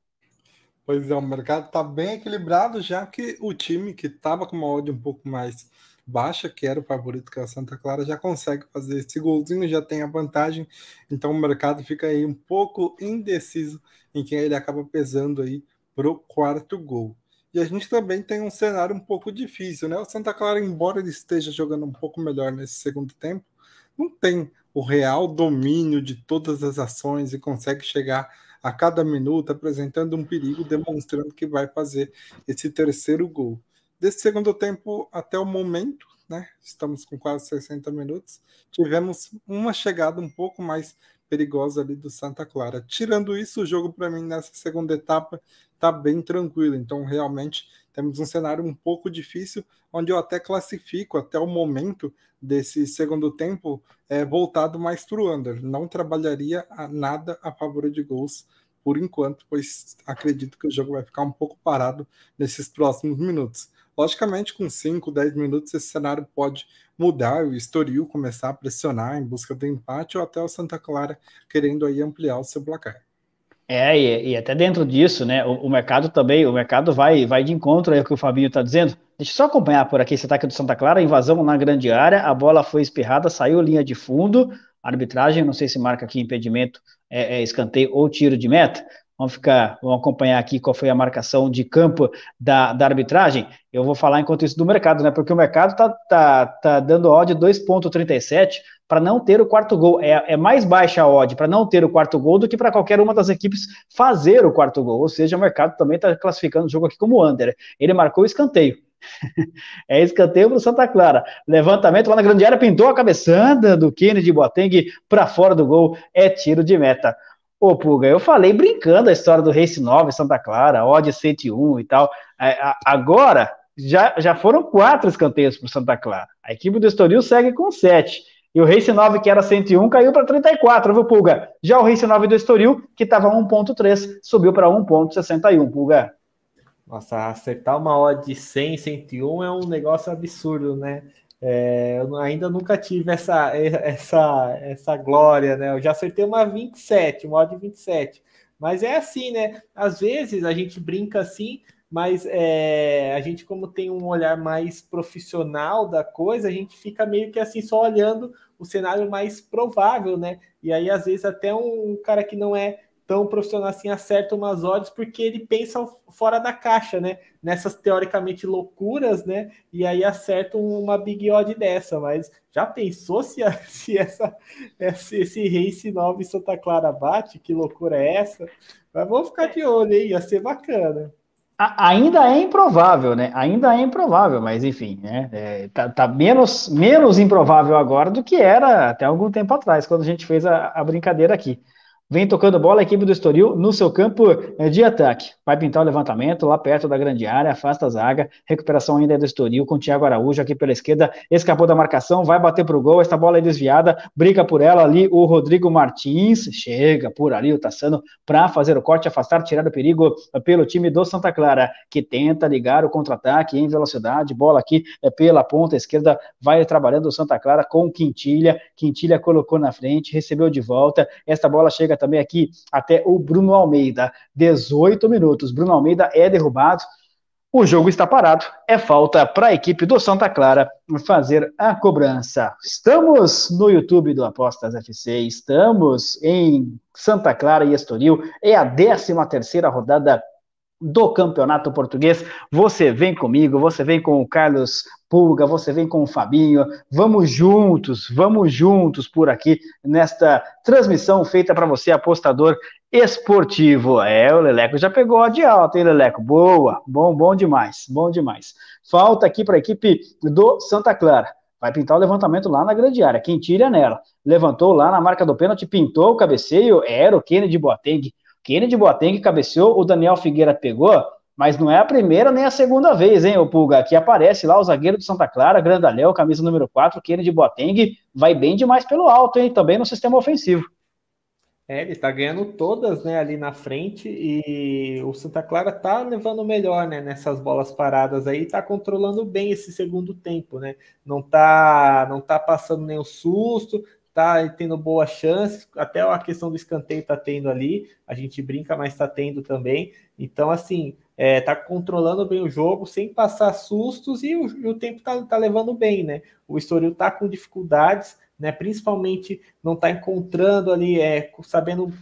Pois é, o mercado está bem equilibrado, já que o time que estava com uma odd um pouco mais baixa, que era o favorito, que era Santa Clara, já consegue fazer esse golzinho, já tem a vantagem. Então o mercado fica aí um pouco indeciso em quem ele acaba pesando aí pro quarto gol. E a gente também tem um cenário um pouco difícil, né? O Santa Clara, embora ele esteja jogando um pouco melhor nesse segundo tempo, não tem o real domínio de todas as ações e consegue chegar a cada minuto, apresentando um perigo, demonstrando que vai fazer esse terceiro gol. Desse segundo tempo até o momento, né? Estamos com quase 60 minutos. Tivemos uma chegada um pouco mais perigosa ali do Santa Clara. Tirando isso, o jogo para mim nessa segunda etapa tá bem tranquilo. Então, realmente temos um cenário um pouco difícil, onde eu até classifico até o momento desse segundo tempo é, voltado mais para o under. Não trabalharia a nada a favor de gols por enquanto, pois acredito que o jogo vai ficar um pouco parado nesses próximos minutos. Logicamente, com 5, 10 minutos, esse cenário pode mudar, o Estoril começar a pressionar em busca do empate ou até o Santa Clara querendo aí ampliar o seu placar. É, e, e até dentro disso, né, o, o, mercado também, o mercado vai, vai de encontro ao que o Fabinho está dizendo. Deixa eu só acompanhar por aqui esse ataque do Santa Clara, invasão na grande área, a bola foi espirrada, saiu linha de fundo, arbitragem, não sei se marca aqui impedimento, é, é, escanteio ou tiro de meta. Vamos ficar, vamos acompanhar aqui qual foi a marcação de campo da, da arbitragem. Eu vou falar enquanto isso do mercado, né? Porque o mercado tá, tá, tá dando ódio 2,37 para não ter o quarto gol. É, é mais baixa a odd para não ter o quarto gol do que para qualquer uma das equipes fazer o quarto gol. Ou seja, o mercado também está classificando o jogo aqui como under. Ele marcou o escanteio. É escanteio para o Santa Clara. Levantamento lá na grande área, pintou a cabeçada do Kennedy Boateng para fora do gol. É tiro de meta. Ô, Puga, eu falei brincando a história do Race 9, Santa Clara, Odd 101 e tal. É, agora, já, já foram quatro escanteios para o Santa Clara. A equipe do Estoril segue com sete. E o Race 9, que era 101, caiu para 34, viu, Pulga? Já o Race 9 do Estoril, que estava 1.3, subiu para 1.61, Pulga. Nossa, acertar uma odd de 100, 101 é um negócio absurdo, né? É, eu ainda nunca tive essa, essa, essa glória, né? Eu já acertei uma 27, uma odd 27. Mas é assim, né? Às vezes a gente brinca assim, mas é, a gente, como tem um olhar mais profissional da coisa, a gente fica meio que assim, só olhando o cenário mais provável, né? E aí, às vezes, até um cara que não é tão profissional assim acerta umas odds porque ele pensa fora da caixa, né? Nessas teoricamente loucuras, né? E aí acerta uma big odd dessa, mas já pensou se, a, se essa, esse, esse race 9 Santa Clara bate? Que loucura é essa? Mas vamos ficar é. de olho aí, ia ser bacana ainda é improvável, né? Ainda é improvável, mas enfim, né? É, tá, tá menos, menos improvável agora do que era até algum tempo atrás, quando a gente fez a, a brincadeira aqui vem tocando bola a equipe do Estoril no seu campo é, de ataque. Vai pintar o levantamento lá perto da grande área, afasta a zaga, recuperação ainda é do Estoril com o Thiago Araújo aqui pela esquerda, escapou da marcação, vai bater pro gol, esta bola é desviada, briga por ela ali o Rodrigo Martins, chega por ali o Tassano para fazer o corte, afastar, tirar o perigo é, pelo time do Santa Clara, que tenta ligar o contra-ataque em velocidade, bola aqui é, pela ponta esquerda, vai trabalhando o Santa Clara com Quintilha, Quintilha colocou na frente, recebeu de volta, esta bola chega também aqui até o Bruno Almeida. 18 minutos. Bruno Almeida é derrubado. O jogo está parado. É falta para a equipe do Santa Clara fazer a cobrança. Estamos no YouTube do Apostas FC. Estamos em Santa Clara e Estoril. É a 13 terceira rodada do Campeonato Português. Você vem comigo, você vem com o Carlos Pulga, você vem com o Fabinho. Vamos juntos, vamos juntos por aqui nesta transmissão feita para você, apostador esportivo. É, o Leleco já pegou a de alta, hein, Leleco? Boa, bom, bom demais, bom demais. Falta aqui para a equipe do Santa Clara. Vai pintar o levantamento lá na grande área. Quem tira é nela. Levantou lá na marca do pênalti, pintou o cabeceio. Era o Kennedy Boateng. Kennedy Boateng cabeceou, o Daniel Figueira pegou, mas não é a primeira nem a segunda vez, hein, o Pulga? Aqui aparece lá o zagueiro do Santa Clara, Grandalhão, camisa número 4, Kennedy Boateng, vai bem demais pelo alto, hein, também no sistema ofensivo. É, ele tá ganhando todas, né, ali na frente e o Santa Clara tá levando melhor, né, nessas bolas paradas aí, tá controlando bem esse segundo tempo, né? Não tá, não tá passando nenhum susto, tá tendo boas chances, até a questão do escanteio tá tendo ali, a gente brinca, mas tá tendo também. Então, assim, é, tá controlando bem o jogo, sem passar sustos, e o, e o tempo tá, tá, levando bem, né? O Estoril tá com dificuldades, né? Principalmente não tá encontrando ali, é, sabendo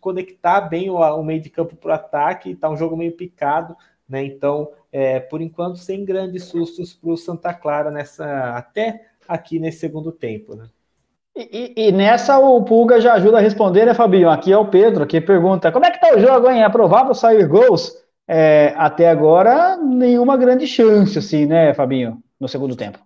conectar bem o, o meio de campo pro ataque, tá um jogo meio picado, né? Então, é, por enquanto, sem grandes sustos pro Santa Clara nessa até aqui nesse segundo tempo, né? E, e, nessa o Pulga já ajuda a responder, né, Fabinho? Aqui é o Pedro que pergunta: como é que tá o jogo, hein? É provável sair gols? É, até agora, nenhuma grande chance, assim, né, Fabinho, no segundo tempo.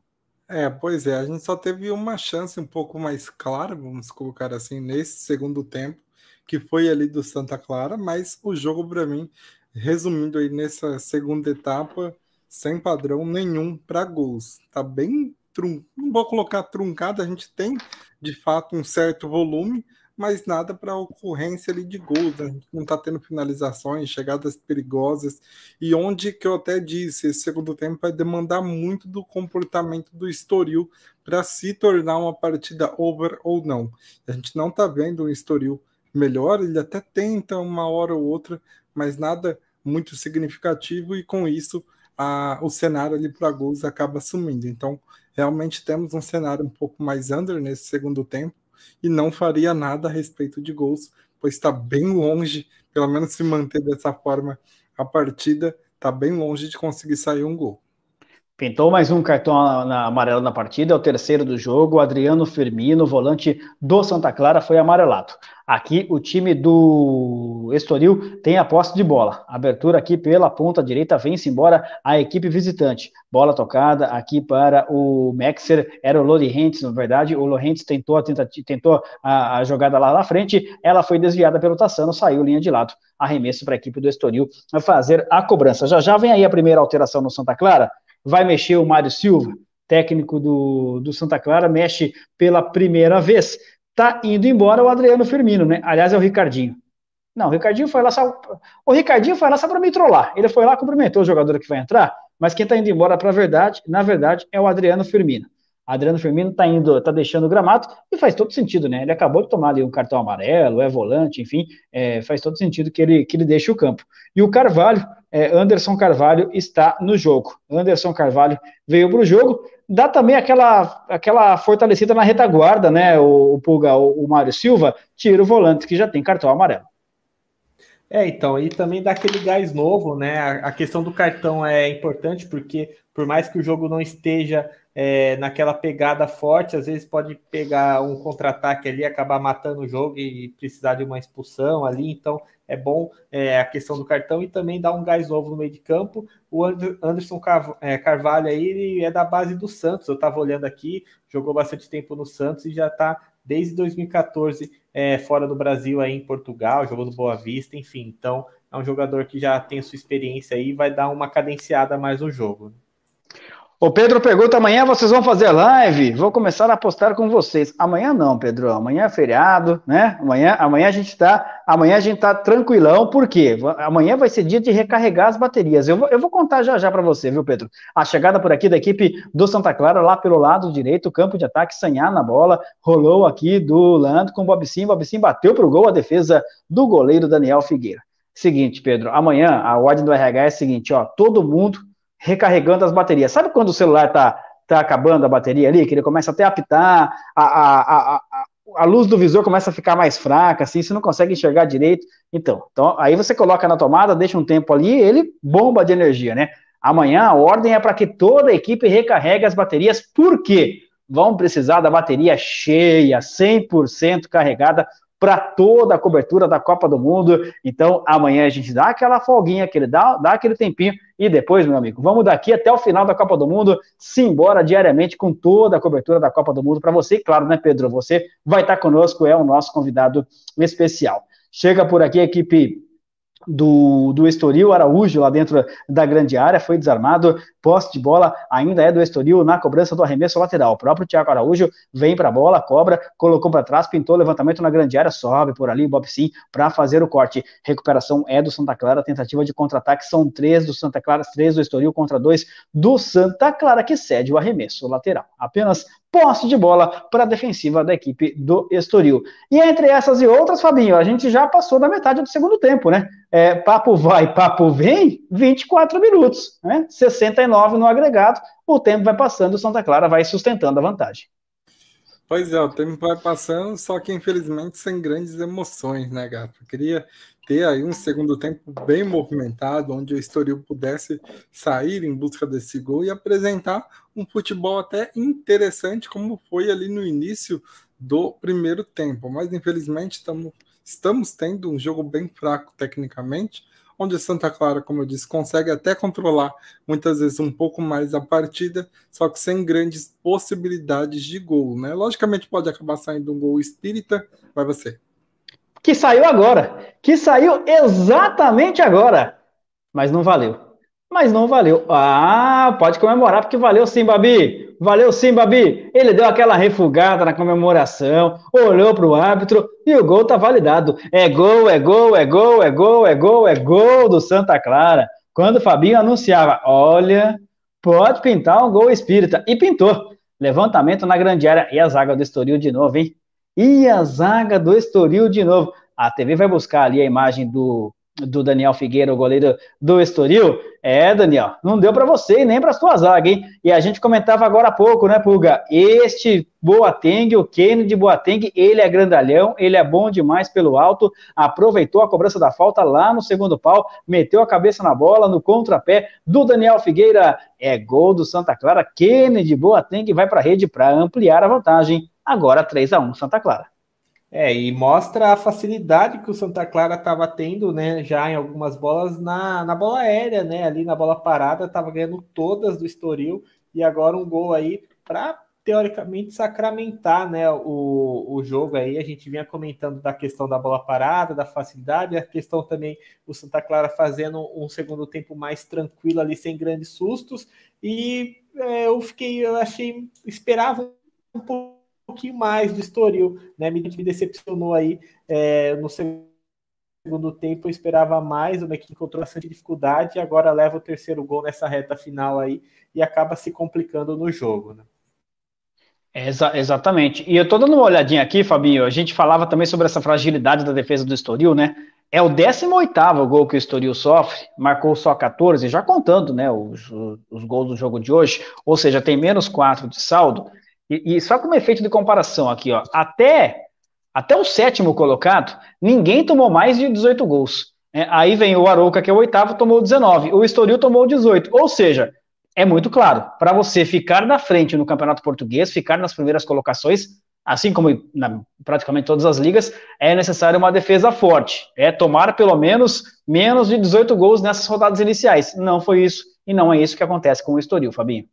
É, pois é, a gente só teve uma chance um pouco mais clara, vamos colocar assim, nesse segundo tempo, que foi ali do Santa Clara, mas o jogo, para mim, resumindo aí nessa segunda etapa, sem padrão nenhum para gols. Tá bem trun... não vou colocar truncada, a gente tem de fato um certo volume, mas nada para ocorrência ali de gols, né? não está tendo finalizações, chegadas perigosas, e onde que eu até disse, esse segundo tempo vai demandar muito do comportamento do Estoril para se tornar uma partida over ou não. A gente não está vendo um Estoril melhor, ele até tenta uma hora ou outra, mas nada muito significativo, e com isso a, o cenário ali para gols acaba sumindo. Então, realmente temos um cenário um pouco mais under nesse segundo tempo e não faria nada a respeito de gols, pois está bem longe, pelo menos se manter dessa forma a partida, está bem longe de conseguir sair um gol. Pintou mais um cartão na, amarelo na partida, é o terceiro do jogo. Adriano Firmino, volante do Santa Clara, foi amarelado. Aqui o time do Estoril tem a posse de bola. Abertura aqui pela ponta direita, vence embora a equipe visitante. Bola tocada aqui para o Maxer, era o Lorentz, na verdade. O Lorentz tentou, tentativa, tentou a, a jogada lá na frente, ela foi desviada pelo Tassano, saiu linha de lado. Arremesso para a equipe do Estoril fazer a cobrança. Já já vem aí a primeira alteração no Santa Clara vai mexer o Mário Silva, técnico do, do Santa Clara, mexe pela primeira vez. Tá indo embora o Adriano Firmino, né? Aliás, é o Ricardinho. Não, o Ricardinho foi lá só. O Ricardinho foi lá só para me trollar. Ele foi lá, cumprimentou o jogador que vai entrar, mas quem está indo embora para verdade, na verdade, é o Adriano Firmino. Adriano Firmino tá indo, tá deixando o gramado e faz todo sentido, né? Ele acabou de tomar ali um cartão amarelo, é volante, enfim, é, faz todo sentido que ele, que ele deixe o campo. E o Carvalho, é, Anderson Carvalho está no jogo. Anderson Carvalho veio para o jogo, dá também aquela, aquela fortalecida na retaguarda, né? O, o Pulga, o, o Mário Silva, tira o volante que já tem cartão amarelo. É, então, e também dá aquele gás novo, né? A, a questão do cartão é importante, porque por mais que o jogo não esteja é, naquela pegada forte, às vezes pode pegar um contra-ataque ali, acabar matando o jogo e precisar de uma expulsão ali. Então é bom é, a questão do cartão e também dar um gás novo no meio de campo. O Anderson é, Carvalho aí ele é da base do Santos, eu estava olhando aqui, jogou bastante tempo no Santos e já está desde 2014 é, fora do Brasil aí em Portugal, jogou no Boa Vista, enfim. Então é um jogador que já tem sua experiência aí e vai dar uma cadenciada mais no jogo. O Pedro pergunta: amanhã vocês vão fazer live? Vou começar a apostar com vocês. Amanhã não, Pedro. Amanhã é feriado, né? Amanhã, amanhã a gente está, amanhã a gente tá tranquilão. Por quê? Amanhã vai ser dia de recarregar as baterias. Eu vou, eu vou contar já já para você, viu, Pedro? A chegada por aqui da equipe do Santa Clara, lá pelo lado direito, campo de ataque, Sanhar na bola, rolou aqui do Lando com o Bob Sim. Bob Sim bateu pro gol a defesa do goleiro Daniel Figueira. Seguinte, Pedro, amanhã a ordem do RH é a seguinte, ó, todo mundo recarregando as baterias. Sabe quando o celular está tá acabando a bateria ali, que ele começa até a apitar, a, a, a, a, luz do visor começa a ficar mais fraca, assim, você não consegue enxergar direito. Então, então, aí você coloca na tomada, deixa um tempo ali, ele bomba de energia, né? Amanhã a ordem é para que toda a equipe recarregue as baterias, porque vão precisar da bateria cheia, 100% carregada, para toda a cobertura da Copa do Mundo. Então, amanhã a gente dá aquela folguinha, aquele, dá, dá aquele tempinho e depois, meu amigo, vamos daqui até o final da Copa do Mundo, simbora diariamente com toda a cobertura da Copa do Mundo para você. E claro, né, Pedro? Você vai estar tá conosco, é o nosso convidado especial. Chega por aqui, equipe do, do Estoril, Araújo lá dentro da grande área, foi desarmado, posse de bola ainda é do Estoril na cobrança do arremesso lateral. O próprio Thiago Araújo vem para a bola, cobra, colocou para trás, pintou levantamento na grande área, sobe por ali, Bob Sim, para fazer o corte. Recuperação é do Santa Clara, tentativa de contra-ataque são três do Santa Clara, três do Estoril contra dois do Santa Clara, que cede o arremesso lateral. Apenas posse de bola para a defensiva da equipe do Estoril. E entre essas e outras, Fabinho, a gente já passou da metade do segundo tempo, né? É, papo vai, papo vem, 24 minutos, né? 69 no agregado, o tempo vai passando, o Santa Clara vai sustentando a vantagem. Pois é, o tempo vai passando, só que infelizmente sem grandes emoções, né, Gato? Queria ter aí um segundo tempo bem movimentado, onde o Estoril pudesse sair em busca desse gol e apresentar um futebol até interessante, como foi ali no início do primeiro tempo. Mas infelizmente tamo, estamos tendo um jogo bem fraco tecnicamente, onde Santa Clara, como eu disse, consegue até controlar muitas vezes um pouco mais a partida, só que sem grandes possibilidades de gol. Né? Logicamente pode acabar saindo um gol espírita, vai você que saiu agora, que saiu exatamente agora, mas não valeu. Mas não valeu. Ah, pode comemorar, porque valeu sim, Babi. Valeu sim, Babi. Ele deu aquela refugada na comemoração, olhou para o árbitro e o gol tá validado. É gol, é gol, é gol, é gol, é gol, é gol do Santa Clara. Quando o Fabinho anunciava, olha, pode pintar um gol espírita. E pintou. Levantamento na grande área e a zaga do Estoril de novo, hein? E a zaga do Estoril de novo. A TV vai buscar ali a imagem do, do Daniel Figueira, o goleiro do Estoril. É, Daniel, não deu para você e nem para sua zaga, hein? E a gente comentava agora há pouco, né, Puga? Este Boateng, o Keno de Boateng, ele é grandalhão, ele é bom demais pelo alto, aproveitou a cobrança da falta lá no segundo pau, meteu a cabeça na bola no contrapé do Daniel Figueira. É gol do Santa Clara, de Boateng vai para a rede para ampliar a vantagem agora 3 a 1 Santa Clara. É, e mostra a facilidade que o Santa Clara estava tendo, né, já em algumas bolas na, na bola aérea, né, ali na bola parada, estava ganhando todas do Estoril, e agora um gol aí para teoricamente sacramentar né, o, o jogo aí. A gente vinha comentando da questão da bola parada, da facilidade, a questão também o Santa Clara fazendo um segundo tempo mais tranquilo ali, sem grandes sustos. E é, eu fiquei, eu achei, esperava um pouco pouquinho mais do Estoril, né? Me, me decepcionou aí é, no segundo tempo, eu esperava mais, mas que encontrou bastante dificuldade e agora leva o terceiro gol nessa reta final aí e acaba se complicando no jogo, né? Exa exatamente. E eu tô dando uma olhadinha aqui, Fabinho. A gente falava também sobre essa fragilidade da defesa do Estoril, né? É o 18 gol que o Estoril sofre, marcou só 14, já contando né, os, os, os gols do jogo de hoje, ou seja, tem menos 4 de saldo. E, e só como efeito de comparação aqui, ó, até, até o sétimo colocado, ninguém tomou mais de 18 gols. É, aí vem o Arouca, que é o oitavo, tomou 19. O Estoril tomou 18. Ou seja, é muito claro, para você ficar na frente no Campeonato Português, ficar nas primeiras colocações, assim como na, praticamente todas as ligas, é necessário uma defesa forte. É tomar pelo menos menos de 18 gols nessas rodadas iniciais. Não foi isso, e não é isso que acontece com o Estoril, Fabinho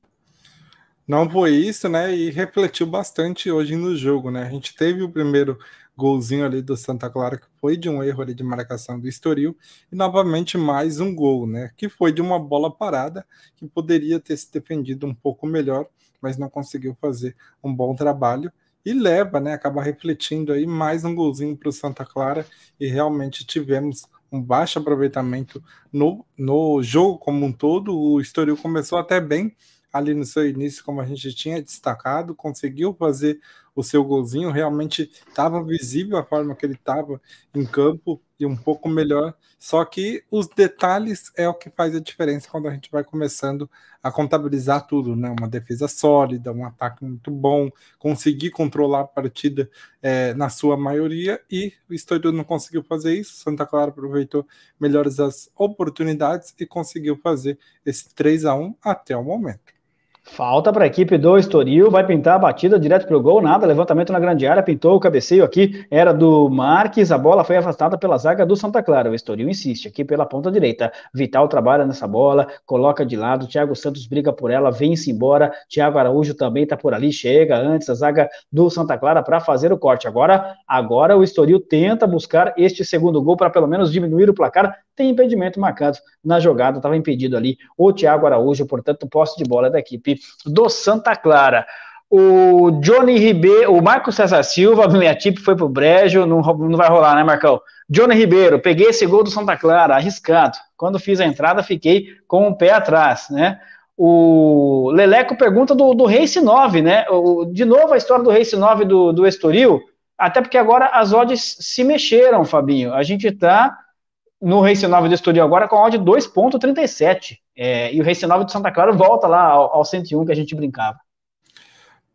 não foi isso, né? E refletiu bastante hoje no jogo, né? A gente teve o primeiro golzinho ali do Santa Clara, que foi de um erro ali de marcação do Estoril, e novamente mais um gol, né? Que foi de uma bola parada, que poderia ter se defendido um pouco melhor, mas não conseguiu fazer um bom trabalho. E leva, né? Acaba refletindo aí mais um golzinho para o Santa Clara, e realmente tivemos um baixo aproveitamento no, no jogo como um todo. O Estoril começou até bem, ali no seu início, como a gente tinha destacado, conseguiu fazer o seu golzinho, realmente estava visível a forma que ele estava em campo e um pouco melhor. Só que os detalhes é o que faz a diferença quando a gente vai começando a contabilizar tudo, né? Uma defesa sólida, um ataque muito bom, conseguir controlar a partida é, na sua maioria e o Estoril não conseguiu fazer isso. Santa Clara aproveitou melhores as oportunidades e conseguiu fazer esse 3 a 1 até o momento. Falta para a equipe do Estoril, vai pintar a batida direto para o gol, nada, levantamento na grande área, pintou o cabeceio aqui, era do Marques, a bola foi afastada pela zaga do Santa Clara, o Estoril insiste aqui pela ponta direita, Vital trabalha nessa bola, coloca de lado, Thiago Santos briga por ela, vence embora, Thiago Araújo também está por ali, chega antes a zaga do Santa Clara para fazer o corte, agora, agora o Estoril tenta buscar este segundo gol para pelo menos diminuir o placar, tem impedimento marcado na jogada, estava impedido ali o Thiago Araújo, portanto posse de bola da equipe do Santa Clara. O Johnny Ribeiro, o Marco César Silva, minha tipo foi pro Brejo, não, não vai rolar, né, Marcão? Johnny Ribeiro, peguei esse gol do Santa Clara, arriscado. Quando fiz a entrada, fiquei com o pé atrás, né? O Leleco pergunta do, do Race 9, né? O, de novo a história do Race 9 do, do Estoril, até porque agora as odds se mexeram, Fabinho. A gente tá no Race 9 do Estoril agora com a odd 2.37. É, e o Race 9 de Santa Clara volta lá ao, ao 101 que a gente brincava.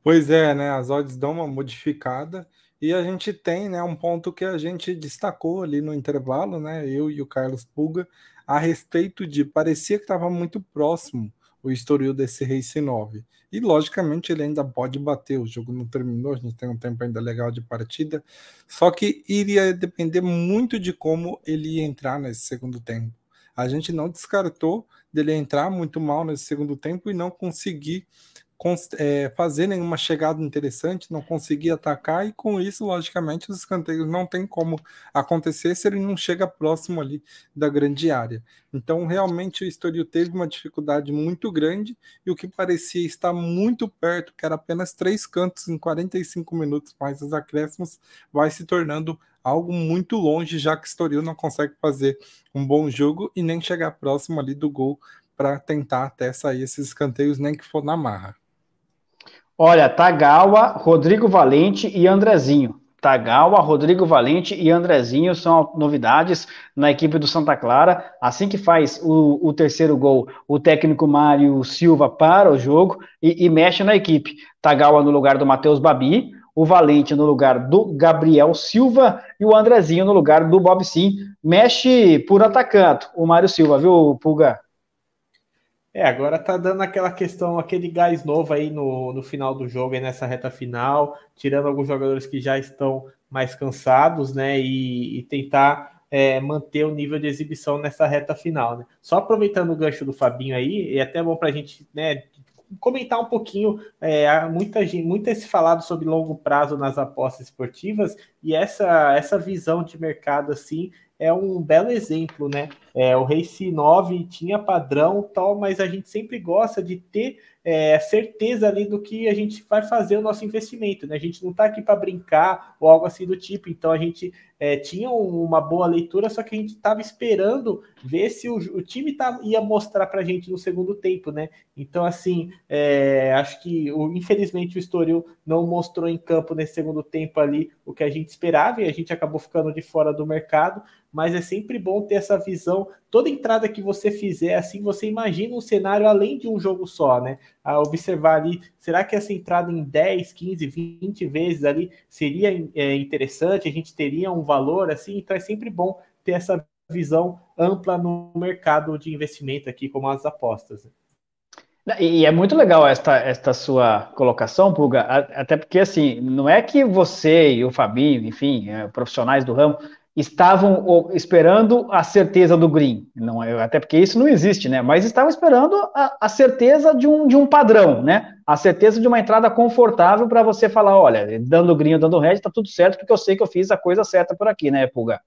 Pois é, né? As odds dão uma modificada e a gente tem, né, um ponto que a gente destacou ali no intervalo, né? Eu e o Carlos Pulga a respeito de parecia que estava muito próximo o historial desse Race 9. E logicamente ele ainda pode bater, o jogo não terminou, a gente tem um tempo ainda legal de partida, só que iria depender muito de como ele ia entrar nesse segundo tempo a gente não descartou dele entrar muito mal nesse segundo tempo e não conseguir é, fazer nenhuma chegada interessante, não conseguir atacar, e com isso, logicamente, os escanteios não tem como acontecer se ele não chega próximo ali da grande área. Então, realmente, o Estoril teve uma dificuldade muito grande, e o que parecia estar muito perto, que era apenas três cantos em 45 minutos mais os acréscimos, vai se tornando algo muito longe, já que o Estoril não consegue fazer um bom jogo e nem chegar próximo ali do gol para tentar até sair esses escanteios, nem que for na marra. Olha, Tagawa, Rodrigo Valente e Andrezinho. Tagawa, Rodrigo Valente e Andrezinho são novidades na equipe do Santa Clara. Assim que faz o, o terceiro gol, o técnico Mário Silva para o jogo e, e mexe na equipe. Tagawa no lugar do Matheus Babi, o Valente no lugar do Gabriel Silva e o Andrezinho no lugar do Bob Sim. Mexe por atacante o Mário Silva, viu, Pulga? É, agora tá dando aquela questão, aquele gás novo aí no, no final do jogo, aí nessa reta final, tirando alguns jogadores que já estão mais cansados, né? E, e tentar é, manter o nível de exibição nessa reta final, né? Só aproveitando o gancho do Fabinho aí, e é até bom pra gente, né? Comentar um pouquinho, é, muita gente, muito é se falado sobre longo prazo nas apostas esportivas e essa, essa visão de mercado assim é um belo exemplo, né? É, o Race 9 tinha padrão tal, mas a gente sempre gosta de ter é, certeza ali do que a gente vai fazer o nosso investimento, né? A gente não está aqui para brincar ou algo assim do tipo, então a gente é, tinha uma boa leitura, só que a gente estava esperando ver se o, o time tá, ia mostrar para a gente no segundo tempo, né? Então, assim, é, acho que o, infelizmente o Estoril não mostrou em campo nesse segundo tempo ali o que a gente esperava e a gente acabou ficando de fora do mercado, mas é sempre bom ter essa visão. Toda entrada que você fizer, assim, você imagina um cenário além de um jogo só, né? A observar ali, será que essa entrada em 10, 15, 20 vezes ali seria é, interessante? A gente teria um valor, assim? Então é sempre bom ter essa visão ampla no mercado de investimento aqui, como as apostas. E é muito legal esta, esta sua colocação, Puga, até porque, assim, não é que você e o Fabinho, enfim, é, profissionais do ramo, estavam esperando a certeza do green, não, é, até porque isso não existe, né? Mas estavam esperando a, a certeza de um, de um padrão, né? A certeza de uma entrada confortável para você falar, olha, dando green ou dando red, tá tudo certo, porque eu sei que eu fiz a coisa certa por aqui, né, Pulga?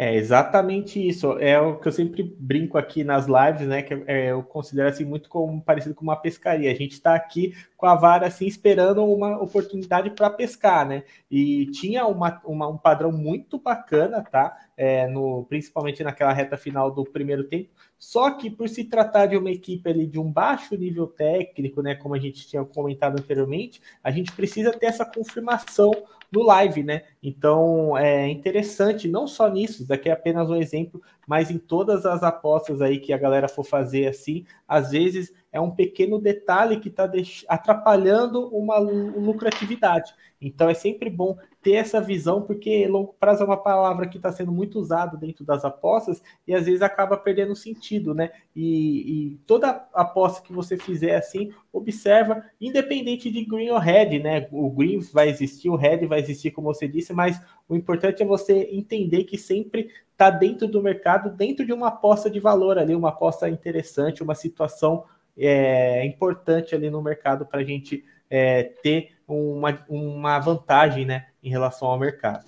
É exatamente isso. É o que eu sempre brinco aqui nas lives, né? Que é, eu considero assim muito como, parecido com uma pescaria. A gente está aqui com a vara assim esperando uma oportunidade para pescar, né? E tinha uma, uma, um padrão muito bacana, tá? É, no, principalmente naquela reta final do primeiro tempo. Só que por se tratar de uma equipe ali de um baixo nível técnico, né? Como a gente tinha comentado anteriormente, a gente precisa ter essa confirmação no live, né? Então é interessante, não só nisso, isso daqui é apenas um exemplo, mas em todas as apostas aí que a galera for fazer assim, às vezes é um pequeno detalhe que está atrapalhando uma lucratividade. Então é sempre bom ter essa visão, porque longo prazo é uma palavra que está sendo muito usada dentro das apostas e às vezes acaba perdendo sentido, né? E, e, toda aposta que você fizer assim, observa, independente de green ou red, né? O green vai existir, o red vai existir, como você disse, mas o importante é você entender que sempre está dentro do mercado, dentro de uma aposta de valor ali, uma aposta interessante, uma situação é, importante ali no mercado para a gente é, ter uma, uma vantagem né, em relação ao mercado.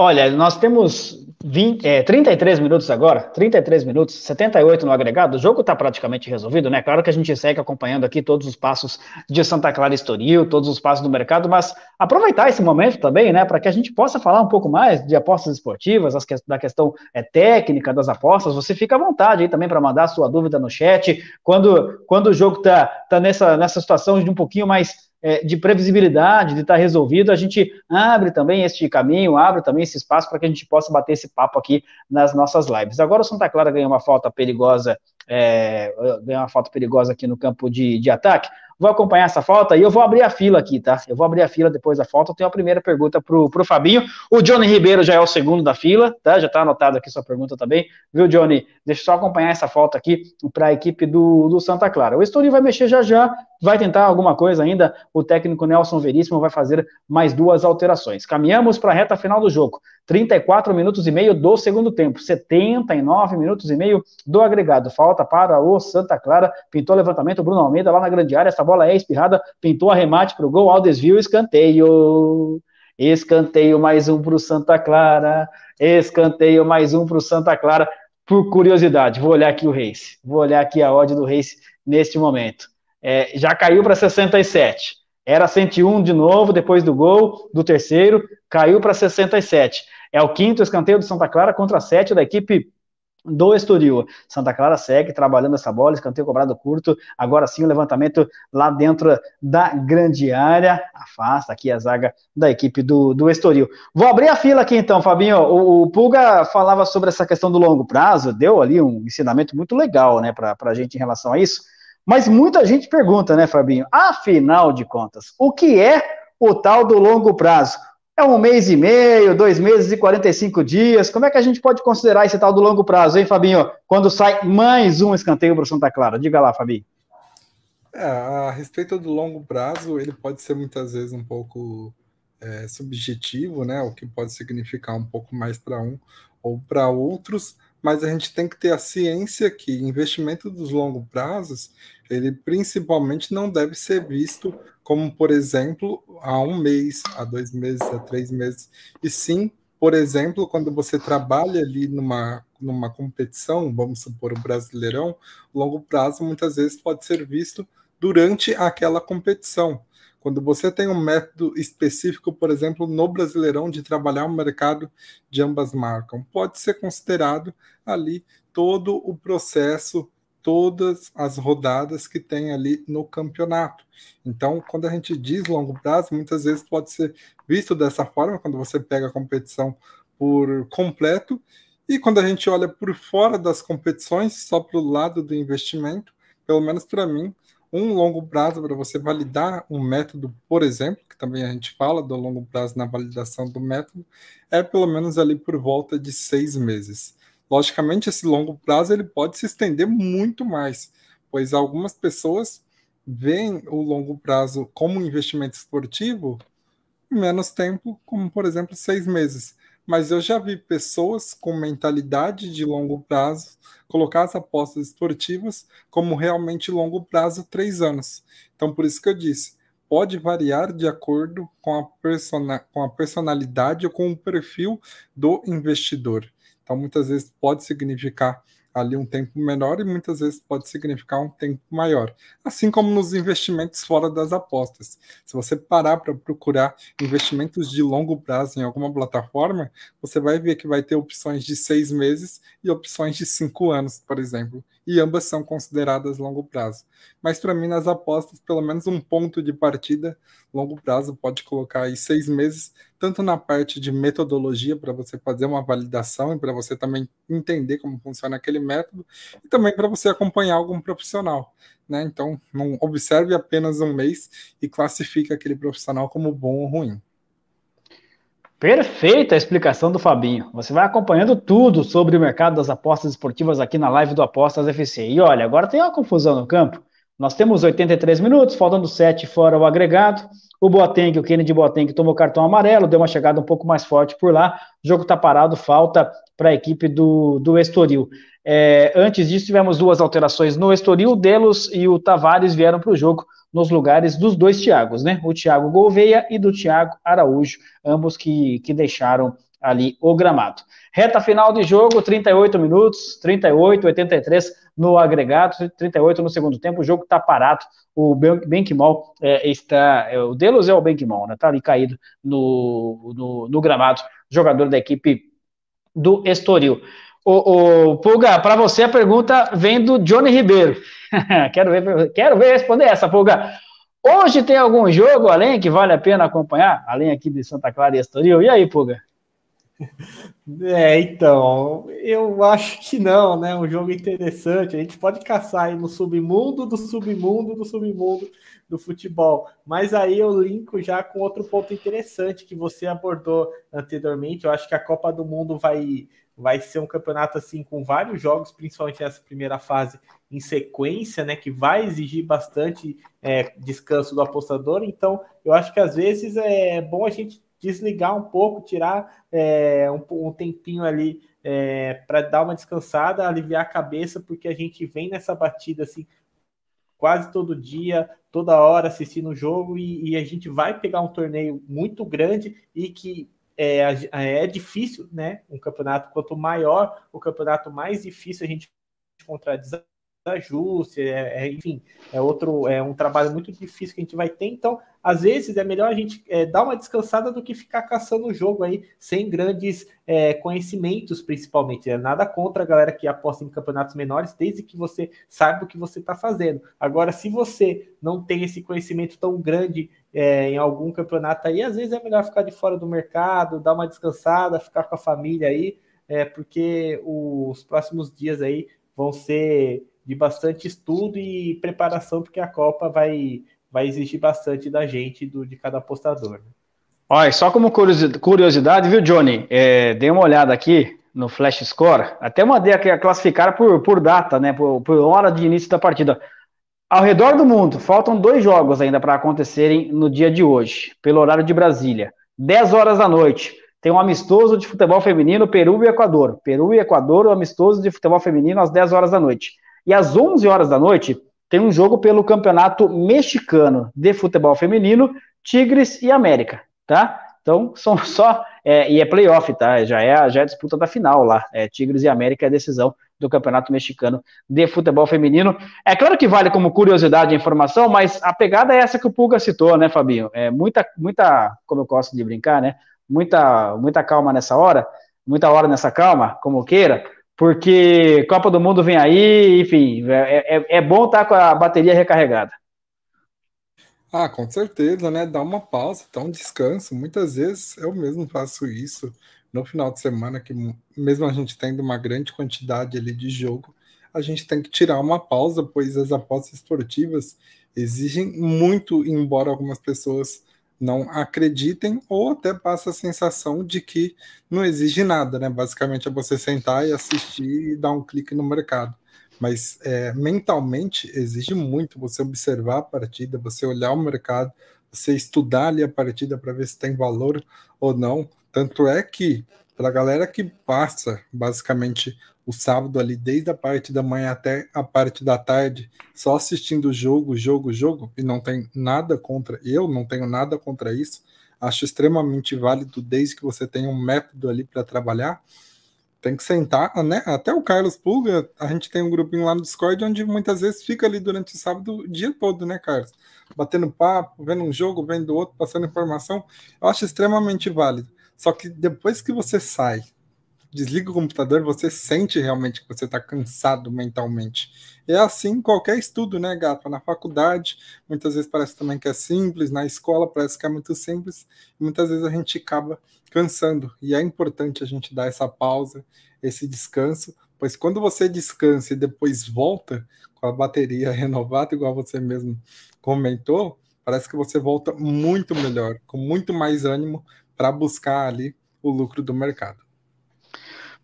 Olha, nós temos 20, é, 33 minutos agora, 33 minutos, 78 no agregado, o jogo está praticamente resolvido, né? Claro que a gente segue acompanhando aqui todos os passos de Santa Clara Estoril, todos os passos do mercado, mas aproveitar esse momento também, né, para que a gente possa falar um pouco mais de apostas esportivas, que, da questão é, técnica das apostas, você fica à vontade aí também para mandar sua dúvida no chat, quando, quando o jogo está tá nessa, nessa situação de um pouquinho mais é, de previsibilidade, de estar tá resolvido, a gente abre também este caminho, abre também esse espaço para que a gente possa bater esse papo aqui nas nossas lives. Agora o Santa Clara ganhou uma falta perigosa, é, ganhou uma falta perigosa aqui no campo de, de ataque vou acompanhar essa falta e eu vou abrir a fila aqui, tá? Eu vou abrir a fila depois da falta. Eu tenho a primeira pergunta pro, pro Fabinho. O Johnny Ribeiro já é o segundo da fila, tá? Já tá anotado aqui sua pergunta também. Viu, Johnny? Deixa eu só acompanhar essa falta aqui para a equipe do, do Santa Clara. O Estoril vai mexer já já, vai tentar alguma coisa ainda. O técnico Nelson Veríssimo vai fazer mais duas alterações. Caminhamos para a reta final do jogo. 34 minutos e meio do segundo tempo, 79 minutos e meio do agregado. Falta para o Santa Clara, pintou levantamento, Bruno Almeida lá na grande área, essa bola é espirrada, pintou arremate para o gol, ao desvio, escanteio. Escanteio mais um para o Santa Clara, escanteio mais um para o Santa Clara. Por curiosidade, vou olhar aqui o Race, vou olhar aqui a odd do Race neste momento. É, já caiu para 67. Era 101 de novo, depois do gol, do terceiro, caiu para 67 é o quinto escanteio do Santa Clara contra a sete da equipe do Estoril. Santa Clara segue trabalhando essa bola, escanteio cobrado curto, agora sim o levantamento lá dentro da grande área, afasta aqui a zaga da equipe do, do Estoril. Vou abrir a fila aqui então, Fabinho, o, o Pulga falava sobre essa questão do longo prazo, deu ali um ensinamento muito legal, né, pra, pra gente em relação a isso, mas muita gente pergunta, né, Fabinho, afinal de contas, o que é o tal do longo prazo? É um mês e meio, dois meses e 45 dias. Como é que a gente pode considerar esse tal do longo prazo, hein, Fabinho? Quando sai mais um escanteio para o Santa Clara. Diga lá, Fabinho. É, a respeito do longo prazo, ele pode ser muitas vezes um pouco é, subjetivo, né? O que pode significar um pouco mais para um ou para outros, mas a gente tem que ter a ciência que investimento dos longos prazos ele principalmente não deve ser visto como, por exemplo, há um mês, há dois meses, há três meses, e sim, por exemplo, quando você trabalha ali numa, numa competição, vamos supor o Brasileirão, longo prazo muitas vezes pode ser visto durante aquela competição. Quando você tem um método específico, por exemplo, no Brasileirão, de trabalhar o mercado de ambas marcas, pode ser considerado ali todo o processo todas as rodadas que tem ali no campeonato. Então, quando a gente diz longo prazo, muitas vezes pode ser visto dessa forma, quando você pega a competição por completo, e quando a gente olha por fora das competições, só para o lado do investimento, pelo menos para mim, um longo prazo para você validar um método, por exemplo, que também a gente fala do longo prazo na validação do método, é pelo menos ali por volta de seis meses. Logicamente, esse longo prazo ele pode se estender muito mais, pois algumas pessoas veem o longo prazo como um investimento esportivo em menos tempo, como por exemplo seis meses. Mas eu já vi pessoas com mentalidade de longo prazo colocar as apostas esportivas como realmente longo prazo, três anos. Então, por isso que eu disse, pode variar de acordo com a, persona, com a personalidade ou com o perfil do investidor. Então, muitas vezes pode significar ali um tempo menor e muitas vezes pode significar um tempo maior. Assim como nos investimentos fora das apostas. Se você parar para procurar investimentos de longo prazo em alguma plataforma, você vai ver que vai ter opções de seis meses e opções de cinco anos, por exemplo. E ambas são consideradas longo prazo. Mas para mim, nas apostas, pelo menos um ponto de partida, longo prazo pode colocar aí seis meses, tanto na parte de metodologia para você fazer uma validação e para você também entender como funciona aquele método e também para você acompanhar algum profissional. Né? Então, não observe apenas um mês e classifique aquele profissional como bom ou ruim. Perfeita a explicação do Fabinho. Você vai acompanhando tudo sobre o mercado das apostas esportivas aqui na live do Apostas FC. E olha, agora tem uma confusão no campo. Nós temos 83 minutos, faltando 7 fora o agregado. O Boateng, o Kennedy Boateng tomou cartão amarelo, deu uma chegada um pouco mais forte por lá. O jogo está parado, falta para a equipe do, do Estoril. É, antes disso, tivemos duas alterações no Estoril. O Delos e o Tavares vieram para o jogo nos lugares dos dois Thiagos, né? O Tiago Gouveia e do Tiago Araújo, ambos que, que deixaram ali o gramado. Reta final de jogo, 38 minutos, 38, 83 no agregado, 38 no segundo tempo, o jogo está parado, o Benquimol é, está, é, o Delos é o Benquimol, né, tá ali caído no, no, no gramado, jogador da equipe do Estoril. O, o Pulga, para você a pergunta vem do Johnny Ribeiro. quero, ver, quero ver responder essa, Pulga. Hoje tem algum jogo além que vale a pena acompanhar? Além aqui de Santa Clara e Estoril? E aí, Pulga? É, então, eu acho que não, né? Um jogo interessante. A gente pode caçar aí no submundo do submundo do submundo do futebol. Mas aí eu linko já com outro ponto interessante que você abordou anteriormente. Eu acho que a Copa do Mundo vai, vai ser um campeonato assim com vários jogos, principalmente nessa primeira fase em sequência, né? Que vai exigir bastante é, descanso do apostador. Então, eu acho que às vezes é bom a gente desligar um pouco, tirar é, um, um, tempinho ali é, para dar uma descansada, aliviar a cabeça, porque a gente vem nessa batida assim quase todo dia, toda hora assistindo o jogo e, e a gente vai pegar um torneio muito grande e que é, é, é difícil, né? Um campeonato quanto maior, o campeonato mais difícil a gente encontrar desajuste, é, é, enfim, é outro, é um trabalho muito difícil que a gente vai ter. Então às vezes é melhor a gente é, dar uma descansada do que ficar caçando o jogo aí sem grandes é, conhecimentos, principalmente. É nada contra a galera que aposta em campeonatos menores, desde que você saiba o que você está fazendo. Agora, se você não tem esse conhecimento tão grande é, em algum campeonato aí, às vezes é melhor ficar de fora do mercado, dar uma descansada, ficar com a família aí, é, porque os próximos dias aí vão ser de bastante estudo e preparação, porque a Copa vai vai exigir bastante da gente, do, de cada apostador. Né? Olha, só como curiosidade, viu, Johnny? É, dei uma olhada aqui no Flash Score, até mandei aqui a classificar por, por data, né? Por, por hora de início da partida. Ao redor do mundo, faltam dois jogos ainda para acontecerem no dia de hoje, pelo horário de Brasília. 10 horas da noite, tem um amistoso de futebol feminino Peru e Equador. Peru e Equador, o um amistoso de futebol feminino às 10 horas da noite. E às 11 horas da noite, tem um jogo pelo Campeonato Mexicano de Futebol Feminino, Tigres e América, tá? Então são só. É, e é playoff, tá? Já é, já é a disputa da final lá. É, Tigres e América é a decisão do Campeonato Mexicano de Futebol Feminino. É claro que vale como curiosidade a informação, mas a pegada é essa que o Pulga citou, né, Fabinho? É muita, muita, como eu gosto de brincar, né? Muita, muita calma nessa hora, muita hora nessa calma, como queira porque Copa do Mundo vem aí, enfim, é, é, é bom estar tá com a bateria recarregada. Ah, com certeza, né? Dá uma pausa, dá um descanso. Muitas vezes eu mesmo faço isso no final de semana, que mesmo a gente tendo uma grande quantidade ali de jogo, a gente tem que tirar uma pausa, pois as apostas esportivas exigem muito, embora algumas pessoas não acreditem ou até passa a sensação de que não exige nada, né? Basicamente é você sentar e assistir e dar um clique no mercado. Mas é, mentalmente exige muito você observar a partida, você olhar o mercado, você estudar ali a partida para ver se tem valor ou não. Tanto é que para a galera que passa basicamente o sábado ali, desde a parte da manhã até a parte da tarde, só assistindo jogo, jogo, jogo, e não tem nada contra, eu não tenho nada contra isso, acho extremamente válido desde que você tenha um método ali para trabalhar. Tem que sentar, ah, né? Até o Carlos Pulga, a gente tem um grupinho lá no Discord onde muitas vezes fica ali durante o sábado o dia todo, né, Carlos? Batendo papo, vendo um jogo, vendo outro, passando informação. Eu acho extremamente válido. Só que depois que você sai desliga o computador, você sente realmente que você está cansado mentalmente. É assim qualquer estudo, né, gato? Na faculdade, muitas vezes parece também que é simples, na escola parece que é muito simples, muitas vezes a gente acaba cansando. E é importante a gente dar essa pausa, esse descanso, pois quando você descansa e depois volta com a bateria renovada, igual você mesmo comentou, parece que você volta muito melhor, com muito mais ânimo para buscar ali o lucro do mercado.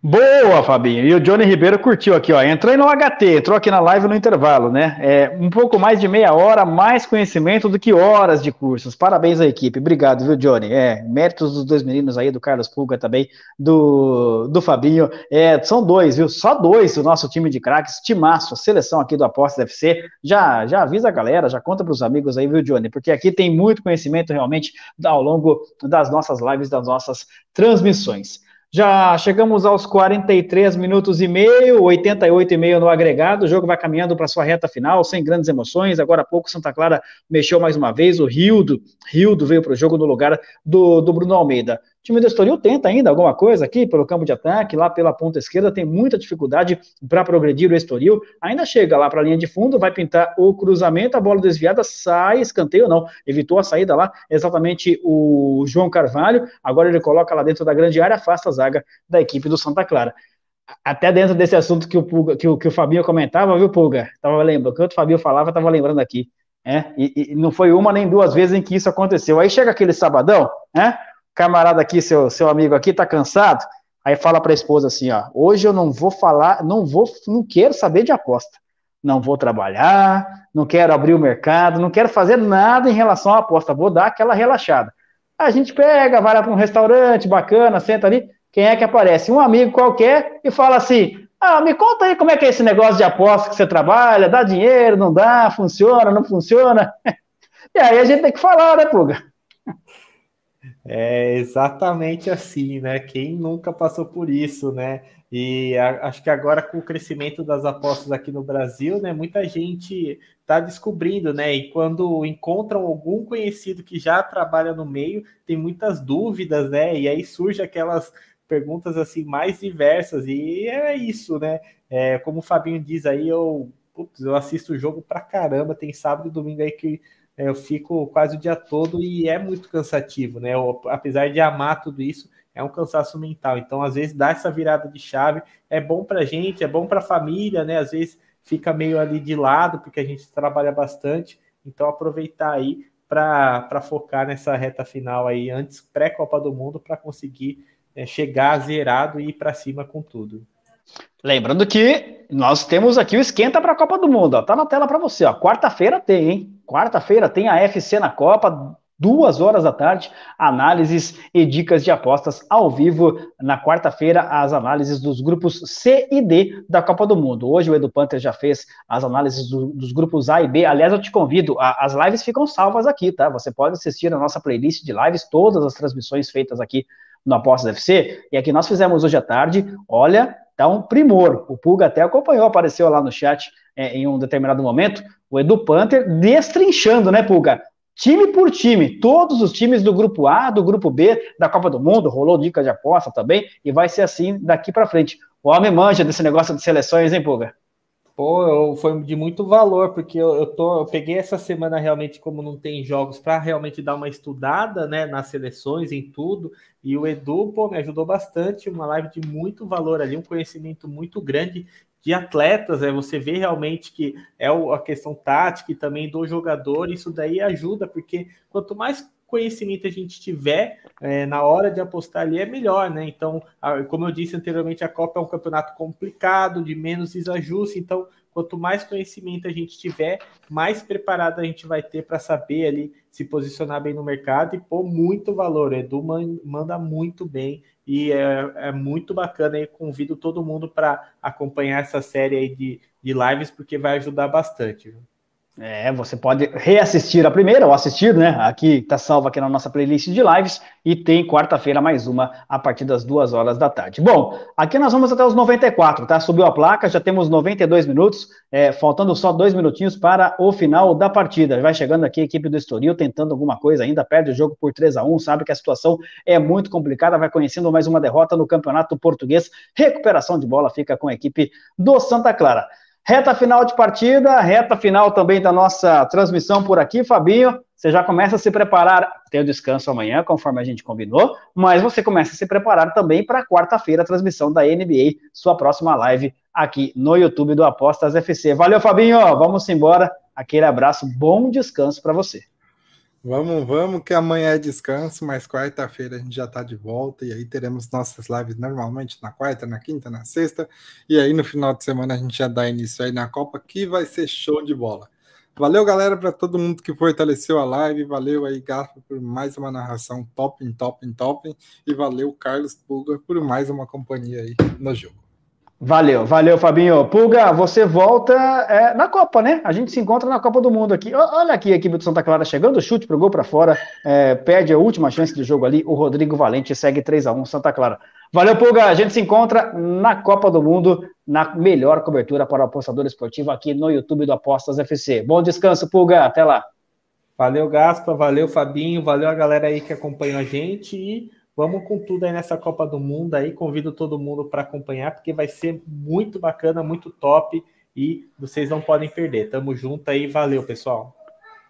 Boa, Fabinho. E o Johnny Ribeiro curtiu aqui, ó. Entrei no HT, entrou aqui na live no intervalo, né? É, um pouco mais de meia hora, mais conhecimento do que horas de cursos. Parabéns à equipe. Obrigado, viu, Johnny? É, méritos dos dois meninos aí, do Carlos Pulga também, do, do Fabinho. É, são dois, viu? Só dois do nosso time de craques, timaço, seleção aqui do Apostas FC. Já, já avisa a galera, já conta para os amigos aí, viu, Johnny? Porque aqui tem muito conhecimento realmente ao longo das nossas lives, das nossas transmissões. Já chegamos aos 43 minutos e meio, 88 e meio no agregado. O jogo vai caminhando para sua reta final, sem grandes emoções. Agora há pouco, Santa Clara mexeu mais uma vez. O Rildo, Rildo veio para o jogo no lugar do, do Bruno Almeida time do Estoril tenta ainda alguma coisa aqui pelo campo de ataque, lá pela ponta esquerda, tem muita dificuldade para progredir o Estoril. Ainda chega lá para a linha de fundo, vai pintar o cruzamento, a bola desviada sai, escanteio não. Evitou a saída lá, exatamente o João Carvalho. Agora ele coloca lá dentro da grande área, afasta a zaga da equipe do Santa Clara. Até dentro desse assunto que o, Puga, que o, que o Fabinho comentava, viu, Pulga? Tava lembrando, que o Fabinho falava, tava lembrando aqui. É, e, e, não foi uma nem duas vezes em que isso aconteceu. Aí chega aquele sabadão, né? camarada aqui, seu, seu amigo aqui, tá cansado? Aí fala para a esposa assim, ó, hoje eu não vou falar, não vou, não quero saber de aposta. Não vou trabalhar, não quero abrir o mercado, não quero fazer nada em relação à aposta, vou dar aquela relaxada. A gente pega, vai lá para um restaurante bacana, senta ali, quem é que aparece? Um amigo qualquer e fala assim: "Ah, me conta aí como é que é esse negócio de aposta que você trabalha, dá dinheiro, não dá, funciona, não funciona?" E aí a gente tem que falar, né, Puga? É exatamente assim, né? Quem nunca passou por isso, né? E a, acho que agora com o crescimento das apostas aqui no Brasil, né, muita gente está descobrindo, né? E quando encontram algum conhecido que já trabalha no meio, tem muitas dúvidas, né? E aí surge aquelas perguntas assim mais diversas e é isso, né? É, como o Fabinho diz aí, eu, eu assisto o jogo pra caramba, tem sábado e domingo aí que é, eu fico quase o dia todo e é muito cansativo, né? Eu, apesar de amar tudo isso, é um cansaço mental. Então, às vezes, dá essa virada de chave, é bom para gente, é bom para a família, né? Às vezes fica meio ali de lado, porque a gente trabalha bastante. Então, aproveitar aí para focar nessa reta final aí, antes pré-Copa do Mundo, para conseguir é, chegar zerado e ir para cima com tudo. Lembrando que nós temos aqui o esquenta para a Copa do Mundo. Ó. Tá na tela para você. Quarta-feira tem, hein? Quarta-feira tem a FC na Copa, duas horas da tarde, análises e dicas de apostas ao vivo. Na quarta-feira, as análises dos grupos C e D da Copa do Mundo. Hoje o Edu Panther já fez as análises do, dos grupos A e B. Aliás, eu te convido, a, as lives ficam salvas aqui, tá? Você pode assistir a nossa playlist de lives, todas as transmissões feitas aqui no Apostas FC. E aqui nós fizemos hoje à tarde, olha, tá um primor. O Pulga até acompanhou, apareceu lá no chat é, em um determinado momento, o Edu Panther destrinchando, né, Pulga? Time por time, todos os times do grupo A, do grupo B, da Copa do Mundo, rolou dicas de aposta também, e vai ser assim daqui para frente. O homem manja desse negócio de seleções, hein, Pulga? Pô, foi de muito valor, porque eu, eu, tô, eu peguei essa semana realmente, como não tem jogos, para realmente dar uma estudada né, nas seleções, em tudo. E o Edu, pô, me ajudou bastante. Uma live de muito valor ali, um conhecimento muito grande de atletas, é, você vê realmente que é a questão tática e também do jogador, isso daí ajuda, porque quanto mais conhecimento a gente tiver é, na hora de apostar ali é melhor, né? Então, a, como eu disse anteriormente, a Copa é um campeonato complicado, de menos desajuste, então quanto mais conhecimento a gente tiver, mais preparado a gente vai ter para saber ali se posicionar bem no mercado e pôr muito valor. Edu manda muito bem e é, é muito bacana aí convido todo mundo para acompanhar essa série aí de, de lives, porque vai ajudar bastante. Viu? É, você pode reassistir a primeira, ou assistir, né? Aqui está salva aqui na nossa playlist de lives e tem quarta-feira mais uma a partir das duas horas da tarde. Bom, aqui nós vamos até os 94, tá? Subiu a placa, já temos 92 minutos, é, faltando só dois minutinhos para o final da partida. Vai chegando aqui a equipe do Estoril tentando alguma coisa ainda, perde o jogo por 3 a 1 sabe que a situação é muito complicada, vai conhecendo mais uma derrota no Campeonato Português. Recuperação de bola fica com a equipe do Santa Clara. Reta final de partida, reta final também da nossa transmissão por aqui, Fabinho. Você já começa a se preparar, tem o descanso amanhã, conforme a gente combinou, mas você começa a se preparar também para quarta-feira a transmissão da NBA, sua próxima live aqui no YouTube do Apostas FC. Valeu, Fabinho, vamos embora. Aquele abraço, bom descanso para você. Vamos, vamos, que amanhã é descanso, mas quarta-feira a gente já está de volta e aí teremos nossas lives normalmente na quarta, na quinta, na sexta. E aí no final de semana a gente já dá início aí na Copa, que vai ser show de bola. Valeu, galera, para todo mundo que fortaleceu a live. Valeu aí, Garfo, por mais uma narração top, top, top. E valeu, Carlos Pulga, por mais uma companhia aí no jogo. Valeu, valeu, Fabinho. Pulga, você volta é, na Copa, né? A gente se encontra na Copa do Mundo aqui. Olha aqui a equipe do Santa Clara chegando, chute pro gol para fora, é, perde a última chance de jogo ali. O Rodrigo Valente segue 3 a 1 Santa Clara. Valeu, Pulga. A gente se encontra na Copa do Mundo, na melhor cobertura para o apostador esportivo aqui no YouTube do Apostas FC. Bom descanso, Pulga. Até lá. Valeu, Gaspa. Valeu, Fabinho. Valeu a galera aí que acompanha a gente. E Vamos com tudo aí nessa Copa do Mundo aí. Convido todo mundo para acompanhar, porque vai ser muito bacana, muito top e vocês não podem perder. Tamo junto aí, valeu, pessoal.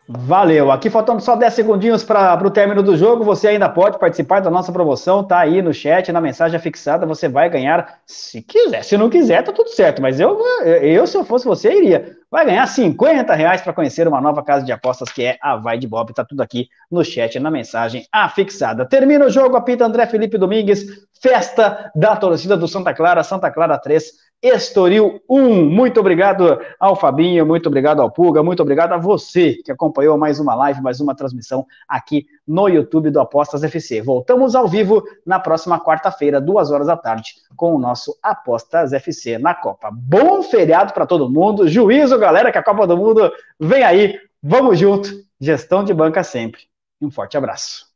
Valeu. Aqui faltando só 10 segundinhos para o término do jogo. Você ainda pode participar da nossa promoção. Tá aí no chat, na mensagem fixada. Você vai ganhar, se quiser. Se não quiser, tá tudo certo. Mas eu, eu se eu fosse você, iria. Vai ganhar 50 reais para conhecer uma nova casa de apostas que é a Vai de Bob. Tá tudo aqui no chat, na mensagem afixada. Termina o jogo, apita André Felipe Domingues. Festa da torcida do Santa Clara. Santa Clara 3, Estoril 1. Muito obrigado ao Fabinho, muito obrigado ao Puga, muito obrigado a você que acompanhou mais uma live, mais uma transmissão aqui no YouTube do Apostas FC. Voltamos ao vivo na próxima quarta-feira, duas horas da tarde, com o nosso Apostas FC na Copa. Bom feriado para todo mundo, juízo, galera, que a Copa do Mundo vem aí. Vamos junto, gestão de banca sempre. Um forte abraço.